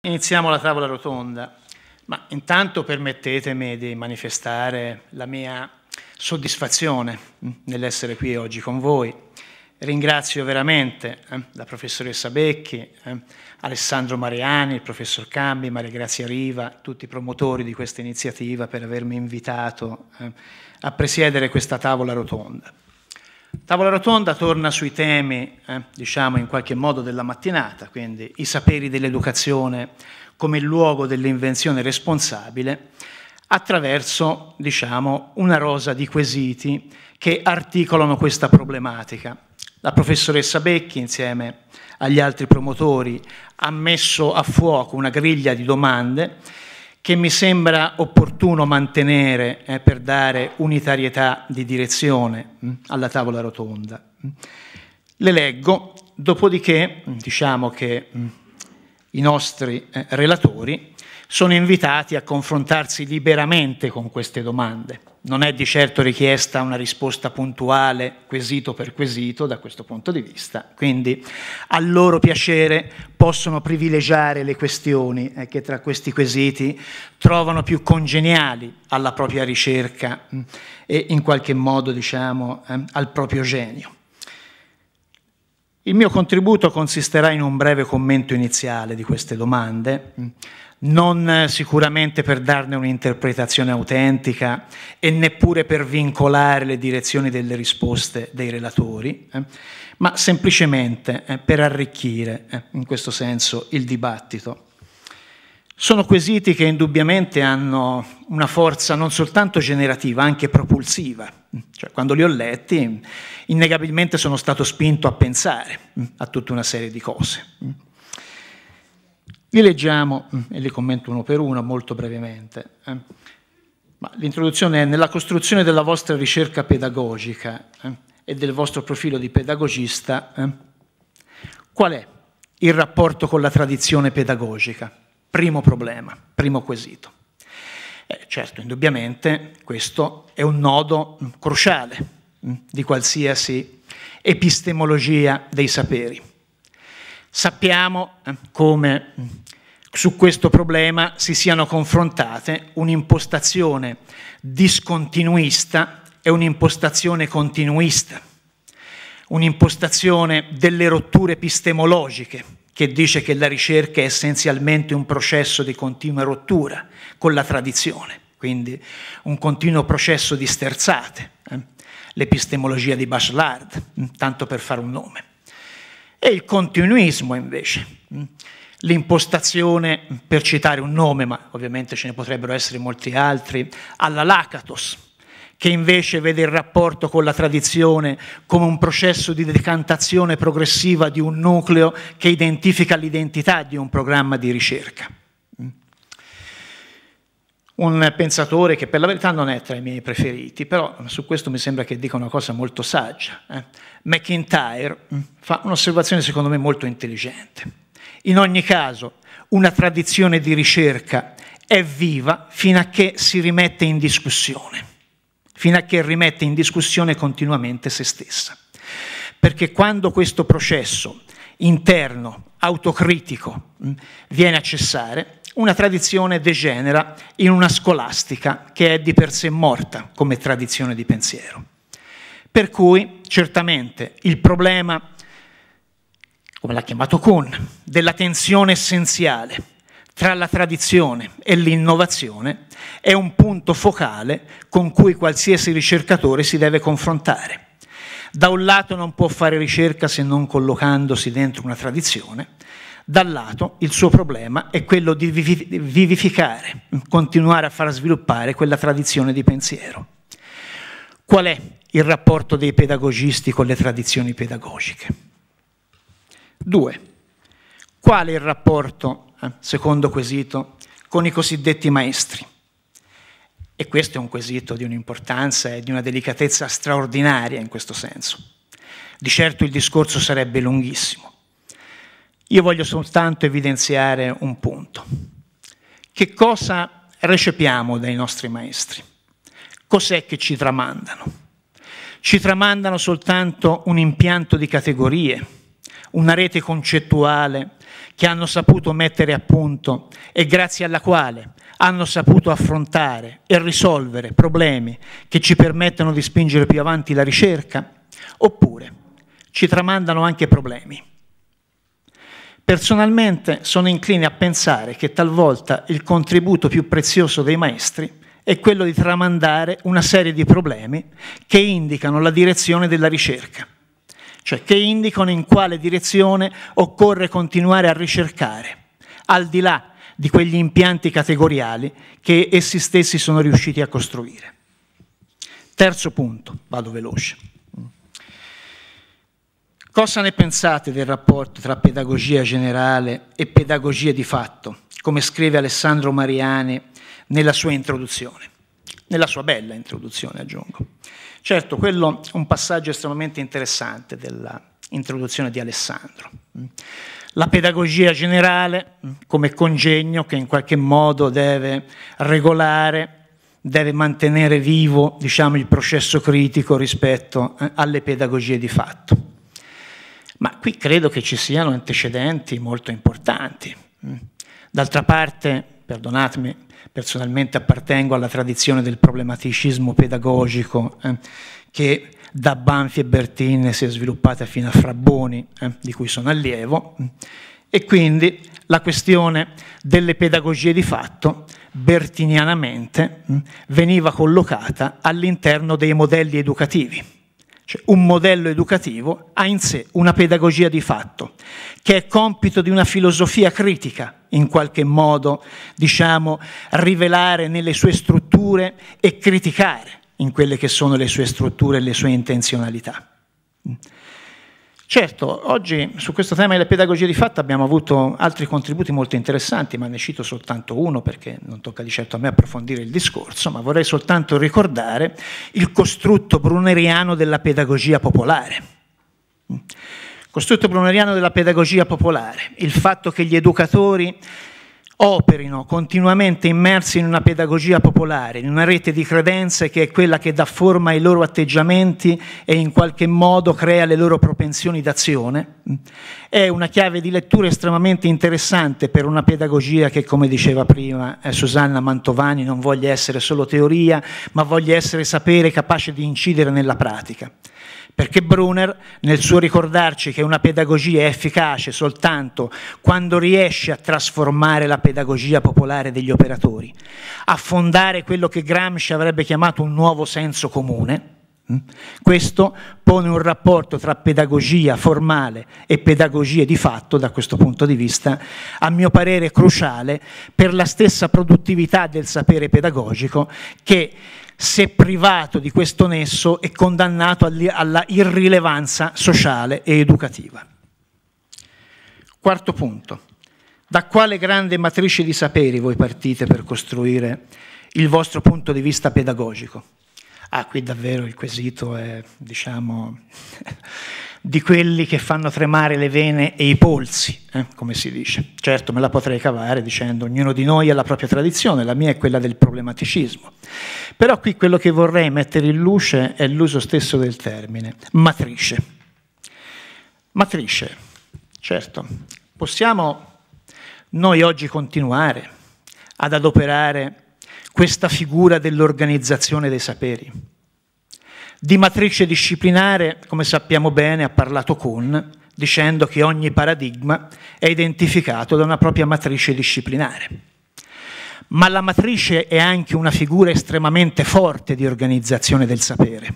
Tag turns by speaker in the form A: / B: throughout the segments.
A: Iniziamo la tavola rotonda, ma intanto permettetemi di manifestare la mia soddisfazione mm, nell'essere qui oggi con voi. Ringrazio veramente eh, la professoressa Becchi, eh, Alessandro Mariani, il professor Cambi, Maria Grazia Riva, tutti i promotori di questa iniziativa per avermi invitato eh, a presiedere questa tavola rotonda. Tavola Rotonda torna sui temi, eh, diciamo in qualche modo, della mattinata, quindi i saperi dell'educazione come luogo dell'invenzione responsabile, attraverso diciamo, una rosa di quesiti che articolano questa problematica. La professoressa Becchi, insieme agli altri promotori, ha messo a fuoco una griglia di domande che mi sembra opportuno mantenere eh, per dare unitarietà di direzione mh, mm, alla tavola rotonda. Mm. Le leggo, dopodiché mm, diciamo che mh, i nostri eh, relatori sono invitati a confrontarsi liberamente con queste domande. Non è di certo richiesta una risposta puntuale, quesito per quesito, da questo punto di vista. Quindi a loro piacere possono privilegiare le questioni eh, che tra questi quesiti trovano più congeniali alla propria ricerca mh, mm, e in qualche modo diciamo, eh, al proprio genio. Il mio contributo consisterà in un breve commento iniziale di queste domande. Mh mm, non eh, sicuramente per darne un'interpretazione autentica e neppure per vincolare le direzioni delle risposte dei relatori, eh, ma semplicemente eh, per arricchire eh, in questo senso il dibattito. Sono quesiti che indubbiamente hanno una forza non soltanto generativa, anche propulsiva. Cioè, quando li ho letti, innegabilmente sono stato spinto a pensare mm, a tutta una serie di cose. Li leggiamo mm, e li commento uno per uno molto brevemente. Eh. l'introduzione è nella costruzione della vostra ricerca pedagogica eh, e del vostro profilo di pedagogista, eh, qual è il rapporto con la tradizione pedagogica? Primo problema, primo quesito. Eh, certo, indubbiamente questo è un nodo mm, cruciale mm, di qualsiasi epistemologia dei saperi. Sappiamo eh, come mm, su questo problema si siano confrontate un'impostazione discontinuista e un'impostazione continuista, un'impostazione delle rotture epistemologiche che dice che la ricerca è essenzialmente un processo di continua rottura con la tradizione, quindi un continuo processo di sterzate, eh? l'epistemologia di Bachelard, mm, tanto per fare un nome e il continuismo invece. Mm. L'impostazione, per citare un nome, ma ovviamente ce ne potrebbero essere molti altri, alla Lakatos, che invece vede il rapporto con la tradizione come un processo di decantazione progressiva di un nucleo che identifica l'identità di un programma di ricerca un pensatore che per la verità non è tra i miei preferiti, però su questo mi sembra che dica una cosa molto saggia. Eh? McIntyre mm, fa un'osservazione secondo me molto intelligente. In ogni caso, una tradizione di ricerca è viva fino a che si rimette in discussione, fino a che rimette in discussione continuamente se stessa. Perché quando questo processo interno, autocritico, mm, viene a cessare, una tradizione degenera in una scolastica che è di per sé morta come tradizione di pensiero. Per cui certamente il problema, come l'ha chiamato Kuhn, della tensione essenziale tra la tradizione e l'innovazione è un punto focale con cui qualsiasi ricercatore si deve confrontare. Da un lato non può fare ricerca se non collocandosi dentro una tradizione, da lato il suo problema è quello di vivificare, continuare a far sviluppare quella tradizione di pensiero. Qual è il rapporto dei pedagogisti con le tradizioni pedagogiche? Due, qual è il rapporto, eh, secondo quesito, con i cosiddetti maestri? E questo è un quesito di un'importanza e di una delicatezza straordinaria in questo senso. Di certo il discorso sarebbe lunghissimo io voglio soltanto evidenziare un punto. Che cosa recepiamo dai nostri maestri? Cos'è che ci tramandano? Ci tramandano soltanto un impianto di categorie, una rete concettuale che hanno saputo mettere a punto e grazie alla quale hanno saputo affrontare e risolvere problemi che ci permettono di spingere più avanti la ricerca, oppure ci tramandano anche problemi Personalmente sono incline a pensare che talvolta il contributo più prezioso dei maestri è quello di tramandare una serie di problemi che indicano la direzione della ricerca, cioè che indicano in quale direzione occorre continuare a ricercare, al di là di quegli impianti categoriali che essi stessi sono riusciti a costruire. Terzo punto, vado veloce. Cosa ne pensate del rapporto tra pedagogia generale e pedagogia di fatto, come scrive Alessandro Mariani nella sua introduzione? Nella sua bella introduzione, aggiungo. Certo, quello è un passaggio estremamente interessante dell'introduzione di Alessandro. La pedagogia generale come congegno che in qualche modo deve regolare deve mantenere vivo diciamo, il processo critico rispetto eh, alle pedagogie di fatto. Ma qui credo che ci siano antecedenti molto importanti. Mm. D'altra parte, perdonatemi, personalmente appartengo alla tradizione del problematicismo pedagogico eh, che da Banfi e Bertin si è sviluppata fino a Fraboni, eh, di cui sono allievo, mm. e quindi la questione delle pedagogie di fatto bertinianamente mm, veniva collocata all'interno dei modelli educativi cioè, un modello educativo ha in sé una pedagogia di fatto, che è compito di una filosofia critica, in qualche modo, diciamo, rivelare nelle sue strutture e criticare in quelle che sono le sue strutture e le sue intenzionalità. Certo, oggi su questo tema della pedagogia di fatto abbiamo avuto altri contributi molto interessanti, ma ne cito soltanto uno perché non tocca di certo a me approfondire il discorso, ma vorrei soltanto ricordare il costrutto bruneriano della pedagogia popolare. Mm. Costrutto bruneriano della pedagogia popolare, il fatto che gli educatori operino continuamente immersi in una pedagogia popolare, in una rete di credenze che è quella che dà forma ai loro atteggiamenti e in qualche modo crea le loro propensioni d'azione, è una chiave di lettura estremamente interessante per una pedagogia che, come diceva prima eh, Susanna Mantovani, non voglia essere solo teoria, ma voglia essere sapere capace di incidere nella pratica perché Brunner nel suo ricordarci che una pedagogia è efficace soltanto quando riesce a trasformare la pedagogia popolare degli operatori, a fondare quello che Gramsci avrebbe chiamato un nuovo senso comune, Mm? Questo pone un rapporto tra pedagogia formale e pedagogia di fatto, da questo punto di vista, a mio parere cruciale per la stessa produttività del sapere pedagogico che se privato di questo nesso è condannato alla irrilevanza sociale e educativa. Quarto punto. Da quale grande matrice di saperi voi partite per costruire il vostro punto di vista pedagogico? Ah, qui davvero il quesito è, diciamo, di quelli che fanno tremare le vene e i polsi, eh, come si dice. Certo, me la potrei cavare dicendo ognuno di noi ha la propria tradizione, la mia è quella del problematicismo. Però qui quello che vorrei mettere in luce è l'uso stesso del termine, matrice. Matrice, certo, possiamo noi oggi continuare ad adoperare questa figura dell'organizzazione dei saperi. Di matrice disciplinare, come sappiamo bene, ha parlato Kuhn, dicendo che ogni paradigma è identificato da una propria matrice disciplinare. Ma la matrice è anche una figura estremamente forte di organizzazione del sapere.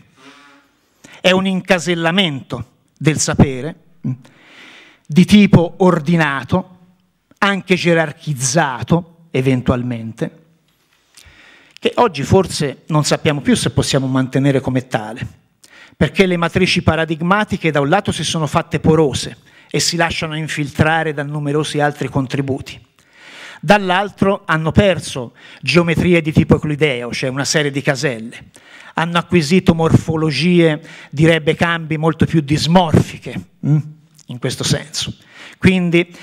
A: È un incasellamento del sapere di tipo ordinato, anche gerarchizzato eventualmente, che oggi forse non sappiamo più se possiamo mantenere come tale, perché le matrici paradigmatiche da un lato si sono fatte porose e si lasciano infiltrare da numerosi altri contributi, dall'altro hanno perso geometrie di tipo euclideo, cioè una serie di caselle, hanno acquisito morfologie, direbbe Cambi, molto più dismorfiche, mm, in questo senso. Quindi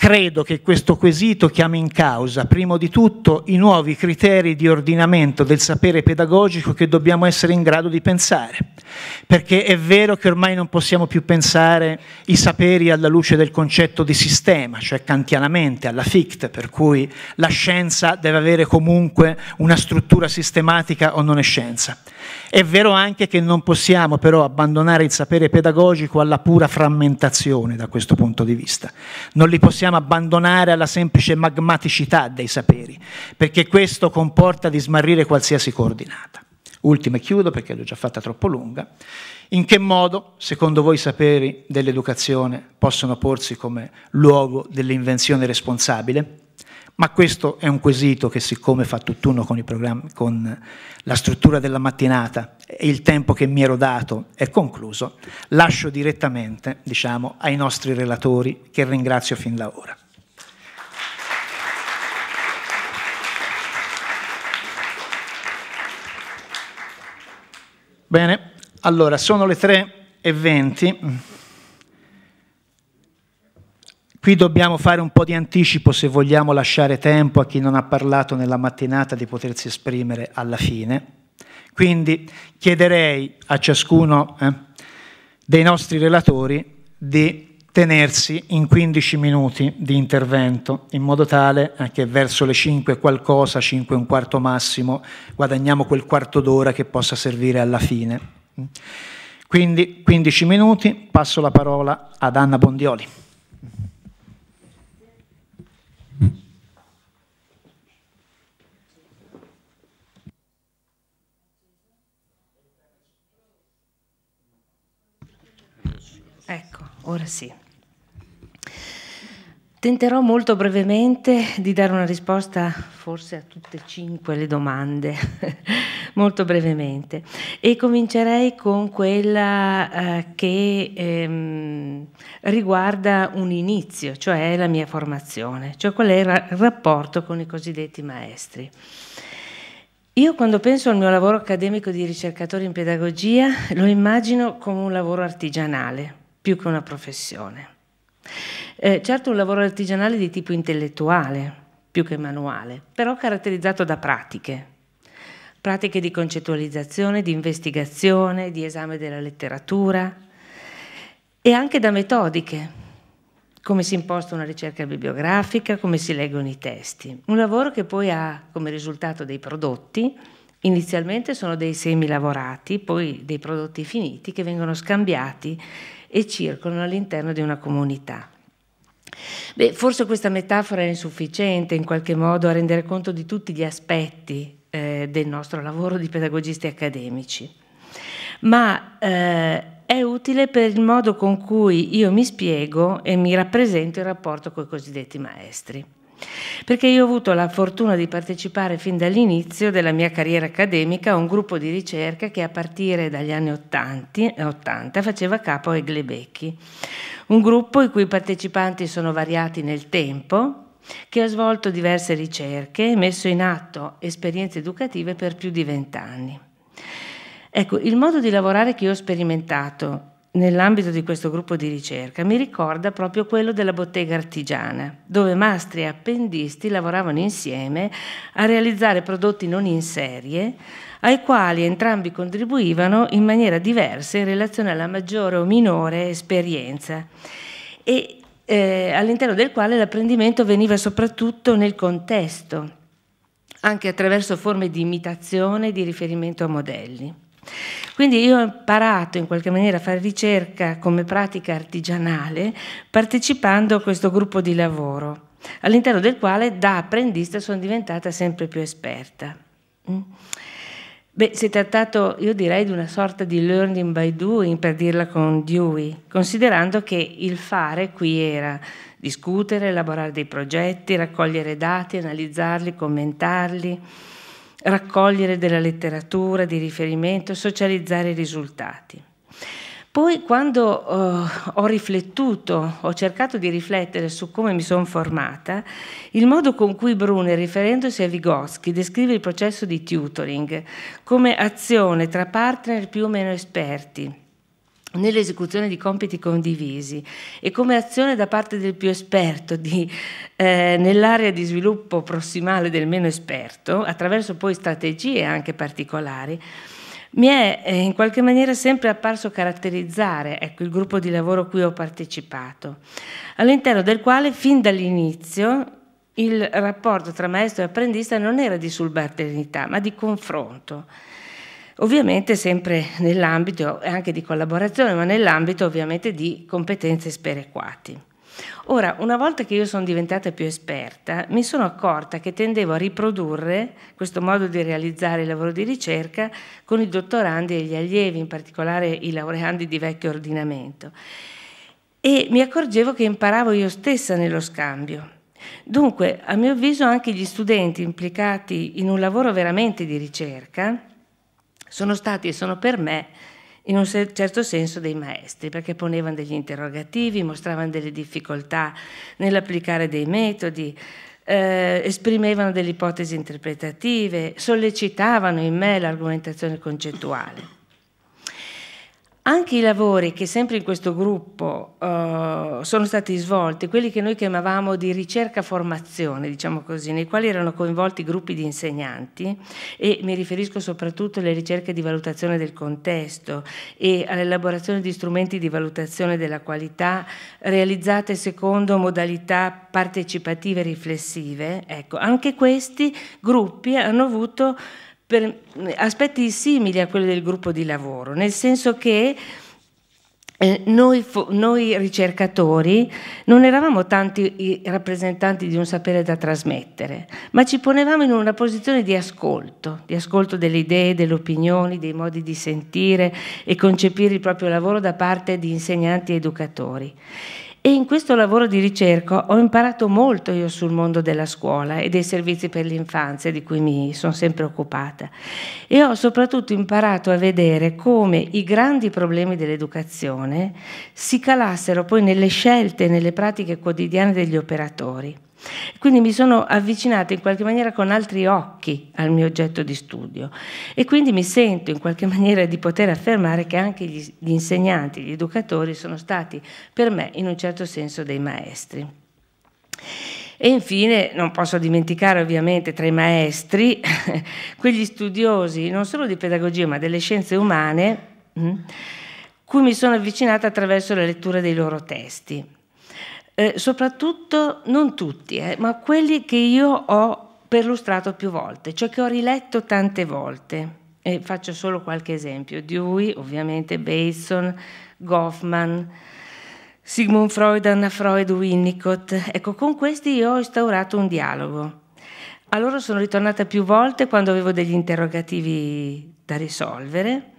A: Credo che questo quesito chiami in causa, prima di tutto, i nuovi criteri di ordinamento del sapere pedagogico che dobbiamo essere in grado di pensare, perché è vero che ormai non possiamo più pensare i saperi alla luce del concetto di sistema, cioè kantianamente, alla Fichte, per cui la scienza deve avere comunque una struttura sistematica o non è scienza. È vero anche che non possiamo però abbandonare il sapere pedagogico alla pura frammentazione da questo punto di vista. Non li possiamo possiamo abbandonare alla semplice magmaticità dei saperi, perché questo comporta di smarrire qualsiasi coordinata. Ultima e chiudo perché l'ho già fatta troppo lunga. In che modo, secondo voi, i saperi dell'educazione possono porsi come luogo dell'invenzione responsabile? Ma questo è un quesito che siccome fa tutt'uno con, con, la struttura della mattinata e il tempo che mi ero dato è concluso, lascio direttamente diciamo, ai nostri relatori che ringrazio fin da ora. Bene, allora sono le 3.20. Qui dobbiamo fare un po' di anticipo se vogliamo lasciare tempo a chi non ha parlato nella mattinata di potersi esprimere alla fine. Quindi chiederei a ciascuno eh, dei nostri relatori di tenersi in 15 minuti di intervento, in modo tale eh, che verso le 5 qualcosa, 5 e un quarto massimo, guadagniamo quel quarto d'ora che possa servire alla fine. Quindi 15 minuti, passo la parola ad Anna Bondioli.
B: ora sì. Tenterò molto brevemente di dare una risposta forse a tutte e cinque le domande, molto brevemente, e comincerei con quella eh, che ehm, riguarda un inizio, cioè la mia formazione, cioè qual è il rapporto con i cosiddetti maestri. Io quando penso al mio lavoro accademico di ricercatore in pedagogia lo immagino come un lavoro artigianale, più che una professione. Eh, certo un lavoro artigianale di tipo intellettuale, più che manuale, però caratterizzato da pratiche, pratiche di concettualizzazione, di investigazione, di esame della letteratura e anche da metodiche, come si imposta una ricerca bibliografica, come si leggono i testi. Un lavoro che poi ha come risultato dei prodotti, inizialmente sono dei semi lavorati, poi dei prodotti finiti che vengono scambiati e circolano all'interno di una comunità. Beh, forse questa metafora è insufficiente in qualche modo a rendere conto di tutti gli aspetti eh, del nostro lavoro di pedagogisti accademici, ma eh, è utile per il modo con cui io mi spiego e mi rappresento il rapporto con i cosiddetti maestri perché io ho avuto la fortuna di partecipare fin dall'inizio della mia carriera accademica a un gruppo di ricerca che a partire dagli anni 80, 80 faceva capo ai Glebecchi, un gruppo i cui partecipanti sono variati nel tempo, che ha svolto diverse ricerche e messo in atto esperienze educative per più di vent'anni. Ecco, il modo di lavorare che io ho sperimentato nell'ambito di questo gruppo di ricerca mi ricorda proprio quello della bottega artigiana, dove mastri e appendisti lavoravano insieme a realizzare prodotti non in serie, ai quali entrambi contribuivano in maniera diversa in relazione alla maggiore o minore esperienza. E eh, all'interno del quale l'apprendimento veniva soprattutto nel contesto, anche attraverso forme di imitazione e di riferimento a modelli. Quindi io ho imparato in qualche maniera a fare ricerca come pratica artigianale partecipando a questo gruppo di lavoro, all'interno del quale da apprendista sono diventata sempre più esperta. Mm. Beh, si è trattato, io direi, di una sorta di learning by doing, per dirla con Dewey, considerando che il fare qui era discutere, elaborare dei progetti, raccogliere dati, analizzarli, commentarli raccogliere della letteratura di riferimento socializzare i risultati. Poi quando eh, ho riflettuto, ho cercato di riflettere su come mi sono formata, il modo con cui Brunner, riferendosi a Vygotsky, descrive il processo di tutoring come azione tra partner più o meno esperti, nell'esecuzione di compiti condivisi e come azione da parte del più esperto di, eh, nell'area di sviluppo prossimale del meno esperto, attraverso poi strategie anche particolari, mi è eh, in qualche maniera sempre apparso caratterizzare ecco, il gruppo di lavoro a cui ho partecipato, all'interno del quale fin dall'inizio il rapporto tra maestro e apprendista non era di subalternità, ma di confronto ovviamente sempre nell'ambito anche di collaborazione, ma nell'ambito ovviamente di competenze sperequate. Ora, una volta che io sono diventata più esperta, mi sono accorta che tendevo a riprodurre questo modo di realizzare il lavoro di ricerca con i dottorandi e gli allievi, in particolare i laureandi di vecchio ordinamento. E mi accorgevo che imparavo io stessa nello scambio. Dunque, a mio avviso, anche gli studenti implicati in un lavoro veramente di ricerca, sono stati e sono per me in un certo senso dei maestri, perché ponevano degli interrogativi, mostravano delle difficoltà nell'applicare dei metodi, eh, esprimevano delle ipotesi interpretative, sollecitavano in me l'argomentazione concettuale. Anche i lavori che sempre in questo gruppo uh, sono stati svolti, quelli che noi chiamavamo di ricerca-formazione, diciamo così, nei quali erano coinvolti gruppi di insegnanti e mi riferisco soprattutto alle ricerche di valutazione del contesto e all'elaborazione di strumenti di valutazione della qualità realizzate secondo modalità partecipative e riflessive, ecco, anche questi gruppi hanno avuto per aspetti simili a quelli del gruppo di lavoro, nel senso che eh, noi, noi, ricercatori non eravamo tanti i rappresentanti di un sapere da trasmettere, ma ci ponevamo in una posizione di ascolto, di ascolto delle idee, delle opinioni, dei modi di sentire e concepire il proprio lavoro da parte di insegnanti e educatori. E in questo lavoro di ricerca ho imparato molto io sul mondo della scuola e dei servizi per l'infanzia di cui mi sono sempre occupata. E ho soprattutto imparato a vedere come i grandi problemi dell'educazione si calassero poi nelle scelte e nelle pratiche quotidiane degli operatori. Quindi mi sono avvicinata in qualche maniera con altri occhi al mio oggetto di studio e quindi mi sento in qualche maniera di poter affermare che anche gli, insegnanti, gli educatori sono stati per me in un certo senso dei maestri. E infine non posso dimenticare ovviamente tra i maestri quegli studiosi non solo di pedagogia ma delle scienze umane, mm, cui mi sono avvicinata attraverso la lettura dei loro testi eh, soprattutto non tutti, eh, ma quelli che io ho perlustrato più volte, cioè che ho riletto tante volte. E faccio solo qualche esempio: Dewey, ovviamente, Bateson, Goffman. Sigmund Freud, Anna Freud, Winnicott. Ecco, con questi io ho instaurato un dialogo. A loro sono ritornata più volte quando avevo degli interrogativi da risolvere.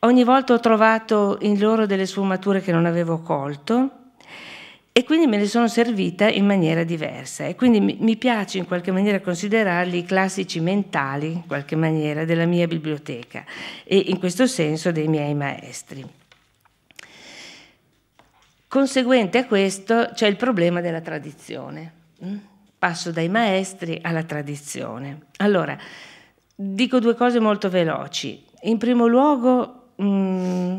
B: Ogni volta ho trovato in loro delle sfumature che non avevo colto e quindi me ne sono servita in maniera diversa e quindi mi piace in qualche maniera considerarli i classici mentali, in qualche maniera, della mia biblioteca e in questo senso dei miei maestri. Conseguente a questo c'è il problema della tradizione. Mm? Passo dai maestri alla tradizione. Allora, dico due cose molto veloci. In primo luogo, mh, mm,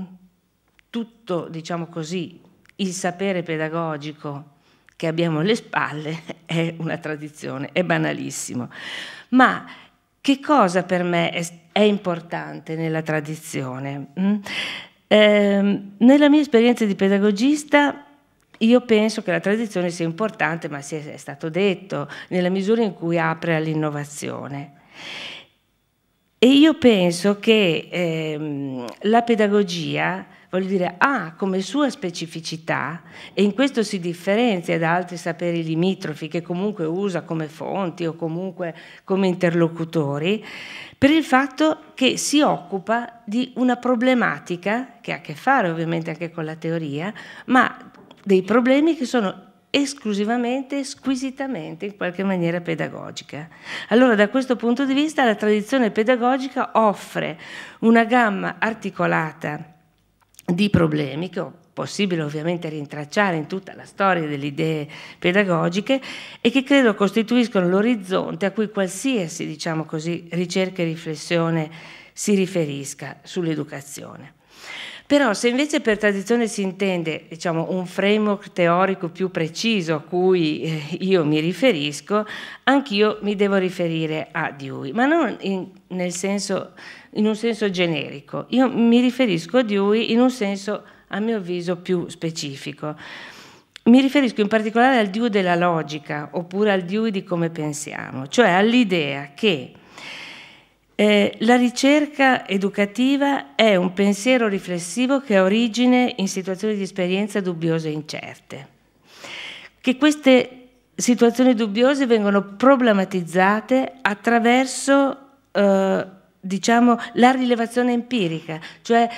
B: tutto, diciamo così, il sapere pedagogico che abbiamo alle spalle è una tradizione, è banalissimo. Ma che cosa per me è, è importante nella tradizione? Mm? Eh, nella mia esperienza di pedagogista io penso che la tradizione sia importante, ma sia è, stato detto, nella misura in cui apre all'innovazione. E io penso che ehm, la pedagogia voglio dire, ha ah, come sua specificità, e in questo si differenzia da altri saperi limitrofi che comunque usa come fonti o comunque come interlocutori, per il fatto che si occupa di una problematica che ha a che fare ovviamente anche con la teoria, ma dei problemi che sono esclusivamente, squisitamente, in qualche maniera pedagogica. Allora da questo punto di vista la tradizione pedagogica offre una gamma articolata di problemi che ho possibile ovviamente rintracciare in tutta la storia delle idee pedagogiche e che credo costituiscono l'orizzonte a cui qualsiasi diciamo così, ricerca e riflessione si riferisca sull'educazione. Però se invece per tradizione si intende diciamo, un framework teorico più preciso a cui eh, io mi riferisco, anch'io mi devo riferire a Dewey, ma non in, nel senso in un senso generico, io mi riferisco a Dewey in un senso a mio avviso più specifico. Mi riferisco in particolare al Dio della logica, oppure al Dio di come pensiamo, cioè all'idea che eh, la ricerca educativa è un pensiero riflessivo che ha origine in situazioni di esperienza dubbiose e incerte. Che queste situazioni dubbiose vengono problematizzate attraverso eh, diciamo, la rilevazione empirica, cioè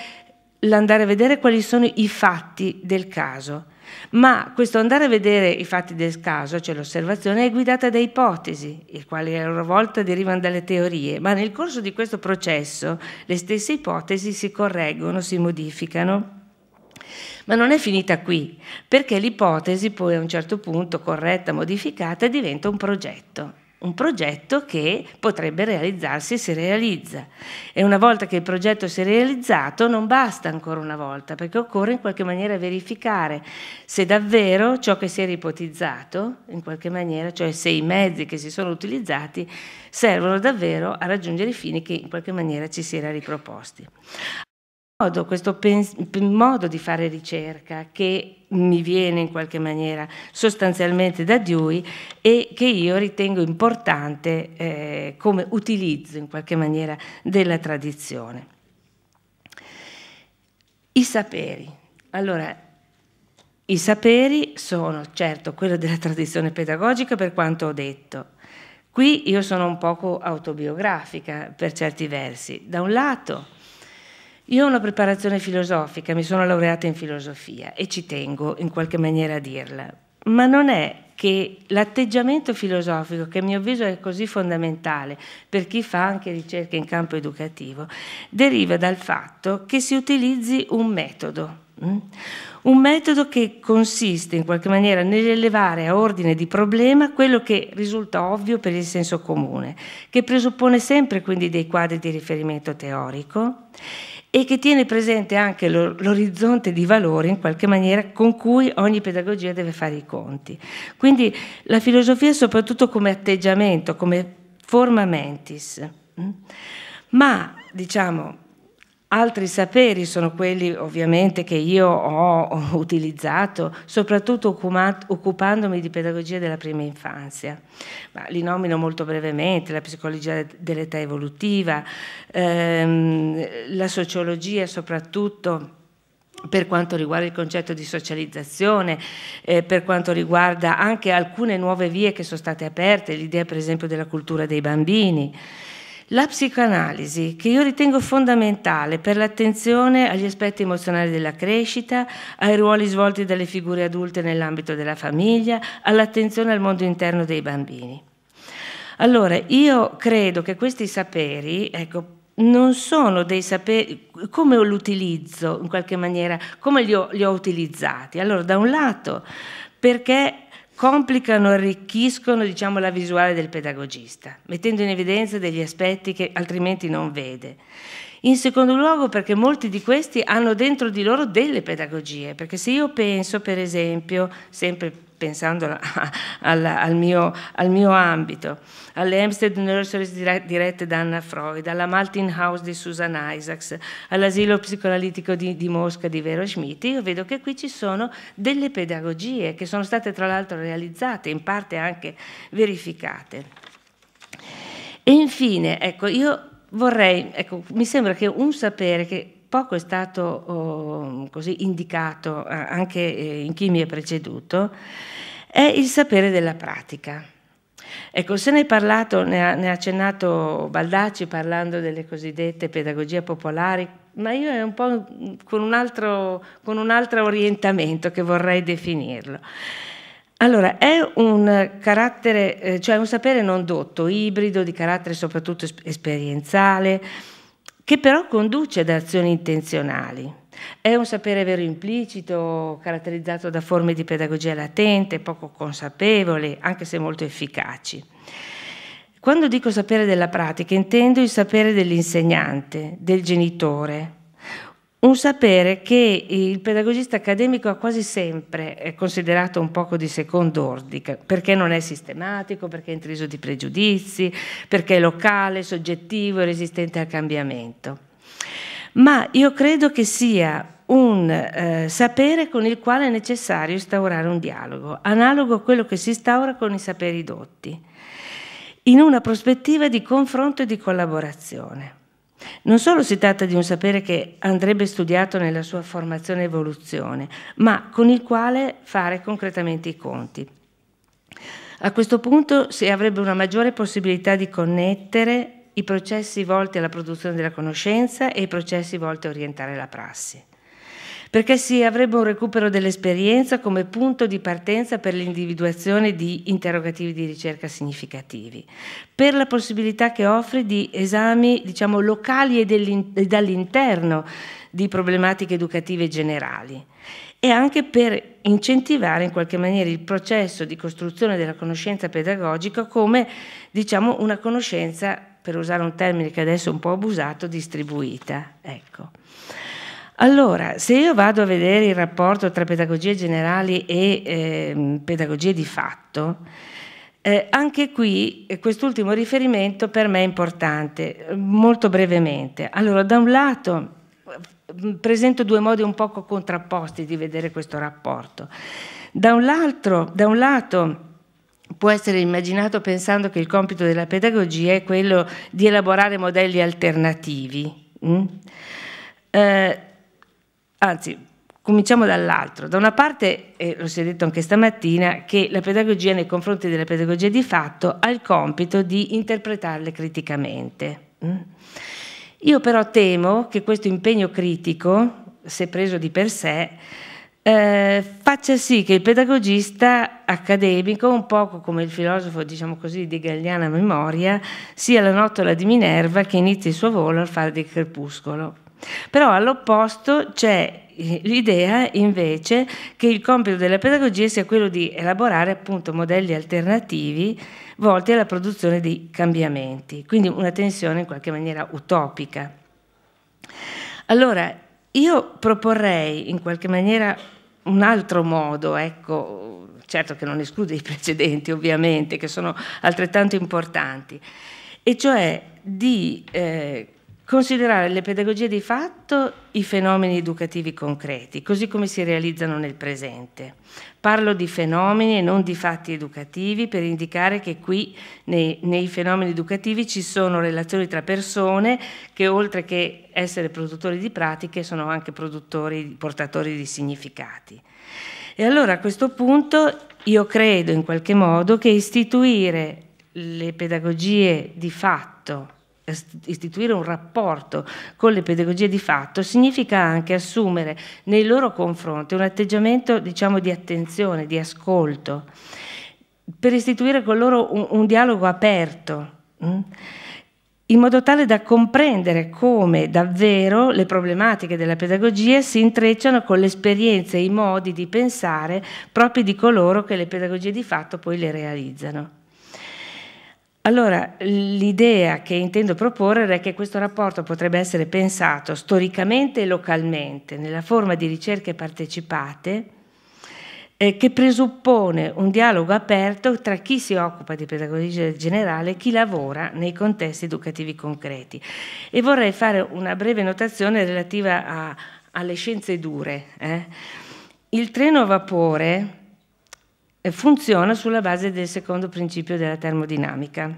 B: l'andare a vedere quali sono i fatti del caso. Ma questo andare a vedere i fatti del caso, cioè l'osservazione, è guidata da ipotesi, le quali a loro volta derivano dalle teorie, ma nel corso di questo processo le stesse ipotesi si correggono, si modificano. Ma non è finita qui, perché l'ipotesi poi a un certo punto, corretta, modificata, diventa un progetto un progetto che potrebbe realizzarsi si realizza. E una volta che il progetto si è realizzato non basta ancora una volta, perché occorre in qualche maniera verificare se davvero ciò che si era ipotizzato, in qualche maniera, cioè se i mezzi che si sono utilizzati servono davvero a raggiungere i fini che in qualche maniera ci si era riproposti modo, questo modo di fare ricerca che mi viene in qualche maniera sostanzialmente da Dewey e che io ritengo importante eh, come utilizzo in qualche maniera della tradizione. I saperi. Allora, i saperi sono certo quello della tradizione pedagogica per quanto ho detto. Qui io sono un poco autobiografica per certi versi. Da un lato io ho una preparazione filosofica, mi sono laureata in filosofia e ci tengo in qualche maniera a dirla, ma non è che l'atteggiamento filosofico, che a mio avviso è così fondamentale per chi fa anche ricerca in campo educativo, deriva dal fatto che si utilizzi un metodo. Mm? Un metodo che consiste in qualche maniera nell'elevare a ordine di problema quello che risulta ovvio per il senso comune, che presuppone sempre quindi dei quadri di riferimento teorico e che tiene presente anche l'orizzonte di valore in qualche maniera con cui ogni pedagogia deve fare i conti. Quindi la filosofia soprattutto come atteggiamento, come forma mentis. Mm, ma diciamo Altri saperi sono quelli ovviamente che io ho utilizzato, soprattutto occupandomi di pedagogia della prima infanzia. Ma li nomino molto brevemente, la psicologia dell'età evolutiva, ehm, la sociologia soprattutto per quanto riguarda il concetto di socializzazione, eh, per quanto riguarda anche alcune nuove vie che sono state aperte, l'idea per esempio della cultura dei bambini. La psicoanalisi, che io ritengo fondamentale per l'attenzione agli aspetti emozionali della crescita, ai ruoli svolti dalle figure adulte nell'ambito della famiglia, all'attenzione al mondo interno dei bambini. Allora, io credo che questi saperi, ecco, non sono dei saperi, come l'utilizzo in qualche maniera, come li ho, li ho utilizzati. Allora, da un lato, perché complicano arricchiscono diciamo, la visuale del pedagogista, mettendo in evidenza degli aspetti che altrimenti non vede. In secondo luogo perché molti di questi hanno dentro di loro delle pedagogie, perché se io penso per esempio, sempre pensando a, al, al, mio, al, mio, ambito, alle Amsterdam Nurseries dirette da Anna Freud, alla Maltin House di Susan Isaacs, all'asilo psicoanalitico di, di, Mosca di Vero Schmitti, io vedo che qui ci sono delle pedagogie che sono state tra l'altro realizzate, in parte anche verificate. E infine, ecco, io vorrei, ecco, mi sembra che un sapere che poco è stato oh, così indicato eh, anche eh, in chi mi ha preceduto, è il sapere della pratica. Ecco, se ne è parlato, ne ha, ne ha accennato Baldacci parlando delle cosiddette pedagogie popolari, ma io è un po' con un altro, con un altro orientamento che vorrei definirlo. Allora, è un carattere, eh, cioè un sapere non dotto, ibrido, di carattere soprattutto esperienziale, che però conduce ad azioni intenzionali. È un sapere vero implicito, caratterizzato da forme di pedagogia latente, poco consapevole, anche se molto efficaci. Quando dico sapere della pratica intendo il sapere dell'insegnante, del genitore, un sapere che il pedagogista accademico ha quasi sempre eh, considerato un poco di secondo ordine, perché non è sistematico, perché è intriso di pregiudizi, perché è locale, soggettivo e resistente al cambiamento. Ma io credo che sia un eh, sapere con il quale è necessario instaurare un dialogo, analogo a quello che si instaura con i saperi dotti, in una prospettiva di confronto e di collaborazione. Non solo si tratta di un sapere che andrebbe studiato nella sua formazione e evoluzione, ma con il quale fare concretamente i conti. A questo punto si avrebbe una maggiore possibilità di connettere i processi volti alla produzione della conoscenza e i processi volti a orientare la prassi perché si avrebbe un recupero dell'esperienza come punto di partenza per l'individuazione di interrogativi di ricerca significativi, per la possibilità che offre di esami diciamo, locali e dall'interno di problematiche educative generali e anche per incentivare in qualche maniera il processo di costruzione della conoscenza pedagogica come diciamo, una conoscenza, per usare un termine che adesso è un po' abusato, distribuita. Ecco. Allora, se io vado a vedere il rapporto tra pedagogie generali e eh, pedagogie di fatto, eh, anche qui eh, quest'ultimo riferimento per me è importante, molto brevemente. Allora, da un lato mm, presento due modi un poco contrapposti di vedere questo rapporto. Da un, da un lato può essere immaginato pensando che il compito della pedagogia è quello di elaborare modelli alternativi. Mm? Eh, anzi cominciamo dall'altro. Da una parte, eh, lo si è detto anche stamattina, che la pedagogia nei confronti della pedagogia di fatto ha il compito di interpretarle criticamente. Mm? Io però temo che questo impegno critico, se preso di per sé, eh, faccia sì che il pedagogista accademico, un poco come il filosofo, diciamo così, di Galliana Memoria, sia la nottola di Minerva che inizia il suo volo al fare del crepuscolo. Però all'opposto c'è eh, l'idea invece che il compito della pedagogia sia quello di elaborare appunto modelli alternativi volti alla produzione di cambiamenti, quindi una tensione in qualche maniera utopica. Allora, io proporrei in qualche maniera un altro modo, ecco, certo che non esclude i precedenti ovviamente, che sono altrettanto importanti, e cioè di eh, Considerare le pedagogie di fatto i fenomeni educativi concreti, così come si realizzano nel presente. Parlo di fenomeni e non di fatti educativi per indicare che qui nei, nei fenomeni educativi ci sono relazioni tra persone che oltre che essere produttori di pratiche sono anche produttori, portatori di significati. E allora a questo punto io credo in qualche modo che istituire le pedagogie di fatto istituire un rapporto con le pedagogie di fatto significa anche assumere nei loro confronti un atteggiamento diciamo di attenzione, di ascolto, per istituire con loro un, un dialogo aperto. Mm, in modo tale da comprendere come davvero le problematiche della pedagogia si intrecciano con le esperienze e i modi di pensare proprio di coloro che le pedagogie di fatto poi le realizzano. Allora, l'idea che intendo proporre è che questo rapporto potrebbe essere pensato storicamente e localmente, nella forma di ricerche partecipate, eh, che presuppone un dialogo aperto tra chi si occupa di pedagogia generale e chi lavora nei contesti educativi concreti. E vorrei fare una breve notazione relativa a, alle scienze dure. Eh. Il treno a vapore funziona sulla base del secondo principio della termodinamica,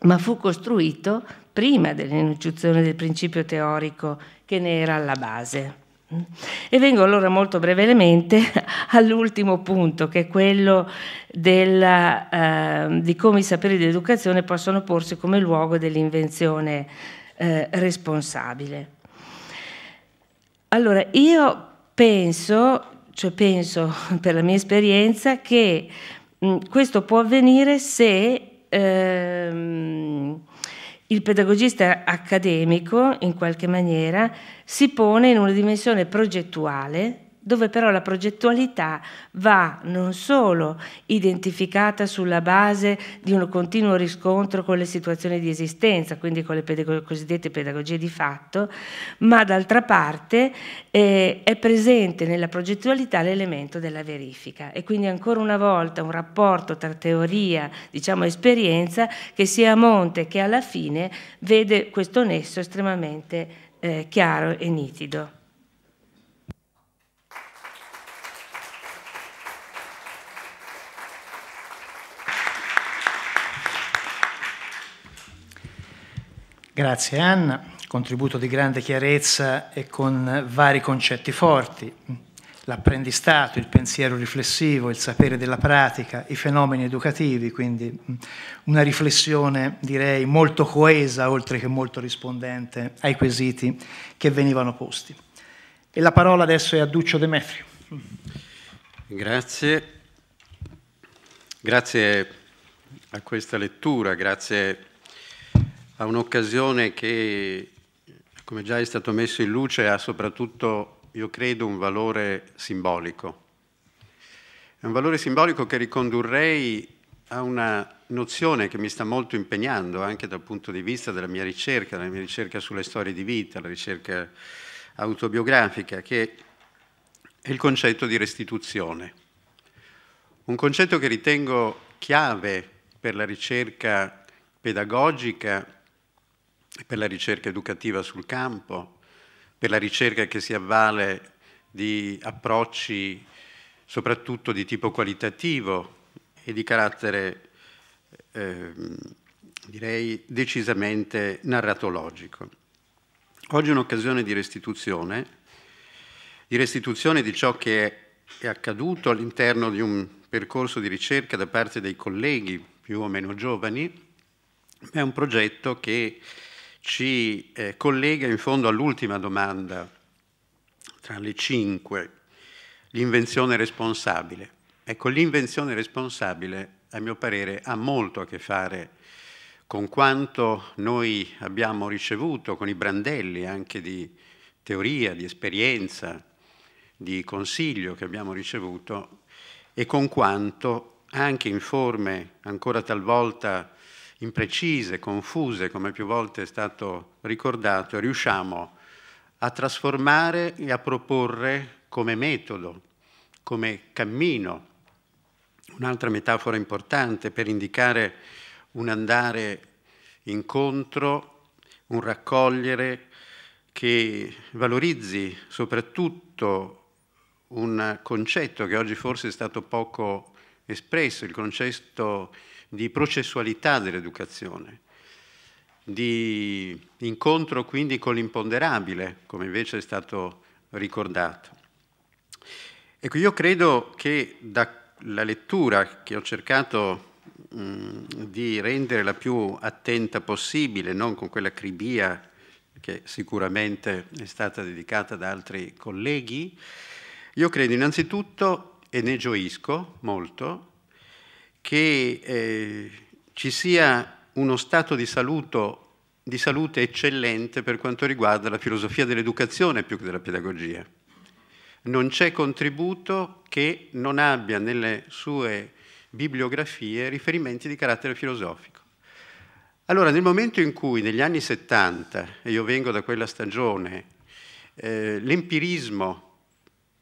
B: ma fu costruito prima dell'inunciazione del principio teorico che ne era alla base. E vengo allora molto brevemente all'ultimo punto, che è quello della, eh, di come i saperi dell'educazione possono porsi come luogo dell'invenzione eh, responsabile. Allora, io penso cioè penso per la mia esperienza che questo può avvenire se ehm, il pedagogista accademico in qualche maniera si pone in una dimensione progettuale dove però la progettualità va non solo identificata sulla base di un continuo riscontro con le situazioni di esistenza, quindi con le pedag cosiddette pedagogie di fatto, ma d'altra parte eh, è presente nella progettualità l'elemento della verifica e quindi ancora una volta un rapporto tra teoria, diciamo esperienza, che sia a monte che alla fine vede questo nesso estremamente eh, chiaro e nitido.
A: Grazie Anna, contributo di grande chiarezza e con vari concetti forti, l'apprendistato, il pensiero riflessivo, il sapere della pratica, i fenomeni educativi, quindi mm, una riflessione direi molto coesa oltre che molto rispondente ai quesiti che venivano posti. E la parola adesso è a Duccio Demetrio.
C: Grazie. Grazie a questa lettura, grazie a a un'occasione che, come già è stato messo in luce, ha soprattutto, io credo, un valore simbolico. È un valore simbolico che ricondurrei a una nozione che mi sta molto impegnando anche dal punto di vista della mia ricerca, della mia ricerca sulle storie di vita, la ricerca autobiografica, che è il concetto di restituzione. Un concetto che ritengo chiave per la ricerca pedagogica per la ricerca educativa sul campo, per la ricerca che si avvale di approcci soprattutto di tipo qualitativo e di carattere eh, direi decisamente narratologico. Oggi è un'occasione di restituzione, di restituzione di ciò che è accaduto all'interno di un percorso di ricerca da parte dei colleghi più o meno giovani, è un progetto che ci eh, collega in fondo all'ultima domanda tra le cinque, l'invenzione responsabile. Ecco, l'invenzione responsabile, a mio parere, ha molto a che fare con quanto noi abbiamo ricevuto, con i brandelli anche di teoria, di esperienza, di consiglio che abbiamo ricevuto e con quanto anche in forme ancora talvolta imprecise, confuse, come più volte è stato ricordato, riusciamo a trasformare e a proporre come metodo, come cammino. Un'altra metafora importante per indicare un andare incontro, un raccogliere che valorizzi soprattutto un concetto che oggi forse è stato poco espresso, il concetto di processualità dell'educazione, di incontro quindi con l'imponderabile, come invece è stato ricordato. Ecco, io credo che dalla lettura che ho cercato di rendere la più attenta possibile, non con quella cribia che sicuramente è stata dedicata da altri colleghi, io credo innanzitutto, e ne gioisco molto, che eh, ci sia uno stato di, saluto, di salute eccellente per quanto riguarda la filosofia dell'educazione più che della pedagogia. Non c'è contributo che non abbia nelle sue bibliografie riferimenti di carattere filosofico. Allora, nel momento in cui negli anni 70, e io vengo da quella stagione, eh, l'empirismo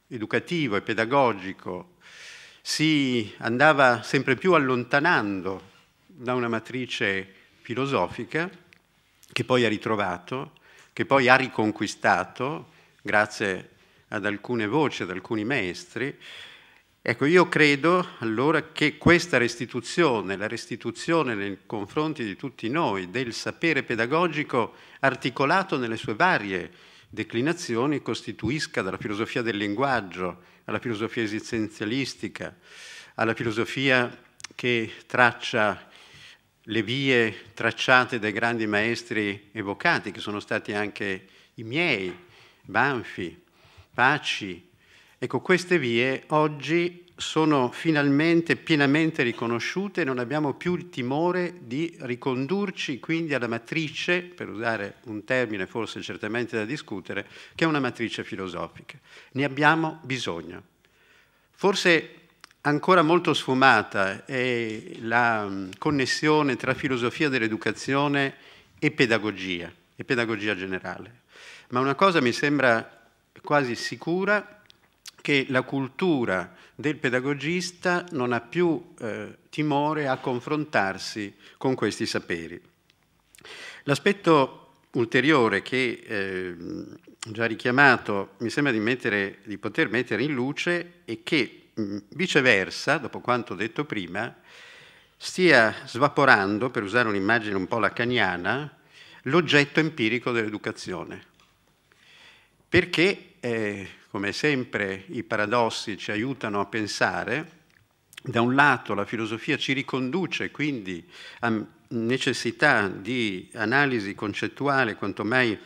C: educativo e pedagogico si andava sempre più allontanando da una matrice filosofica che poi ha ritrovato, che poi ha riconquistato grazie ad alcune voci, ad alcuni maestri. Ecco, io credo allora che questa restituzione, la restituzione nei confronti di tutti noi del sapere pedagogico articolato nelle sue varie declinazioni, costituisca dalla filosofia del linguaggio alla filosofia esistenzialistica, alla filosofia che traccia le vie tracciate dai grandi maestri evocati, che sono stati anche i miei, Banfi, Paci. Ecco, queste vie oggi sono finalmente pienamente riconosciute e non abbiamo più il timore di ricondurci quindi alla matrice, per usare un termine forse certamente da discutere, che è una matrice filosofica. Ne abbiamo bisogno. Forse ancora molto sfumata è la mm, connessione tra filosofia dell'educazione e pedagogia, e pedagogia generale. Ma una cosa mi sembra quasi sicura che la cultura del pedagogista non ha più eh, timore a confrontarsi con questi saperi. L'aspetto ulteriore che eh, già richiamato mi sembra di, mettere, di, poter mettere in luce è che mh, viceversa, dopo quanto detto prima, stia svaporando, per usare un'immagine un po' lacaniana, l'oggetto empirico dell'educazione. Perché eh, come sempre i paradossi ci aiutano a pensare, da un lato la filosofia ci riconduce quindi a necessità di analisi concettuale quanto mai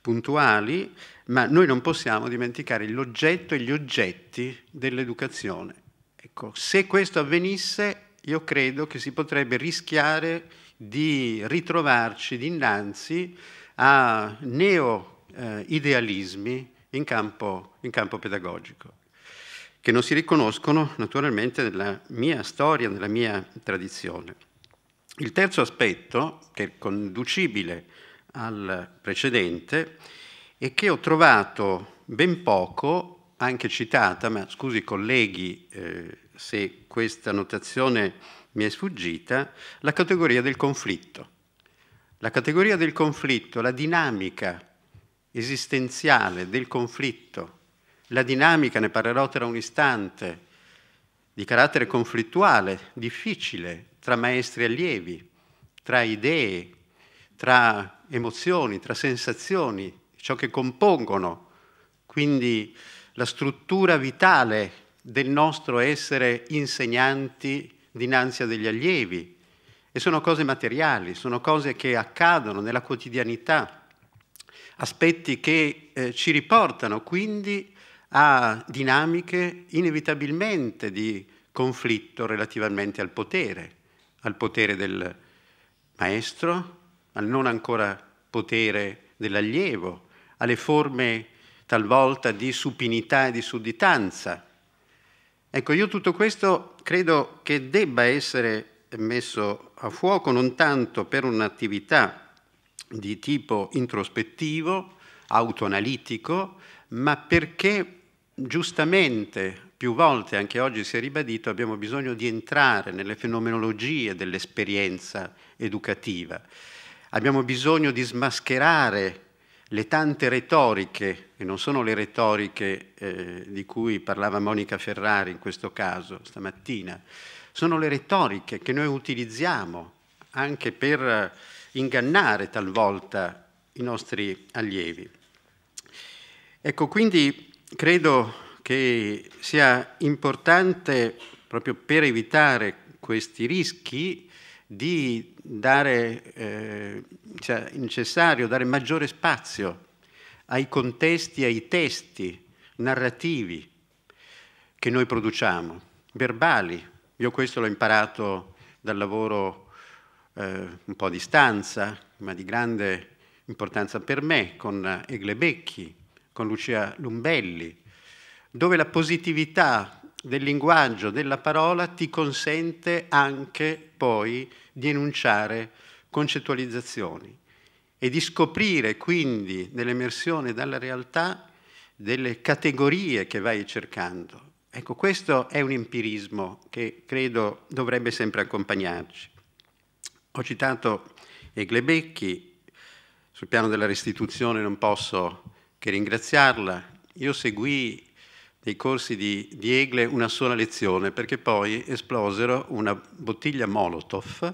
C: puntuali, ma noi non possiamo dimenticare l'oggetto e gli oggetti dell'educazione. Ecco, se questo avvenisse, io credo che si potrebbe rischiare di ritrovarci dinanzi a neo-idealismi eh, in campo, in campo pedagogico, che non si riconoscono naturalmente nella mia storia, nella mia tradizione. Il terzo aspetto, che è conducibile al precedente, è che ho trovato ben poco, anche citata, ma scusi colleghi eh, se questa notazione mi è sfuggita, la categoria del conflitto. La categoria del conflitto, la dinamica esistenziale del conflitto, la dinamica, ne parlerò tra un istante, di carattere conflittuale, difficile, tra maestri e allievi, tra idee, tra emozioni, tra sensazioni, ciò che compongono, quindi la struttura vitale del nostro essere insegnanti dinanzi a degli allievi. E sono cose materiali, sono cose che accadono nella quotidianità aspetti che eh, ci riportano quindi a dinamiche inevitabilmente di conflitto relativamente al potere, al potere del maestro, al non ancora potere dell'allievo, alle forme talvolta di supinità e di sudditanza. Ecco, io tutto questo credo che debba essere messo a fuoco non tanto per un'attività di tipo introspettivo, autoanalitico, ma perché giustamente più volte, anche oggi si è ribadito, abbiamo bisogno di entrare nelle fenomenologie dell'esperienza educativa. Abbiamo bisogno di smascherare le tante retoriche, e non sono le retoriche eh, di cui parlava Monica Ferrari in questo caso stamattina, sono le retoriche che noi utilizziamo anche per ingannare talvolta i nostri allievi. Ecco, quindi credo che sia importante, proprio per evitare questi rischi, di dare, eh, cioè, necessario dare maggiore spazio ai contesti, ai testi narrativi che noi produciamo, verbali. Io questo l'ho imparato dal lavoro eh, un po' di stanza, ma di grande importanza per me, con Egle Becchi, con Lucia Lumbelli, dove la positività del linguaggio, della parola, ti consente anche poi di enunciare concettualizzazioni e di scoprire quindi nell'emersione dalla realtà delle categorie che vai cercando. Ecco, questo è un empirismo che credo dovrebbe sempre accompagnarci. Ho citato Eglebecchi, sul piano della restituzione non posso che ringraziarla. Io seguì nei corsi di, di Egle una sola lezione perché poi esplosero una bottiglia Molotov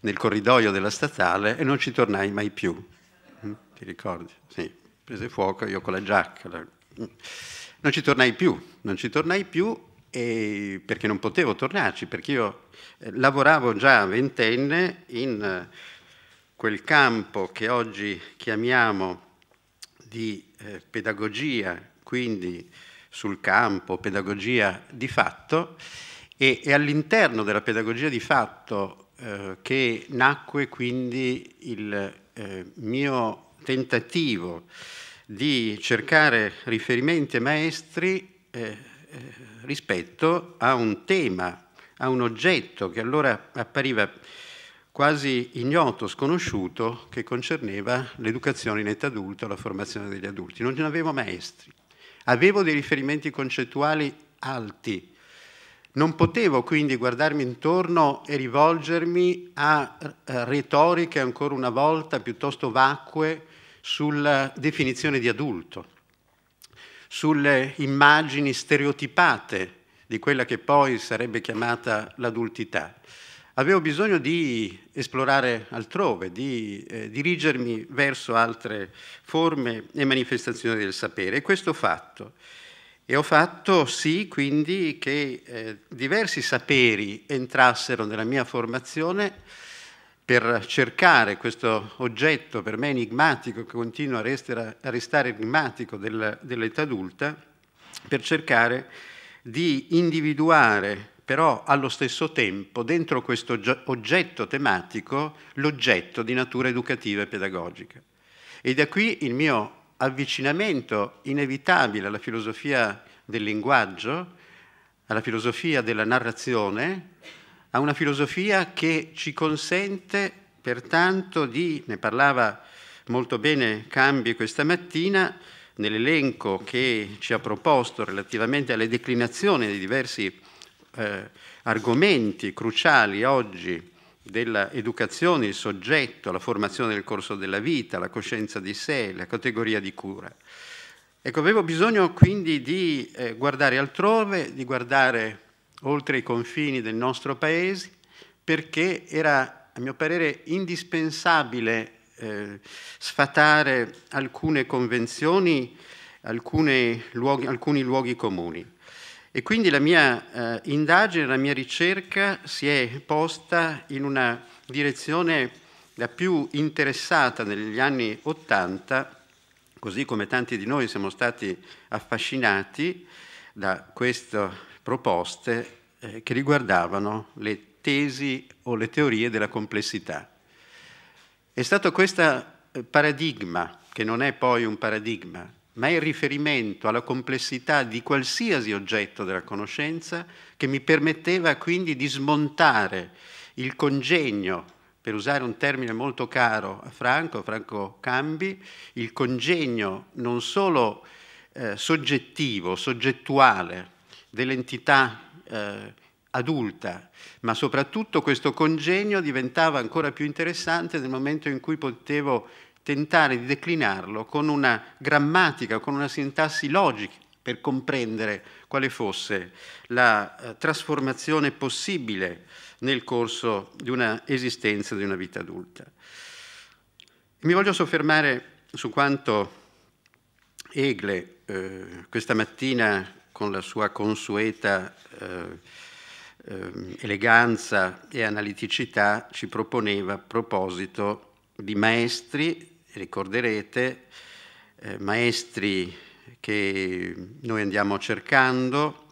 C: nel corridoio della statale e non ci tornai mai più. Mm, ti ricordi? Sì, prese fuoco io con la giacca. Mm. Non ci tornai più, non ci tornai più e perché non potevo tornarci, perché io eh, lavoravo già ventenne in eh, quel campo che oggi chiamiamo di eh, pedagogia, quindi sul campo, pedagogia di fatto, e, e all'interno della pedagogia di fatto eh, che nacque quindi il eh, mio tentativo di cercare riferimenti e maestri eh, rispetto a un tema, a un oggetto che allora appariva quasi ignoto, sconosciuto, che concerneva l'educazione in età adulta, la formazione degli adulti. Non ne avevo maestri, avevo dei riferimenti concettuali alti. Non potevo quindi guardarmi intorno e rivolgermi a eh, retoriche ancora una volta piuttosto vacue sulla definizione di adulto sulle immagini stereotipate di quella che poi sarebbe chiamata l'adultità. Avevo bisogno di esplorare altrove, di eh, dirigermi verso altre forme e manifestazioni del sapere e questo ho fatto. E ho fatto sì quindi che eh, diversi saperi entrassero nella mia formazione per cercare questo oggetto per me enigmatico, che continua a, restare, a restare enigmatico del, dell'età adulta, per cercare di individuare però allo stesso tempo dentro questo oggetto tematico l'oggetto di natura educativa e pedagogica. E da qui il mio avvicinamento inevitabile alla filosofia del linguaggio, alla filosofia della narrazione, a una filosofia che ci consente pertanto di, ne parlava molto bene Cambi questa mattina, nell'elenco che ci ha proposto relativamente alle declinazioni dei diversi eh, argomenti cruciali oggi dell'educazione, il soggetto, la formazione del corso della vita, la coscienza di sé, la categoria di cura. Ecco, avevo bisogno quindi di eh, guardare altrove, di guardare oltre i confini del nostro paese, perché era, a mio parere, indispensabile eh, sfatare alcune convenzioni, luoghi, alcuni luoghi comuni. E quindi la mia eh, indagine, la mia ricerca si è posta in una direzione la più interessata negli anni Ottanta, così come tanti di noi siamo stati affascinati da questo proposte eh, che riguardavano le tesi o le teorie della complessità. È stato questo eh, paradigma, che non è poi un paradigma, ma è il riferimento alla complessità di qualsiasi oggetto della conoscenza che mi permetteva quindi di smontare il congegno, per usare un termine molto caro a Franco, Franco Cambi, il congegno non solo eh, soggettivo, soggettuale, dell'entità eh, adulta, ma soprattutto questo congegno diventava ancora più interessante nel momento in cui potevo tentare di declinarlo con una grammatica, con una sintassi logica per comprendere quale fosse la eh, trasformazione possibile nel corso di una esistenza, di una vita adulta. Mi voglio soffermare su quanto Egle eh, questa mattina con la sua consueta eh, eh, eleganza e analiticità ci proponeva a proposito di maestri, ricorderete, eh, maestri che noi andiamo cercando,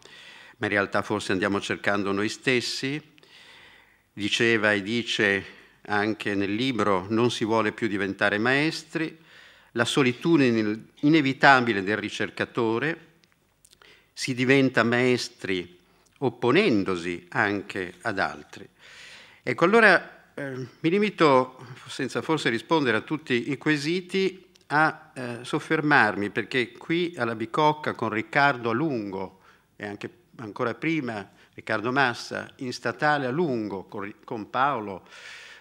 C: ma in realtà forse andiamo cercando noi stessi, diceva e dice anche nel libro non si vuole più diventare maestri, la solitudine inevitabile del ricercatore, si diventa maestri opponendosi anche ad altri. Ecco, allora eh, mi limito, senza forse rispondere a tutti i quesiti, a eh, soffermarmi, perché qui alla Bicocca con Riccardo a lungo e anche ancora prima Riccardo Massa, in statale a lungo con, con Paolo,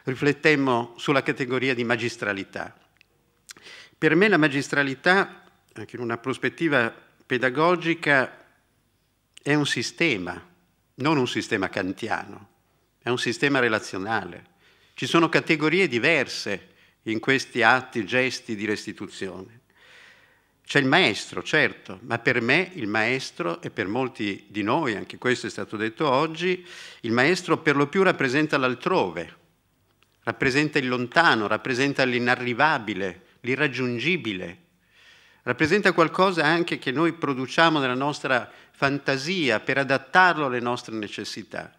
C: riflettemmo sulla categoria di magistralità. Per me la magistralità, anche in una prospettiva pedagogica, è un sistema, non un sistema kantiano, è un sistema relazionale. Ci sono categorie diverse in questi atti, gesti di restituzione. C'è il maestro, certo, ma per me il maestro, e per molti di noi, anche questo è stato detto oggi, il maestro per lo più rappresenta l'altrove, rappresenta il lontano, rappresenta l'inarrivabile, l'irraggiungibile, rappresenta qualcosa anche che noi produciamo nella nostra fantasia per adattarlo alle nostre necessità.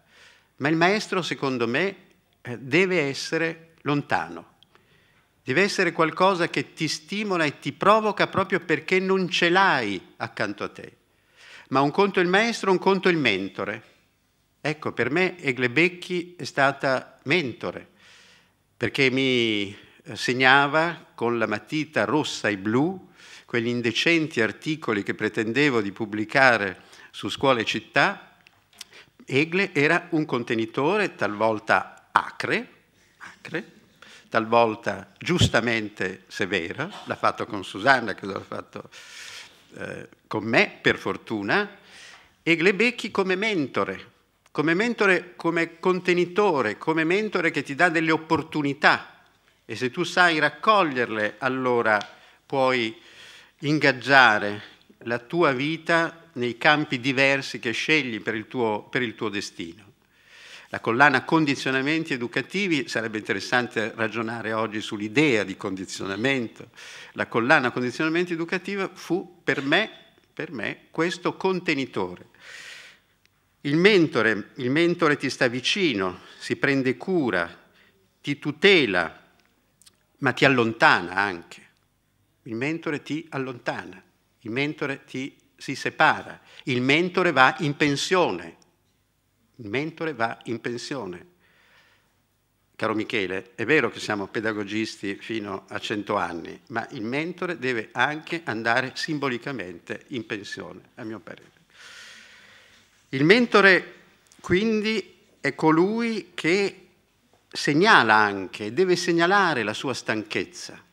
C: Ma il maestro, secondo me, eh, deve essere lontano, deve essere qualcosa che ti stimola e ti provoca proprio perché non ce l'hai accanto a te. Ma un conto il maestro, un conto il mentore. Ecco, per me Eglebecchi è stata mentore, perché mi eh, segnava con la matita rossa e blu quegli indecenti articoli che pretendevo di pubblicare su scuole e città, Egle era un contenitore talvolta acre, acre talvolta giustamente severa, l'ha fatto con Susanna, che l'ha fatto eh, con me, per fortuna, e Glebecchi come mentore, come mentore, come contenitore, come mentore che ti dà delle opportunità e se tu sai raccoglierle allora puoi ingaggiare la tua vita nei campi diversi che scegli per il tuo, per il tuo destino. La collana condizionamenti educativi, sarebbe interessante ragionare oggi sull'idea di condizionamento. La collana condizionamenti educativa fu per me, per me questo contenitore. Il mentore, il mentore ti sta vicino, si prende cura, ti tutela, ma ti allontana anche. Il mentore ti allontana, il mentore ti si separa, il mentore va in pensione. Il mentore va in pensione. Caro Michele, è vero che siamo pedagogisti fino a 100 anni, ma il mentore deve anche andare simbolicamente in pensione, a mio parere. Il mentore quindi è colui che segnala anche, deve segnalare la sua stanchezza,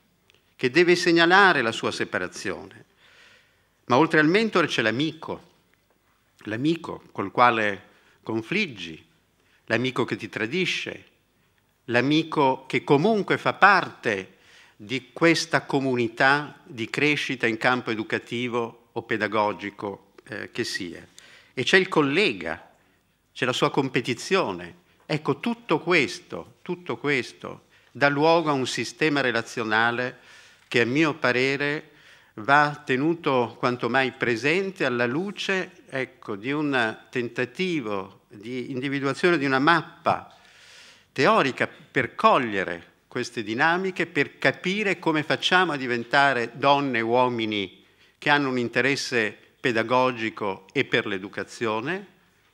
C: che deve segnalare la sua separazione. Ma oltre al mentore c'è l'amico, l'amico col quale confliggi, l'amico che ti tradisce, l'amico che comunque fa parte di questa comunità di crescita in campo educativo o pedagogico eh, che sia. E c'è il collega, c'è la sua competizione. Ecco, tutto questo, tutto questo dà luogo a un sistema relazionale che a mio parere va tenuto quanto mai presente alla luce ecco, di un tentativo di individuazione di una mappa teorica per cogliere queste dinamiche, per capire come facciamo a diventare donne e uomini che hanno un interesse pedagogico e per l'educazione.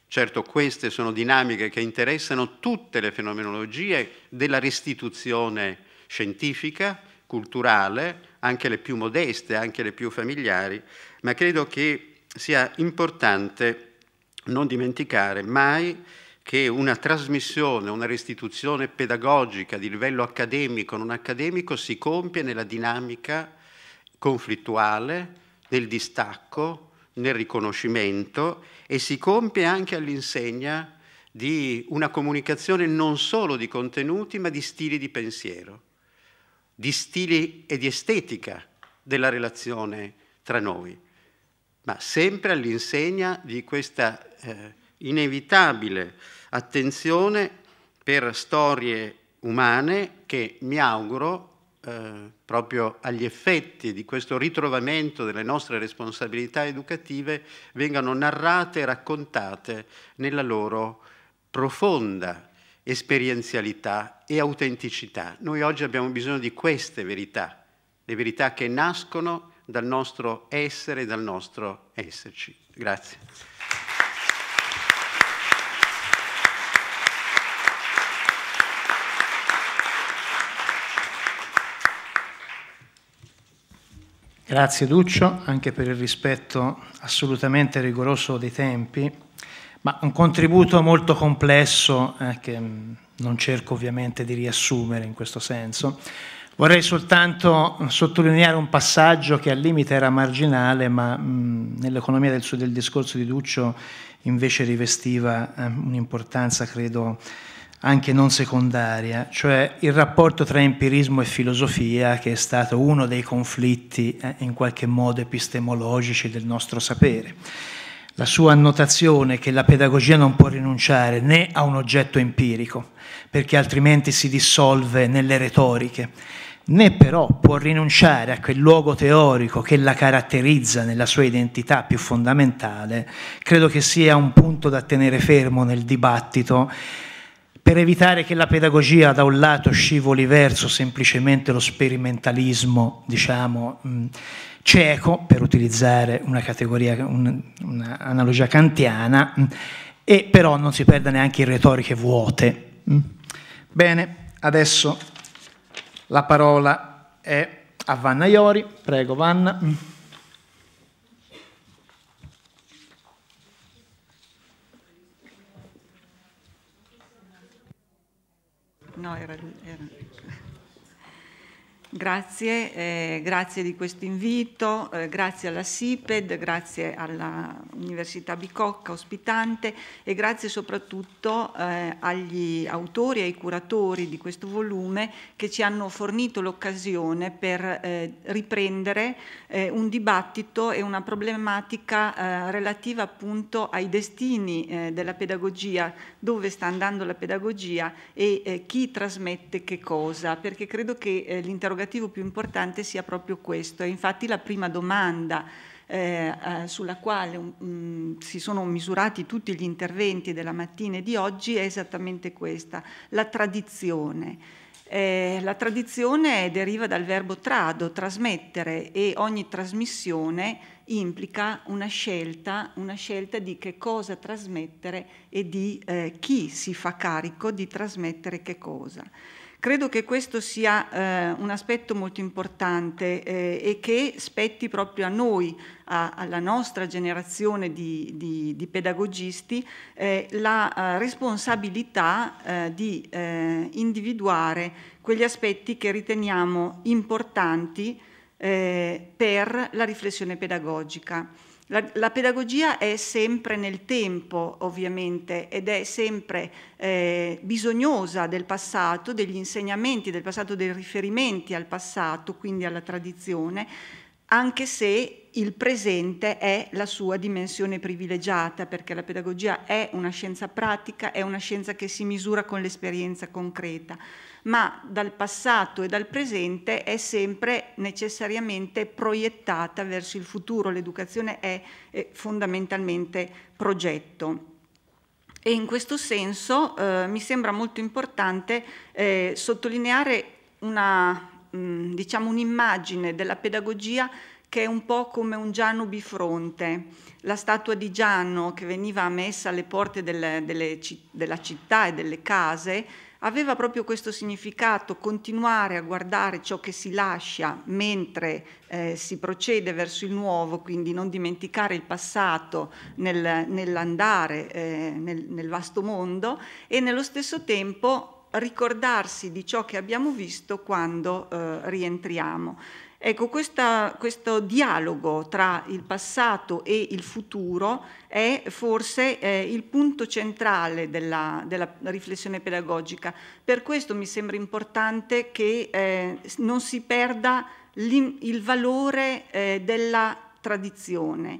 C: Certo queste sono dinamiche che interessano tutte le fenomenologie della restituzione scientifica, culturale, anche le più modeste, anche le più familiari, ma credo che sia importante non dimenticare mai che una trasmissione, una restituzione pedagogica di livello accademico non accademico si compie nella dinamica conflittuale, nel distacco, nel riconoscimento e si compie anche all'insegna di una comunicazione non solo di contenuti ma di stili di pensiero di stili e di estetica della relazione tra noi, ma sempre all'insegna di questa eh, inevitabile attenzione per storie umane che mi auguro eh, proprio agli effetti di questo ritrovamento delle nostre responsabilità educative vengano narrate e raccontate nella loro profonda esperienzialità e autenticità. Noi oggi abbiamo bisogno di queste verità, le verità che nascono dal nostro essere, e dal nostro esserci. Grazie.
A: Grazie Duccio anche per il rispetto assolutamente rigoroso dei tempi ma un contributo molto complesso eh, che mm, non cerco ovviamente di riassumere in questo senso. Vorrei soltanto sottolineare un passaggio che al limite era marginale, ma mm, nell'economia del, del, discorso di Duccio invece rivestiva eh, un'importanza, credo, anche non secondaria, cioè il rapporto tra empirismo e filosofia che è stato uno dei conflitti eh, in qualche modo epistemologici del nostro sapere la sua annotazione che la pedagogia non può rinunciare né a un oggetto empirico, perché altrimenti si dissolve nelle retoriche, né però può rinunciare a quel luogo teorico che la caratterizza nella sua identità più fondamentale, credo che sia un punto da tenere fermo nel dibattito per evitare che la pedagogia da un lato scivoli verso semplicemente lo sperimentalismo, diciamo, cieco, per utilizzare una categoria, un'analogia un kantiana, e però non si perda neanche in retoriche vuote. Bene, adesso la parola è a Vanna Iori, prego Vanna.
D: No, era lui. Grazie, eh, grazie di questo invito, eh, grazie alla SIPED, grazie all'Università Bicocca ospitante e grazie soprattutto eh, agli autori e ai curatori di questo volume che ci hanno fornito l'occasione per eh, riprendere eh, un dibattito e una problematica eh, relativa appunto ai destini della pedagogia, dove sta andando la pedagogia e chi trasmette che cosa, perché credo che l'interrogazione interrogativo più importante sia proprio questo. E infatti la prima domanda eh, eh sulla quale um, si sono misurati tutti gli interventi della mattina e di oggi è esattamente questa, la tradizione. Eh, la tradizione deriva dal verbo trado, trasmettere, e ogni trasmissione implica una scelta, una scelta di che cosa trasmettere e di eh, chi si fa carico di trasmettere che cosa. Credo che questo sia eh, un aspetto molto importante eh, e che spetti proprio a noi, a, alla nostra generazione di, di, di pedagogisti, eh, la eh, responsabilità eh, di eh, individuare quegli aspetti che riteniamo importanti per la riflessione pedagogica. La, la, pedagogia è sempre nel tempo, ovviamente, ed è sempre eh, bisognosa del passato, degli insegnamenti del passato, dei riferimenti al passato, quindi alla tradizione, anche se il presente è la sua dimensione privilegiata, perché la pedagogia è una scienza pratica, è una scienza che si misura con l'esperienza concreta ma dal passato e dal presente è sempre necessariamente proiettata verso il futuro, l'educazione è eh, fondamentalmente progetto. E in questo senso eh, mi sembra molto importante eh, sottolineare una, mh, mm, diciamo un'immagine della pedagogia che è un po' come un Giano bifronte. La statua di Giano che veniva messa alle porte delle, delle, della città e delle case aveva proprio questo significato, continuare a guardare ciò che si lascia mentre eh, si procede verso il nuovo, quindi non dimenticare il passato nel, nell'andare eh, nel, nel vasto mondo e nello stesso tempo ricordarsi di ciò che abbiamo visto quando eh, rientriamo. Ecco, questa, questo dialogo tra il passato e il futuro è forse eh, il punto centrale della, della, riflessione pedagogica. Per questo mi sembra importante che eh, non si perda il valore eh, della tradizione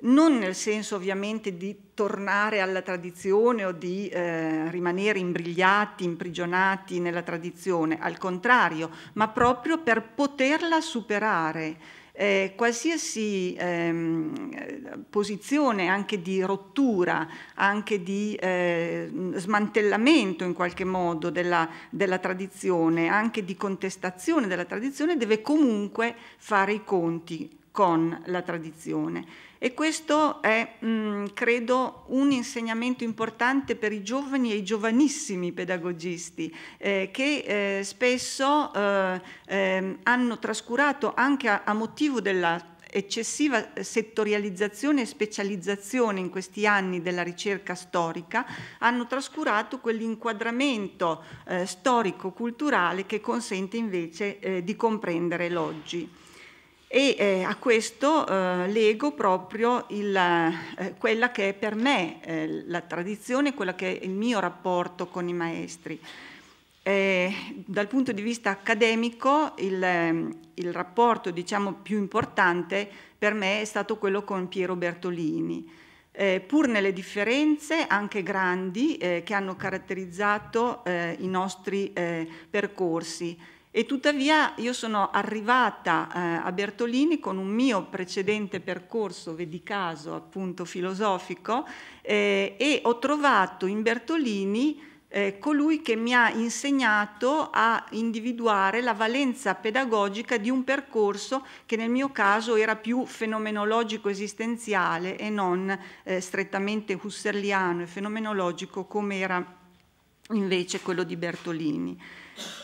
D: non nel senso ovviamente di tornare alla tradizione o di eh, rimanere imbrigliati, imprigionati nella tradizione, al contrario, ma proprio per poterla superare. Eh, qualsiasi ehm, posizione anche di rottura, anche di eh, smantellamento in qualche modo della, della, tradizione, anche di contestazione della tradizione, deve comunque fare i conti con la tradizione. E questo è, mh, mm, credo, un insegnamento importante per i giovani e i giovanissimi pedagogisti eh, che eh, spesso eh, ehm, hanno trascurato anche a, a motivo della eccessiva settorializzazione e specializzazione in questi anni della ricerca storica hanno trascurato quell'inquadramento eh, storico-culturale che consente invece eh, di comprendere l'oggi e eh, a questo eh, lego proprio il, eh, quella che è per me eh, la tradizione, quella che è il mio rapporto con i maestri. Eh, dal punto di vista accademico il, ehm, il rapporto diciamo, più importante per me è stato quello con Piero Bertolini, eh, pur nelle differenze anche grandi che hanno caratterizzato i nostri percorsi. E tuttavia io sono arrivata eh, a Bertolini con un mio precedente percorso, vedi caso, appunto filosofico, eh, e ho trovato in Bertolini eh, colui che mi ha insegnato a individuare la valenza pedagogica di un percorso che nel mio caso era più fenomenologico-esistenziale e non eh, strettamente husserliano e fenomenologico come era invece quello di Bertolini.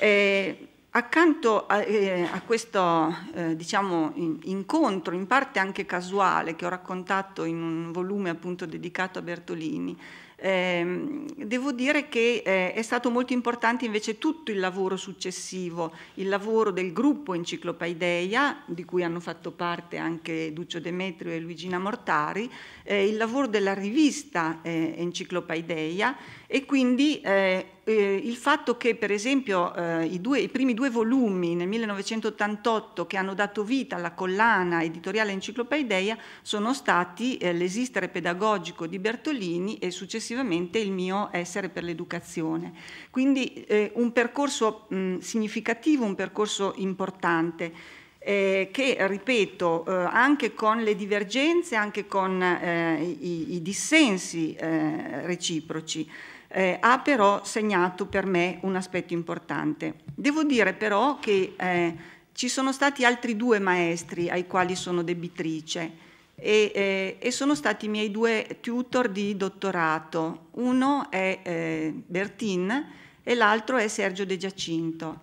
D: Eh, Accanto a, eh, a questo eh, diciamo, in, incontro, in parte anche casuale, che ho raccontato in un volume appunto dedicato a Bertolini, eh, devo dire che eh, è stato molto importante invece tutto il lavoro successivo, il lavoro del gruppo Enciclopaideia, di cui hanno fatto parte anche Duccio Demetrio e Luigina Mortari, eh, il lavoro della rivista eh, Enciclopaideia e quindi eh, eh, il fatto che per esempio eh, i, due, i, primi due volumi nel 1988 che hanno dato vita alla collana editoriale Enciclopaideia sono stati eh, l'esistere pedagogico di Bertolini e successivamente il mio essere per l'educazione. Quindi eh, un percorso mh, significativo, un percorso importante. Eh, che, ripeto, eh, anche con le divergenze, anche con eh, i, i, dissensi eh, reciproci, eh, ha però segnato per me un aspetto importante. Devo dire però che eh, ci sono stati altri due maestri ai quali sono debitrice e, eh, e sono stati i miei due tutor di dottorato. Uno è eh, Bertin e l'altro è Sergio De Giacinto.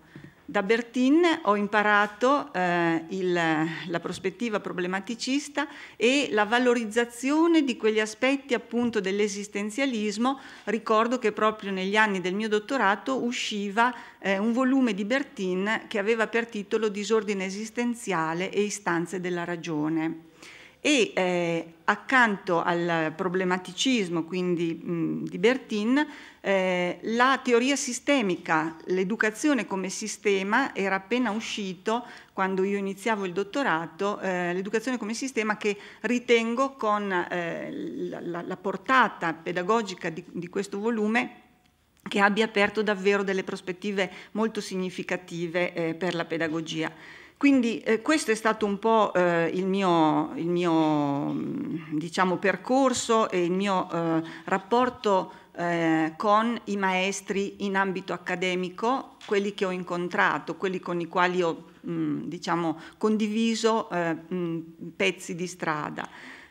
D: Da Bertin ho imparato eh, il, la prospettiva problematicista e la valorizzazione di quegli aspetti appunto dell'esistenzialismo. Ricordo che proprio negli anni del mio dottorato usciva eh, un volume di Bertin che aveva per titolo Disordine esistenziale e istanze della ragione e eh, accanto al problematicismo quindi mh, di Bertin eh, la teoria sistemica, l'educazione come sistema era appena uscito quando io iniziavo il dottorato, eh, l'educazione come sistema che ritengo con eh, la, la, portata pedagogica di, di questo volume che abbia aperto davvero delle prospettive molto significative eh, per la pedagogia. Quindi eh, questo è stato un po' eh, il mio, il mio mm, diciamo, percorso e il mio eh, rapporto eh, con i maestri in ambito accademico, quelli che ho incontrato, quelli con i quali ho mh, mm, diciamo, condiviso mh, eh, mm, pezzi di strada.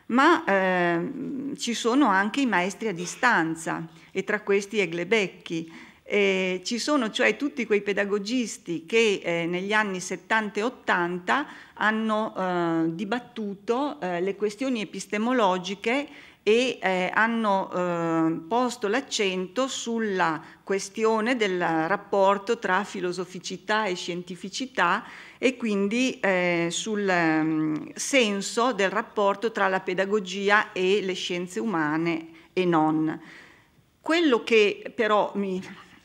D: Ma eh, ci sono anche i maestri a distanza e tra questi è Glebecchi. Eh, ci sono cioè tutti quei pedagogisti che eh, negli anni 70 e 80 hanno eh, dibattuto eh, le questioni epistemologiche e eh, hanno eh, posto l'accento sulla questione del rapporto tra filosoficità e scientificità e quindi eh, sul um, senso del rapporto tra la pedagogia e le scienze umane e non. Quello che però mi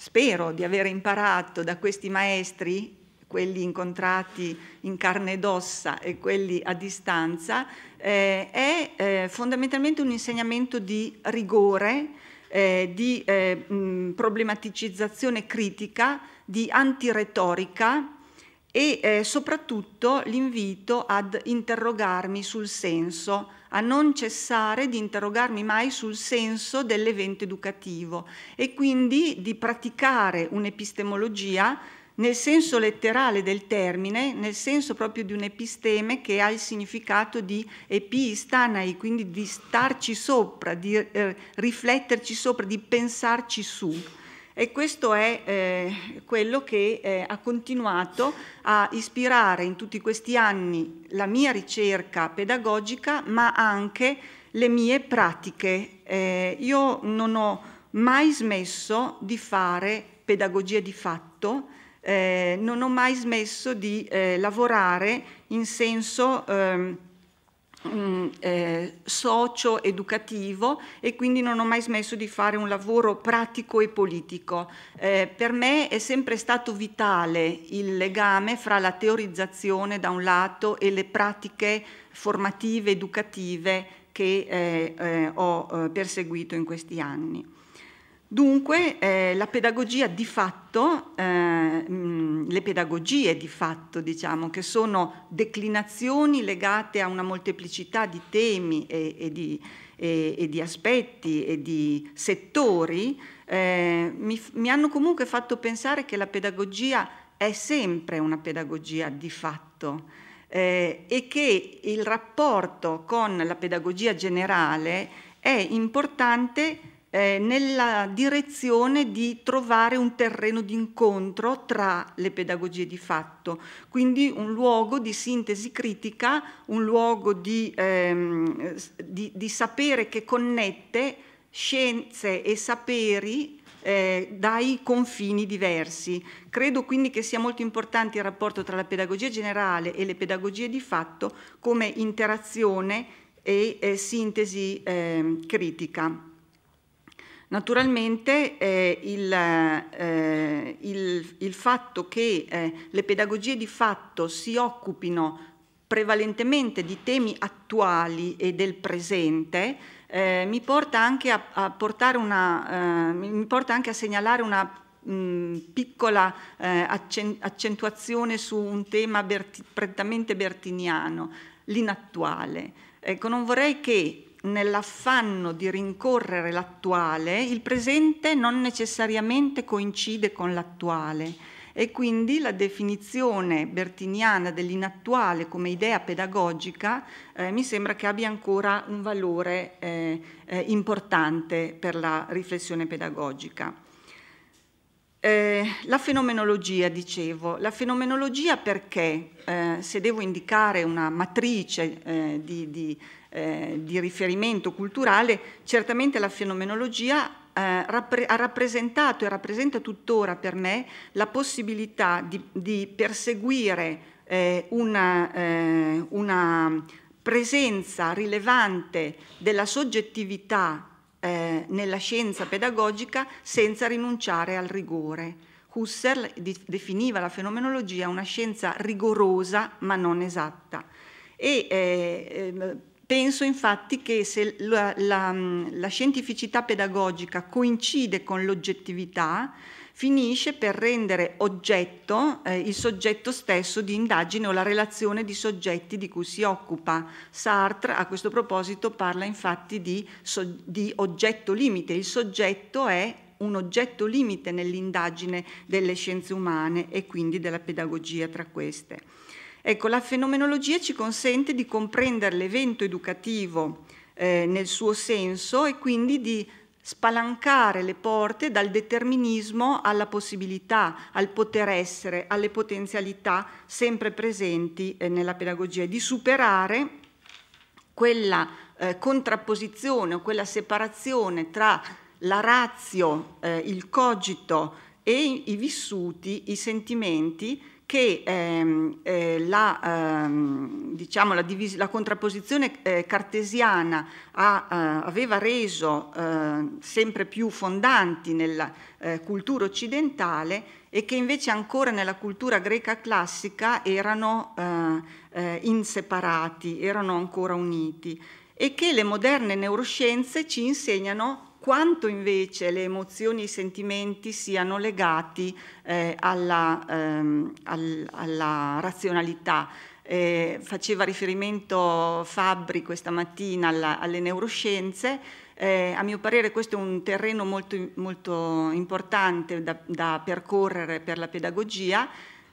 D: spero di aver imparato da questi maestri, quelli incontrati in carne ed ossa e quelli a distanza, eh, è eh, fondamentalmente un insegnamento di rigore, eh, di eh, mh, problematicizzazione critica, di antiretorica e eh, soprattutto l'invito ad interrogarmi sul senso a non cessare di interrogarmi mai sul senso dell'evento educativo e quindi di praticare un'epistemologia nel senso letterale del termine, nel senso proprio di un episteme che ha il significato di epistanai, quindi di starci sopra, di eh, rifletterci sopra, di pensarci su. E questo è eh, quello che eh, ha continuato a ispirare in tutti questi anni la mia ricerca pedagogica, ma anche le mie pratiche. Eh, io non ho mai smesso di fare pedagogia di fatto, eh, non ho mai smesso di eh, lavorare in senso ehm, Mm, eh, socio-educativo e quindi non ho mai smesso di fare un lavoro pratico e politico. Eh, per me è sempre stato vitale il legame fra la teorizzazione da un lato e le pratiche formative, educative che eh, eh ho eh, perseguito in questi anni. Dunque eh, la pedagogia di fatto, eh, le pedagogie di fatto diciamo che sono declinazioni legate a una molteplicità di temi e, e, di, e, e di, aspetti e di settori, eh, mi, mi hanno comunque fatto pensare che la pedagogia è sempre una pedagogia di fatto. Eh, e che il rapporto con la pedagogia generale è importante eh, nella direzione di trovare un terreno d'incontro tra le pedagogie di fatto, quindi un luogo di sintesi critica, un luogo di, ehm, di, di sapere che connette scienze e saperi eh, dai confini diversi. Credo quindi che sia molto importante il rapporto tra la pedagogia generale e le pedagogie di fatto come interazione e eh, sintesi eh, critica. Naturalmente eh, il, eh, il, il, fatto che eh, le pedagogie di fatto si occupino prevalentemente di temi attuali e del presente eh, mi porta, a, a una, eh, mi, porta anche a, segnalare una mm, piccola eh, accentuazione su un tema berti, prettamente bertiniano, l'inattuale. Ecco, non vorrei che nell'affanno di rincorrere l'attuale, il presente non necessariamente coincide con l'attuale e quindi la definizione bertiniana dell'inattuale come idea pedagogica eh, mi sembra che abbia ancora un valore eh, eh, importante per la riflessione pedagogica. Eh, la fenomenologia, dicevo, la fenomenologia perché eh, se devo indicare una matrice eh, di, di eh, di riferimento culturale, certamente la fenomenologia eh, rappre ha rappresentato e rappresenta tuttora per me la possibilità di, di perseguire eh, una, eh, una, presenza rilevante della soggettività eh, nella scienza pedagogica senza rinunciare al rigore. Husserl definiva la fenomenologia una scienza rigorosa ma non esatta. E, eh, ehm, Penso infatti che se la, la, mm, la scientificità pedagogica coincide con l'oggettività, finisce per rendere oggetto eh, il soggetto stesso di indagine o la relazione di soggetti di cui si occupa. Sartre a questo proposito parla infatti di, so, di oggetto limite, il soggetto è un oggetto limite nell'indagine delle scienze umane e quindi della pedagogia tra queste. Ecco, la fenomenologia ci consente di comprendere l'evento educativo eh, nel suo senso e quindi di spalancare le porte dal determinismo alla possibilità, al poter essere, alle potenzialità sempre presenti eh, nella pedagogia e di superare quella eh, contrapposizione o quella separazione tra la razio, eh, il cogito e i vissuti, i sentimenti che ehm, eh, la, ehm, diciamo, la, la, contrapposizione eh, cartesiana ha, eh, aveva reso eh, sempre più fondanti nella eh, cultura occidentale e che invece ancora nella cultura greca classica erano eh, inseparati, erano ancora uniti e che le moderne neuroscienze ci insegnano quanto invece le emozioni e i sentimenti siano legati eh, alla, ehm, al, alla razionalità. Eh, faceva riferimento Fabri questa mattina alla, alle neuroscienze. Eh, a mio parere questo è un terreno molto, molto importante da, da percorrere per la pedagogia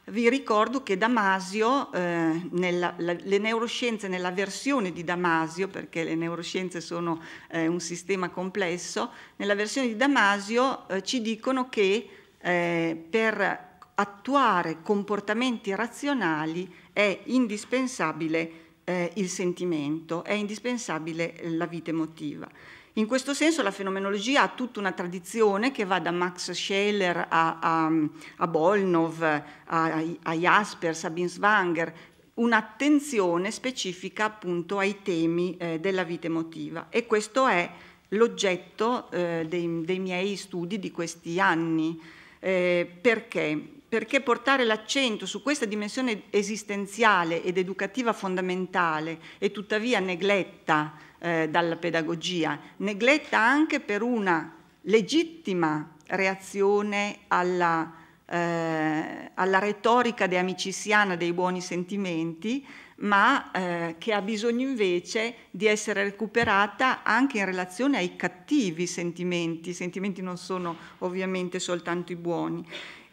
D: vi ricordo che Damasio, eh, nella, la, le neuroscienze nella versione di Damasio, perché le neuroscienze sono eh, un sistema complesso, nella versione di Damasio eh, ci dicono che eh, per attuare comportamenti razionali è indispensabile eh, il sentimento, è indispensabile la vita emotiva. In questo senso la fenomenologia ha tutta una tradizione che va da Max Scheler a, a, a Bolnov, a, a Jaspers, a Binswanger, un'attenzione specifica appunto ai temi eh, della vita emotiva e questo è l'oggetto eh, dei, dei, miei studi di questi anni. Eh, perché? Perché portare l'accento su questa dimensione esistenziale ed educativa fondamentale e tuttavia negletta eh, dalla pedagogia, negletta anche per una legittima reazione alla, eh, alla retorica de amicisiana dei buoni sentimenti, ma eh, che ha bisogno invece di essere recuperata anche in relazione ai cattivi sentimenti. I sentimenti non sono ovviamente soltanto i buoni.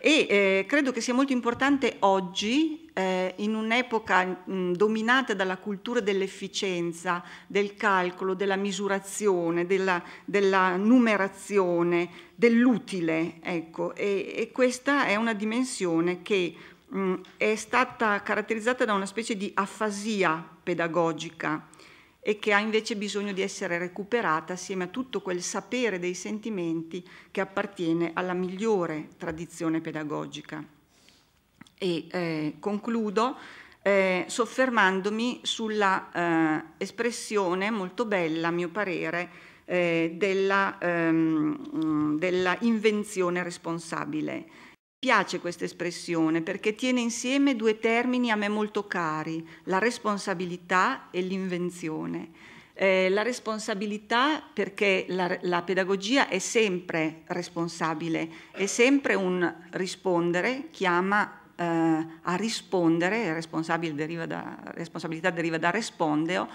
D: E eh, credo che sia molto importante oggi, eh, in un'epoca dominata dalla cultura dell'efficienza, del calcolo, della misurazione, della, della numerazione, dell'utile, ecco, e, e, questa è una dimensione che mh, è stata caratterizzata da una specie di afasia pedagogica e che ha invece bisogno di essere recuperata assieme a tutto quel sapere dei sentimenti che appartiene alla migliore tradizione pedagogica. E eh, concludo eh, soffermandomi sulla eh, espressione molto bella, a mio parere, eh, della, ehm, della invenzione responsabile Piace questa espressione perché tiene insieme due termini a me molto cari, la responsabilità e l'invenzione. Eh, la responsabilità perché la, la pedagogia è sempre responsabile, è sempre un rispondere, chiama eh, a rispondere, deriva da, responsabilità deriva da rispondeo,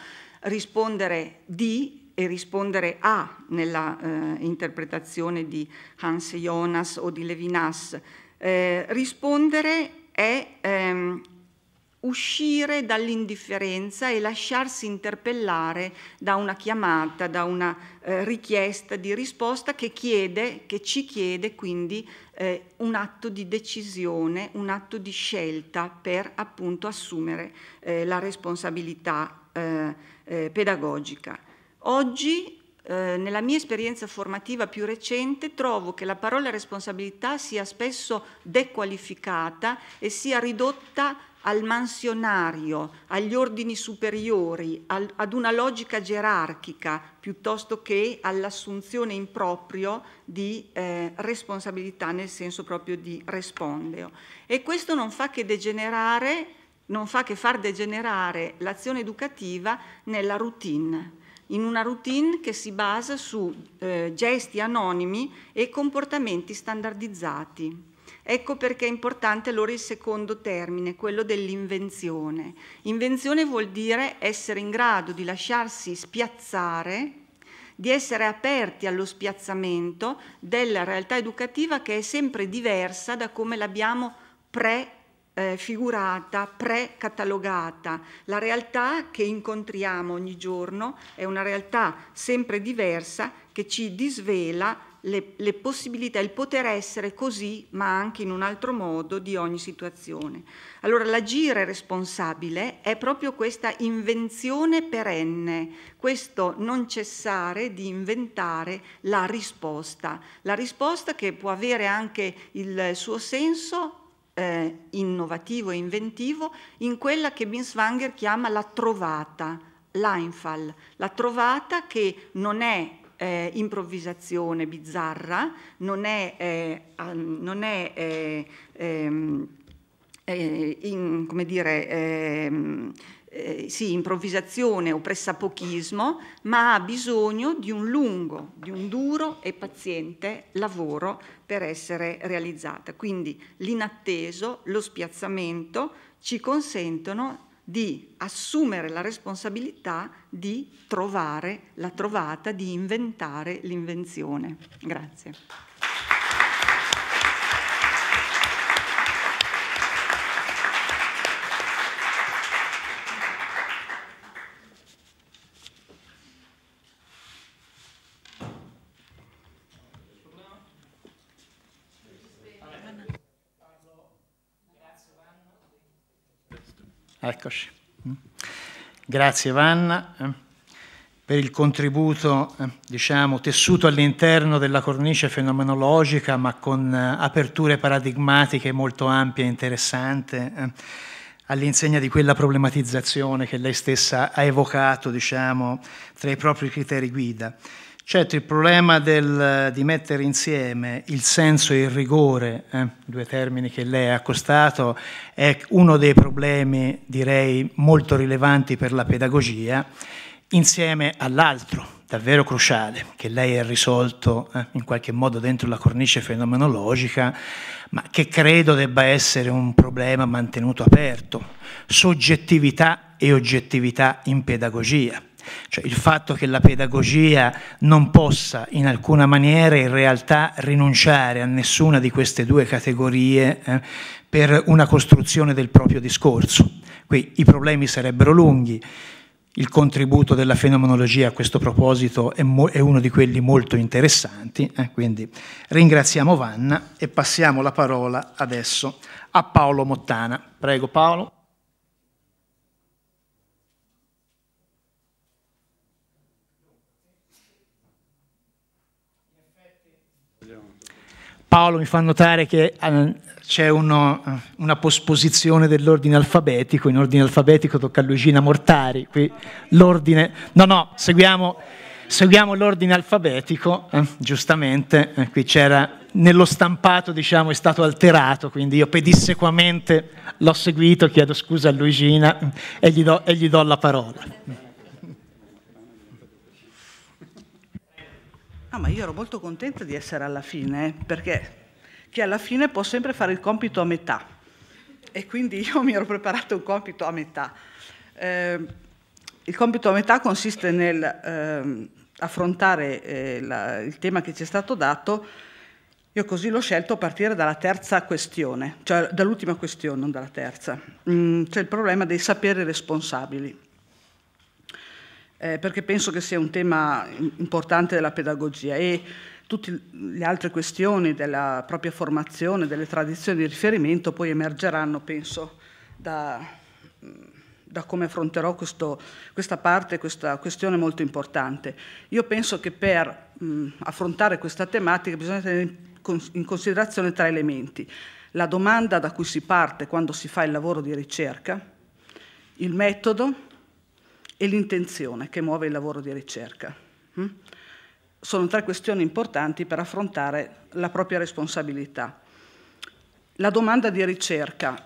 D: rispondere di e rispondere a nella eh, interpretazione di Hans Jonas o di Levinas, eh, rispondere è ehm, uscire dall'indifferenza e lasciarsi interpellare da una chiamata, da una eh, richiesta di risposta che chiede, che ci chiede quindi eh, un atto di decisione, un atto di scelta per appunto assumere eh, la responsabilità eh, eh, pedagogica. Oggi eh, nella mia esperienza formativa più recente trovo che la parola responsabilità sia spesso dequalificata e sia ridotta al mansionario, agli ordini superiori, al, ad una logica gerarchica, piuttosto che all'assunzione in proprio di eh, responsabilità nel senso proprio di rispondeo. E questo non fa che degenerare, non fa che far degenerare l'azione educativa nella routine in una routine che si basa su eh, gesti anonimi e comportamenti standardizzati. Ecco perché è importante allora il secondo termine, quello dell'invenzione. Invenzione vuol dire essere in grado di lasciarsi spiazzare, di essere aperti allo spiazzamento della realtà educativa che è sempre diversa da come l'abbiamo pre eh, figurata, pre-catalogata. La realtà che incontriamo ogni giorno è una realtà sempre diversa che ci disvela le, le, possibilità, il poter essere così, ma anche in un altro modo, di ogni situazione. Allora l'agire responsabile è proprio questa invenzione perenne, questo non cessare di inventare la risposta, la risposta che può avere anche il suo senso eh, innovativo e inventivo in quella che Binswanger chiama la trovata, l'Einfall, la trovata che non è eh, improvvisazione bizzarra, non è, eh, non è eh, ehm, eh, in, come dire, ehm, eh, sì, improvvisazione o pressapochismo, ma ha bisogno di un lungo, di un duro e paziente lavoro per essere realizzata. Quindi l'inatteso, lo spiazzamento ci consentono di assumere la responsabilità di trovare la trovata, di inventare l'invenzione. Grazie.
A: Eccoci. Grazie Vanna eh, per il contributo, eh, diciamo, tessuto all'interno della cornice fenomenologica, ma con eh, aperture paradigmatiche molto ampie e interessanti, all'insegna di quella problematizzazione che lei stessa ha evocato, diciamo, tra i propri criteri guida. Certo, il problema del, di mettere insieme il senso e il rigore, eh, due termini che lei ha accostato, è uno dei problemi, direi, molto rilevanti per la pedagogia, insieme all'altro, davvero cruciale, che lei ha risolto eh, in qualche modo dentro la cornice fenomenologica, ma che credo debba essere un problema mantenuto aperto, soggettività e oggettività in pedagogia cioè il fatto che la pedagogia non possa in alcuna maniera in realtà rinunciare a nessuna di queste due categorie eh, per una costruzione del proprio discorso. Qui i problemi sarebbero lunghi. Il contributo della fenomenologia a questo proposito è, è uno di quelli molto interessanti, eh, quindi ringraziamo Vanna e passiamo la parola adesso a Paolo Mottana. Prego Paolo. Paolo mi fa notare che eh, c'è uno, eh, una posposizione dell'ordine alfabetico, in ordine alfabetico tocca a Luigina Mortari, qui l'ordine, no no, seguiamo, seguiamo l'ordine alfabetico, eh, giustamente, eh, qui c'era nello stampato diciamo è stato alterato, quindi io pedissequamente l'ho seguito, chiedo scusa a Luigina e gli do, e gli do la parola.
E: Ah, ma io ero molto contenta di essere alla fine, perché chi alla fine può sempre fare il compito a metà. E quindi io mi ero preparato un compito a metà. Eh, il compito a metà consiste nel eh, affrontare eh, la, il tema che ci è stato dato. Io così l'ho scelto a partire dalla terza questione, cioè dall'ultima questione, non dalla terza. Mm, C'è cioè il problema dei saperi responsabili eh, perché penso che sia un tema importante della pedagogia e tutte le altre questioni della propria formazione, delle tradizioni di riferimento poi emergeranno, penso, da, da come affronterò questo, questa parte, questa questione molto importante. Io penso che per mh, affrontare questa tematica bisogna tenere in considerazione tre elementi. La domanda da cui si parte quando si fa il lavoro di ricerca, il metodo e l'intenzione che muove il lavoro di ricerca. Hm? Sono tre questioni importanti per affrontare la propria responsabilità. La domanda di ricerca.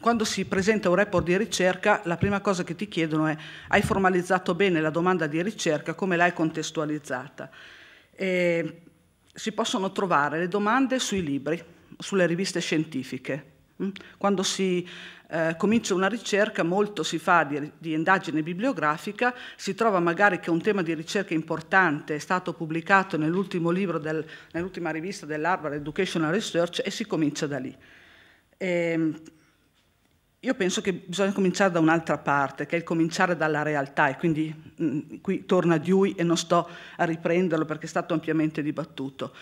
E: Quando si presenta un report di ricerca, la prima cosa che ti chiedono è hai formalizzato bene la domanda di ricerca, come l'hai contestualizzata. E si possono trovare le domande sui libri, sulle riviste scientifiche. Hm? Quando si eh, comincia una ricerca, molto si fa di, di, indagine bibliografica, si trova magari che un tema di ricerca importante è stato pubblicato nell'ultimo libro, del, nell'ultima rivista dell'Harvard Educational Research e si comincia da lì. E, ehm, io penso che bisogna cominciare da un'altra parte, che è il cominciare dalla realtà, e quindi mh, mm, qui torna Dewey e non sto a riprenderlo perché è stato ampiamente dibattuto.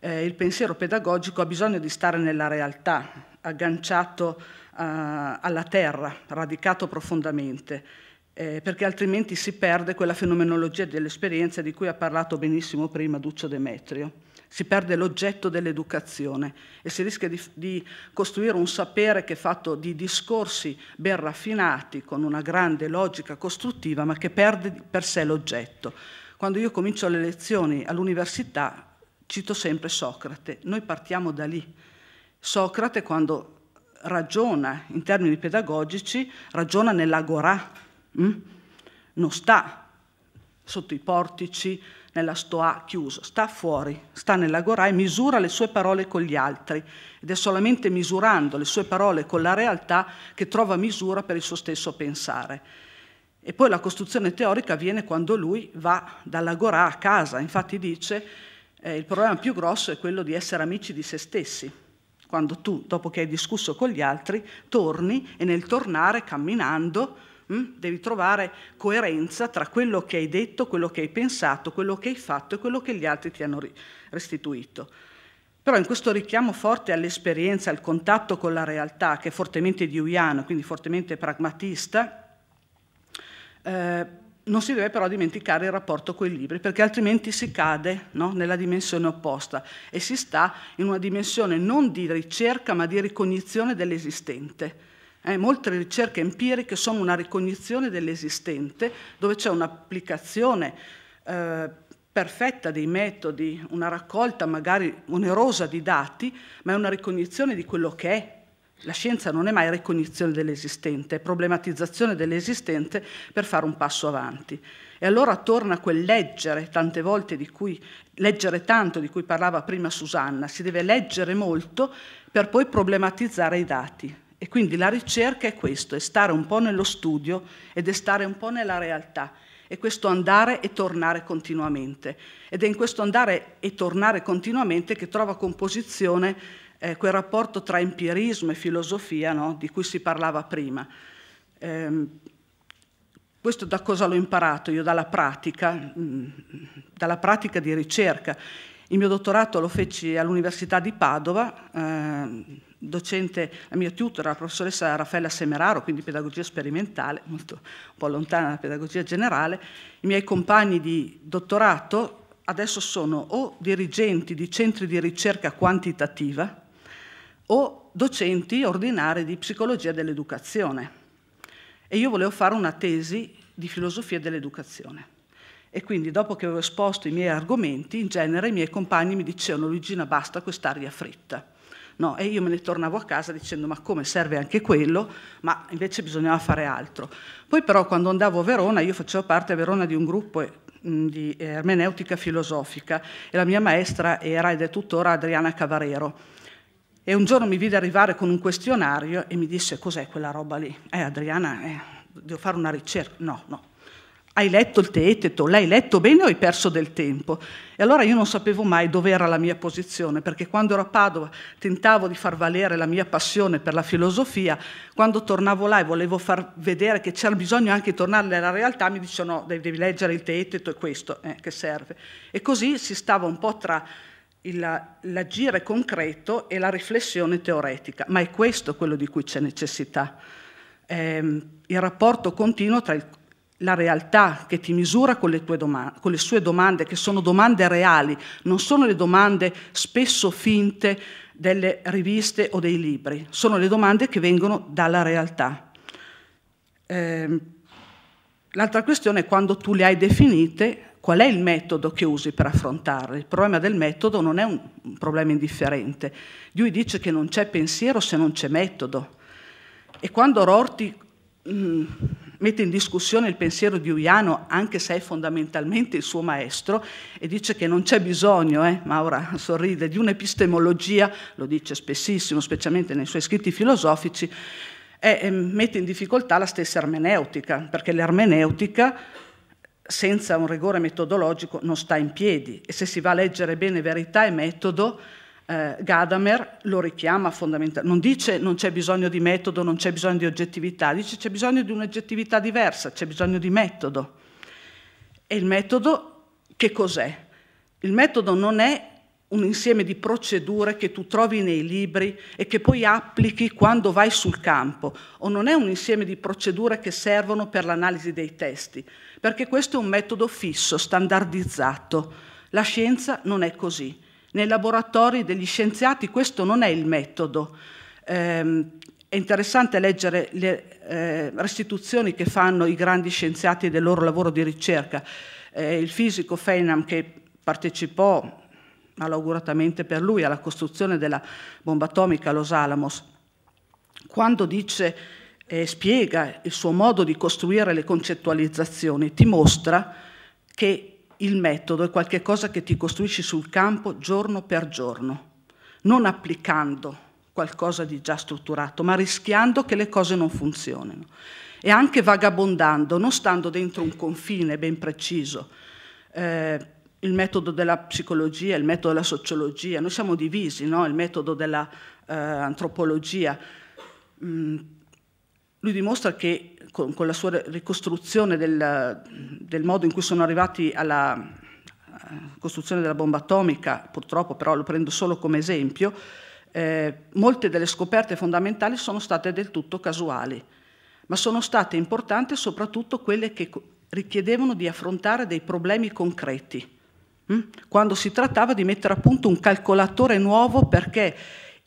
E: Eh, il pensiero pedagogico ha bisogno di stare nella realtà, agganciato eh, alla terra, radicato profondamente, eh, perché altrimenti si perde quella fenomenologia dell'esperienza di cui ha parlato benissimo prima Duccio Demetrio. Si perde l'oggetto dell'educazione e si rischia di, di, costruire un sapere che è fatto di discorsi ben raffinati, con una grande logica costruttiva, ma che perde per sé l'oggetto. Quando io comincio le lezioni all'università, cito sempre Socrate, noi partiamo da lì. Socrate, quando ragiona in termini pedagogici, ragiona nell'agorà, mm? non sta sotto i portici, nella stoa chiusa, sta fuori, sta nell'agorà e misura le sue parole con gli altri ed è solamente misurando le sue parole con la realtà che trova misura per il suo stesso pensare. E poi la costruzione teorica avviene quando lui va dall'agorà a casa, infatti dice eh, il problema più grosso è quello di essere amici di se stessi quando tu, dopo che hai discusso con gli altri, torni e nel tornare camminando mh, mm, devi trovare coerenza tra quello che hai detto, quello che hai pensato, quello che hai fatto e quello che gli altri ti hanno restituito. Però in questo richiamo forte all'esperienza, al contatto con la realtà, che è fortemente diuiano, quindi fortemente pragmatista, eh, non si deve però dimenticare il rapporto con i libri, perché altrimenti si cade no? nella dimensione opposta e si sta in una dimensione non di ricerca ma di ricognizione dell'esistente. Eh, molte ricerche empiriche sono una ricognizione dell'esistente, dove c'è un'applicazione eh, perfetta dei metodi, una raccolta magari onerosa di dati, ma è una ricognizione di quello che è, la scienza non è mai ricognizione dell'esistente, è problematizzazione dell'esistente per fare un passo avanti. E allora torna quel leggere, tante volte di cui leggere tanto di cui parlava prima Susanna, si deve leggere molto per poi problematizzare i dati. E quindi la ricerca è questo, è stare un po' nello studio ed è stare un po' nella realtà. È questo andare e tornare continuamente. Ed è in questo andare e tornare continuamente che trova composizione eh, quel rapporto tra empirismo e filosofia no? di cui si parlava prima. Eh, questo da cosa l'ho imparato? Io dalla pratica, mh, mm, dalla pratica di ricerca. Il mio dottorato lo feci all'Università di Padova, eh, docente, la mia tutor la professoressa Raffaella Semeraro, quindi pedagogia sperimentale, molto un po' lontana dalla pedagogia generale. I miei compagni di dottorato adesso sono o dirigenti di centri di ricerca quantitativa, o docenti ordinari di psicologia dell'educazione. E io volevo fare una tesi di filosofia dell'educazione. E quindi dopo che avevo esposto i miei argomenti, in genere i miei compagni mi dicevano Luigina basta quest'aria fritta. No, e io me ne tornavo a casa dicendo ma come serve anche quello, ma invece bisognava fare altro. Poi però quando andavo a Verona, io facevo parte a Verona di un gruppo mm, di ermeneutica filosofica e la mia maestra era ed è tuttora Adriana Cavarero e un giorno mi vide arrivare con un questionario e mi disse cos'è quella roba lì? Eh Adriana, eh, devo fare una ricerca. No, no. Hai letto il teteto? L'hai letto bene o hai perso del tempo? E allora io non sapevo mai dove era la mia posizione, perché quando ero a Padova tentavo di far valere la mia passione per la filosofia, quando tornavo là e volevo far vedere che c'era bisogno anche di tornare alla realtà, mi dicevano no, devi leggere il teteto e questo eh, che serve. E così si stava un po' tra l'agire concreto e la riflessione teoretica, ma è questo quello di cui c'è necessità. Eh, il rapporto continuo tra il, la realtà che ti misura con le, con le, sue domande, che sono domande reali, non sono le domande spesso finte delle riviste o dei libri, sono le domande che vengono dalla realtà. Eh, l'altra questione è quando tu le hai definite, qual è il metodo che usi per affrontarlo. Il problema del metodo non è un, problema indifferente. Lui dice che non c'è pensiero se non c'è metodo. E quando Rorti mm, mette in discussione il pensiero di Uiano, anche se è fondamentalmente il suo maestro, e dice che non c'è bisogno, eh, Maura sorride, di un'epistemologia, lo dice spessissimo, specialmente nei suoi scritti filosofici, e, e ehm, mette in difficoltà la stessa ermeneutica, perché l'ermeneutica senza un rigore metodologico non sta in piedi e se si va a leggere bene verità e metodo, eh, Gadamer lo richiama fondamentalmente, non dice non c'è bisogno di metodo, non c'è bisogno di oggettività, dice c'è bisogno di un'oggettività diversa, c'è bisogno di metodo. E il metodo che cos'è? Il metodo non è un insieme di procedure che tu trovi nei libri e che poi applichi quando vai sul campo, o non è un insieme di procedure che servono per l'analisi dei testi, perché questo è un metodo fisso, standardizzato. La scienza non è così. Nei laboratori degli scienziati questo non è il metodo. Eh, è interessante leggere le eh, restituzioni che fanno i grandi scienziati del loro lavoro di ricerca. Eh, il fisico Feynman, che partecipò malauguratamente per lui, alla costruzione della bomba atomica a Los Alamos, quando dice eh, spiega il suo modo di costruire le concettualizzazioni, ti mostra che il metodo è qualcosa che ti costruisci sul campo giorno per giorno, non applicando qualcosa di già strutturato, ma rischiando che le cose non funzionino e anche vagabondando, non stando dentro un confine ben preciso. Eh, il metodo della psicologia, il metodo della sociologia, noi siamo divisi, no? il metodo dell'antropologia. Eh, mm, lui dimostra che con, con la sua ricostruzione del, del, modo in cui sono arrivati alla eh, costruzione della bomba atomica, purtroppo però lo prendo solo come esempio, eh, molte delle scoperte fondamentali sono state del tutto casuali, ma sono state importanti soprattutto quelle che richiedevano di affrontare dei problemi concreti Mm? quando si trattava di mettere a punto un calcolatore nuovo perché